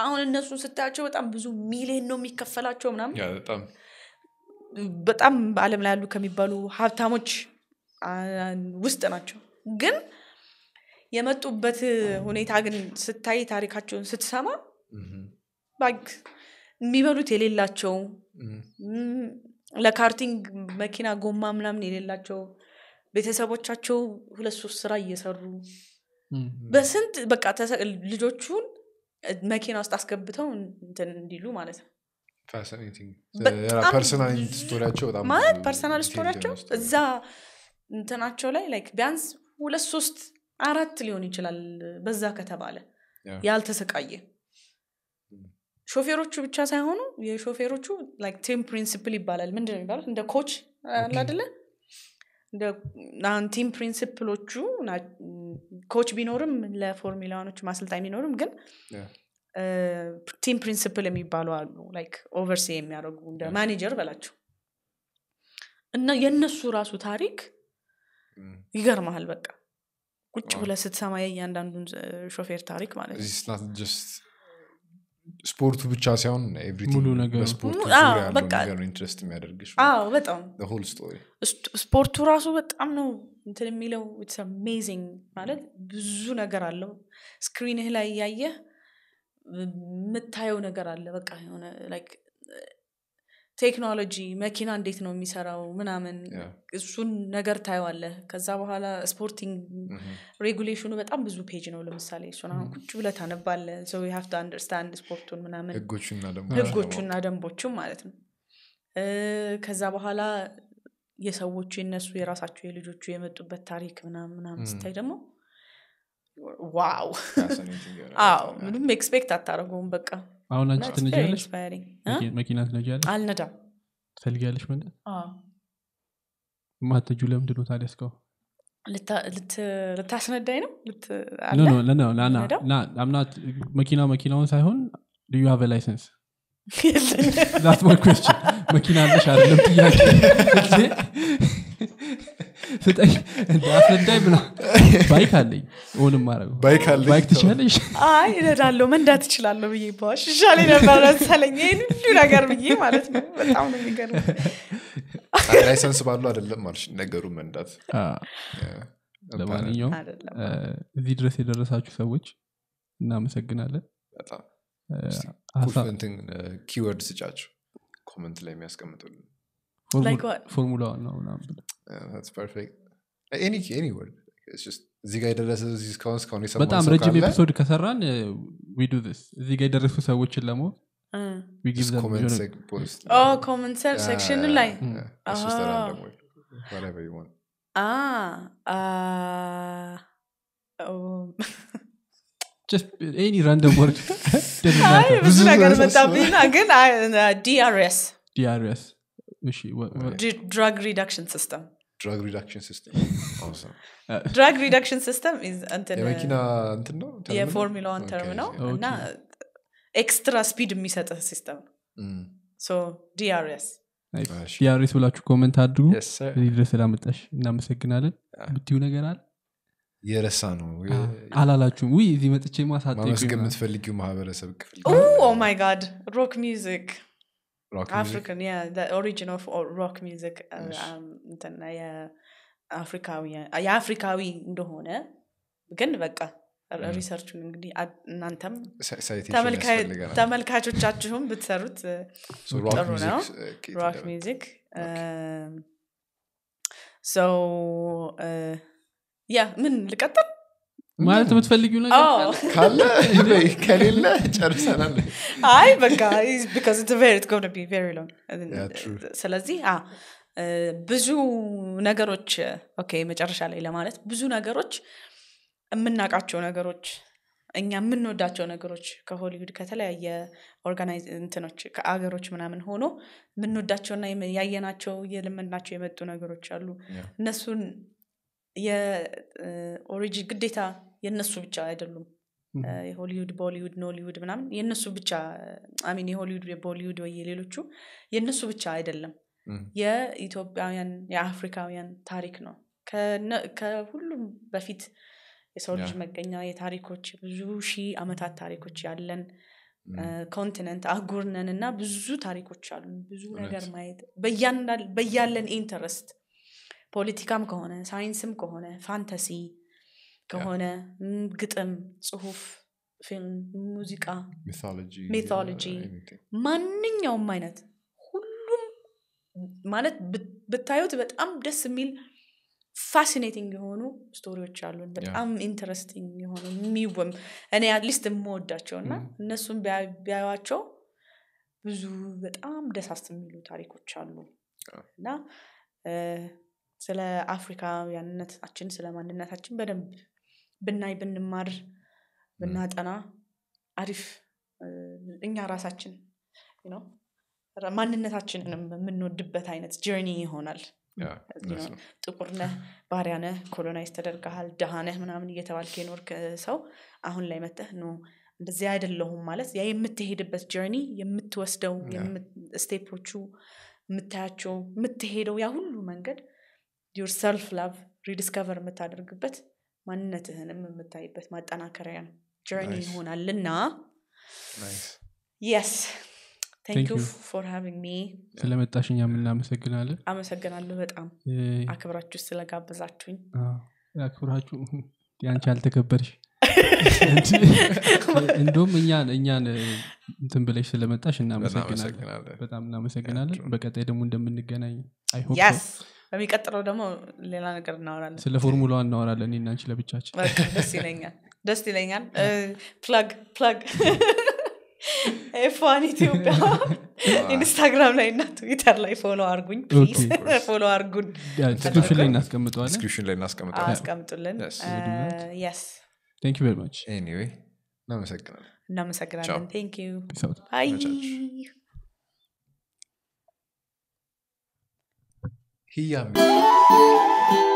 አሁን እነሱ ስታያቸው በጣም ብዙ ሚሊየን ነው የሚከፈላቸው ምናምን በጣም በአለም ላይ ያሉ ከሚባሉ ሀብታሞች ውስጥ ናቸው። ግን የመጡበት ሁኔታ ግን ስታይ ታሪካቸውን ስትሰማ ባግ የሚበሉት የሌላቸው ለካርቲንግ መኪና ጎማ ምናምን የሌላቸው ቤተሰቦቻቸው ሁለት ሶስት ስራ እየሰሩ በስንት በቃ ልጆቹን መኪና ውስጥ አስገብተው እንትን እንዲሉ ማለት ነው ፐርሰናል ስቶሪያቸው um, ማለት ፐርሰናል ስቶሪያቸው እዛ እንትናቸው ላይ ላይክ ቢያንስ ሁለት ሶስት አራት ሊሆን ይችላል በዛ ከተባለ ያልተሰቃየ hmm. ሾፌሮቹ ብቻ ሳይሆኑ የሾፌሮቹ ላይክ ቲም ፕሪንስፕል ይባላል ምንድን ነው የሚባሉት እንደ ኮች አላደለ ቲም ፕሪንስፕሎቹ ኮች ቢኖርም ለፎርሚላዋኖች ማሰልጣኝ ቢኖርም ግን ቲም ፕሪንስፕል የሚባሉ አሉ ላይክ ኦቨርሲ የሚያደርጉ እንደ ማኔጀር በላቸው እና የእነሱ ራሱ ታሪክ ይገርመሃል በቃ ቁጭ ብለ ስትሰማ የእያንዳንዱን ሾፌር ታሪክ ማለት ነው ስፖርቱ ብቻ ሳይሆን ኢንትረስት የሚያደርግሽ በጣም ስፖርቱ ራሱ በጣም ነው እንትን የሚለው አሜዚንግ ማለት ብዙ ነገር አለው ስክሪንህ ላይ እያየህ የምታየው ነገር አለ በቃ የሆነ ቴክኖሎጂ መኪና እንዴት ነው የሚሰራው ምናምን እሱን ነገር ታየዋለ ከዛ በኋላ ስፖርቲንግ ሬጉሌሽኑ በጣም ብዙ ፔጅ ነው ለምሳሌ እሱን አሁን ቁጭ ብለ ታነባለ ሰው አንደርስታንድ ስፖርቱን ምናምን ህጎቹና ደንቦቹም ማለት ነው ከዛ በኋላ የሰዎቹ የነሱ የራሳቸው የልጆቹ የመጡበት ታሪክ ምናምን ስታይ ደግሞ ዋው አዎ ምንም ኤክስፔክት አታደረጉም በቃ አሁን አንቺ ትነጃለሽ መኪና ትነጃለሽ አልነዳም ትፈልጊያለሽ መንዳት ማትጁ ለምንድን ታዲያ እስካሁን ልታስነዳኝ ነው ለናምናት መኪና መኪናውን ሳይሆን ልዩ ሀበ ላይሰንስ መኪና አለሽ አለም ጥያቄ ስጠኝ እንዳስነዳኝ ባይክ አለኝ ትችላለሽ አይ መንዳት ብዬ ሁሉ ነገር ብዬ ማለት ነው በጣም ነው የሚገርም ላይሰንስ ባሉ ነገሩ መንዳት ለማንኛውም እዚህ ድረስ የደረሳችሁ ሰዎች እናመሰግናለን ኪወርድ ስጫቸው ኮመንት ላይ የሚያስቀምጡልን ፎርሙላ ነው ምናምን እዚህ ጋር የደረሰ እስካሁን በጣም ረጅም ኤፒሶድ ከሰራን ዊዱ uh, ስ እዚህ ጋር የደረሱ ሰዎችን ለሞ ኮመንት ሴክሽን ላይ ኒ ራንደም ወርድ ብዙ ነገር መጣብኝና ግን ዲአርኤስ ዲአርኤስ ድራግ ሪዳክሽን ሲስተም ድራግ ሪዳክሽን ሲስተም ድራግ ሪዳክሽን ሲስተም የመኪና እንትን ነው የፎርሚላዋን ተርም ነው እና ኤክስትራ ስፒድ የሚሰጥ ሲስተም ነው ዲአርኤስ ዲአርኤስ ብላችሁ ኮመንት አድርጉ እዚህ ድረስ ስላመጣሽ እናመሰግናለን ብትዩ ነገር አለ የረሳ ነው አላላችሁም ውይ እዚህ መጥቼ ማሳጠ ማመስገን የምትፈልጊው ማህበረሰብ ክፍል ኦ ማይ ጋድ ሮክ ሚዚክ አፍሪካን ኦሪጂን ኦፍ ሮክ ሚውዚክ የአፍሪካዊ እንደሆነ ግን በቃ ሪሰርቹን mm. እንግዲህ እናንተም ተመልካቾቻችሁም ብትሰሩት ጥሩ ነው ሮክ ሚውዚክ um, ያ ምን ልቀጥል ማለት የምትፈልጊው ነገር ካለ ከሌለ ጨርሰናል አይ በቃ ስለዚህ ብዙ ነገሮች ኦኬ መጨረሻ ላይ ለማለት ብዙ ነገሮች የምናውቃቸው ነገሮች እኛ የምንወዳቸው ነገሮች ከሆሊውድ ከተለያየ ኦርጋናይዝ እንትኖች ከአገሮች ምናምን ሆኖ የምንወዳቸውና ያየናቸው የልምናቸው የመጡ ነገሮች አሉ እነሱን የኦሪጂ ግዴታ የነሱ ብቻ አይደሉም የሆሊውድ ቦሊውድ ኖሊውድ ምናምን የነሱ ብቻ ሚን የሆሊውድ ቦሊውድ ወይ የሌሎቹ የነሱ ብቻ አይደለም የኢትዮጵያውያን የአፍሪካውያን ታሪክ ነው ከሁሉም በፊት የሰው ልጅ መገኛ የታሪኮች ብዙ ሺህ ዓመታት ታሪኮች ያለን ኮንቲነንት አጉርነን እና ብዙ ታሪኮች አሉ ብዙ ነገር ማየት በያለን ኢንተረስት ፖለቲካም ከሆነ ሳይንስም ከሆነ ፋንተሲ ከሆነ ግጥም፣ ጽሁፍ፣ ፊልም፣ ሙዚቃ፣ ሚቶሎጂ uh, ማንኛውም አይነት ሁሉም ማለት ብታዩት በጣም ደስ የሚል ፋሲኔቲንግ የሆኑ ስቶሪዎች አሉ በጣም ኢንትረስቲንግ የሆኑ የሚወም እኔ አትሊስት የምወዳቸው እና mm. እነሱን ቢያዩቸው ብዙ በጣም ደሳስ የሚሉ ታሪኮች አሉ እና ስለ አፍሪካ አፍሪካውያንነታችን ስለ ማንነታችን በደንብ ብናይ ብንማር ብናጠና አሪፍ እኛ ራሳችን ማንነታችን የምንወድበት አይነት ጀርኒ ይሆናል ጥቁር ነህ ባሪያ ነህ ኮሎናይዝ ተደርገሃል ደሃነህ ምናምን እየተባልክ የኖር ሰው አሁን ላይ መተህ ኖ እንደዚያ አይደለሁም ማለት ያ የምትሄድበት ጀርኒ የምትወስደው ስቴፖቹ የምታያቸው የምትሄደው ያ ሁሉ መንገድ ዩር ሰልፍ ላቭ ሪዲስከቨር የምታደርግበት ማንነትህንም የምታይበት ማጠናከሪያ ጀርኒ ይሆናል እና የስ ስለመጣሽኝ ዩ ፎር ሃቪንግ ሚ እኛም እናመሰግናለን አመሰግናለሁ በጣም አክብራችሁ ስለጋበዛችሁኝ አክብራችሁ አንቺ አልተከበርሽ እንዲሁም እኛን እኛን እንትን ብለሽ ስለመጣሽ እናመሰግናለን በጣም እናመሰግናለን በቀጣይ ደግሞ እንደምንገናኝ አይሆፕ በሚቀጥለው ደግሞ ሌላ ነገር እናወራለን ስለ ፎርሙላ እናወራለን እናንቺ ለብቻችን ደስ ይለኛል ደስ ይለኛል ፕላግ ፕላግ ኤፍዋን ኢትዮጵያ ኢንስታግራም ላይ እና ትዊተር ላይ ፎሎ አርጉኝ ፎሎ አርጉን ዲስክሪፕሽን ላይ እናስቀምጠዋለን ዲስክሪፕሽን ላይ እናስቀምጠዋለን አስቀምጡልን ስ ቴንክ ዩ ቬሪ ማች እናመሰግናለን እናመሰግናለን ንዩ He me. Um,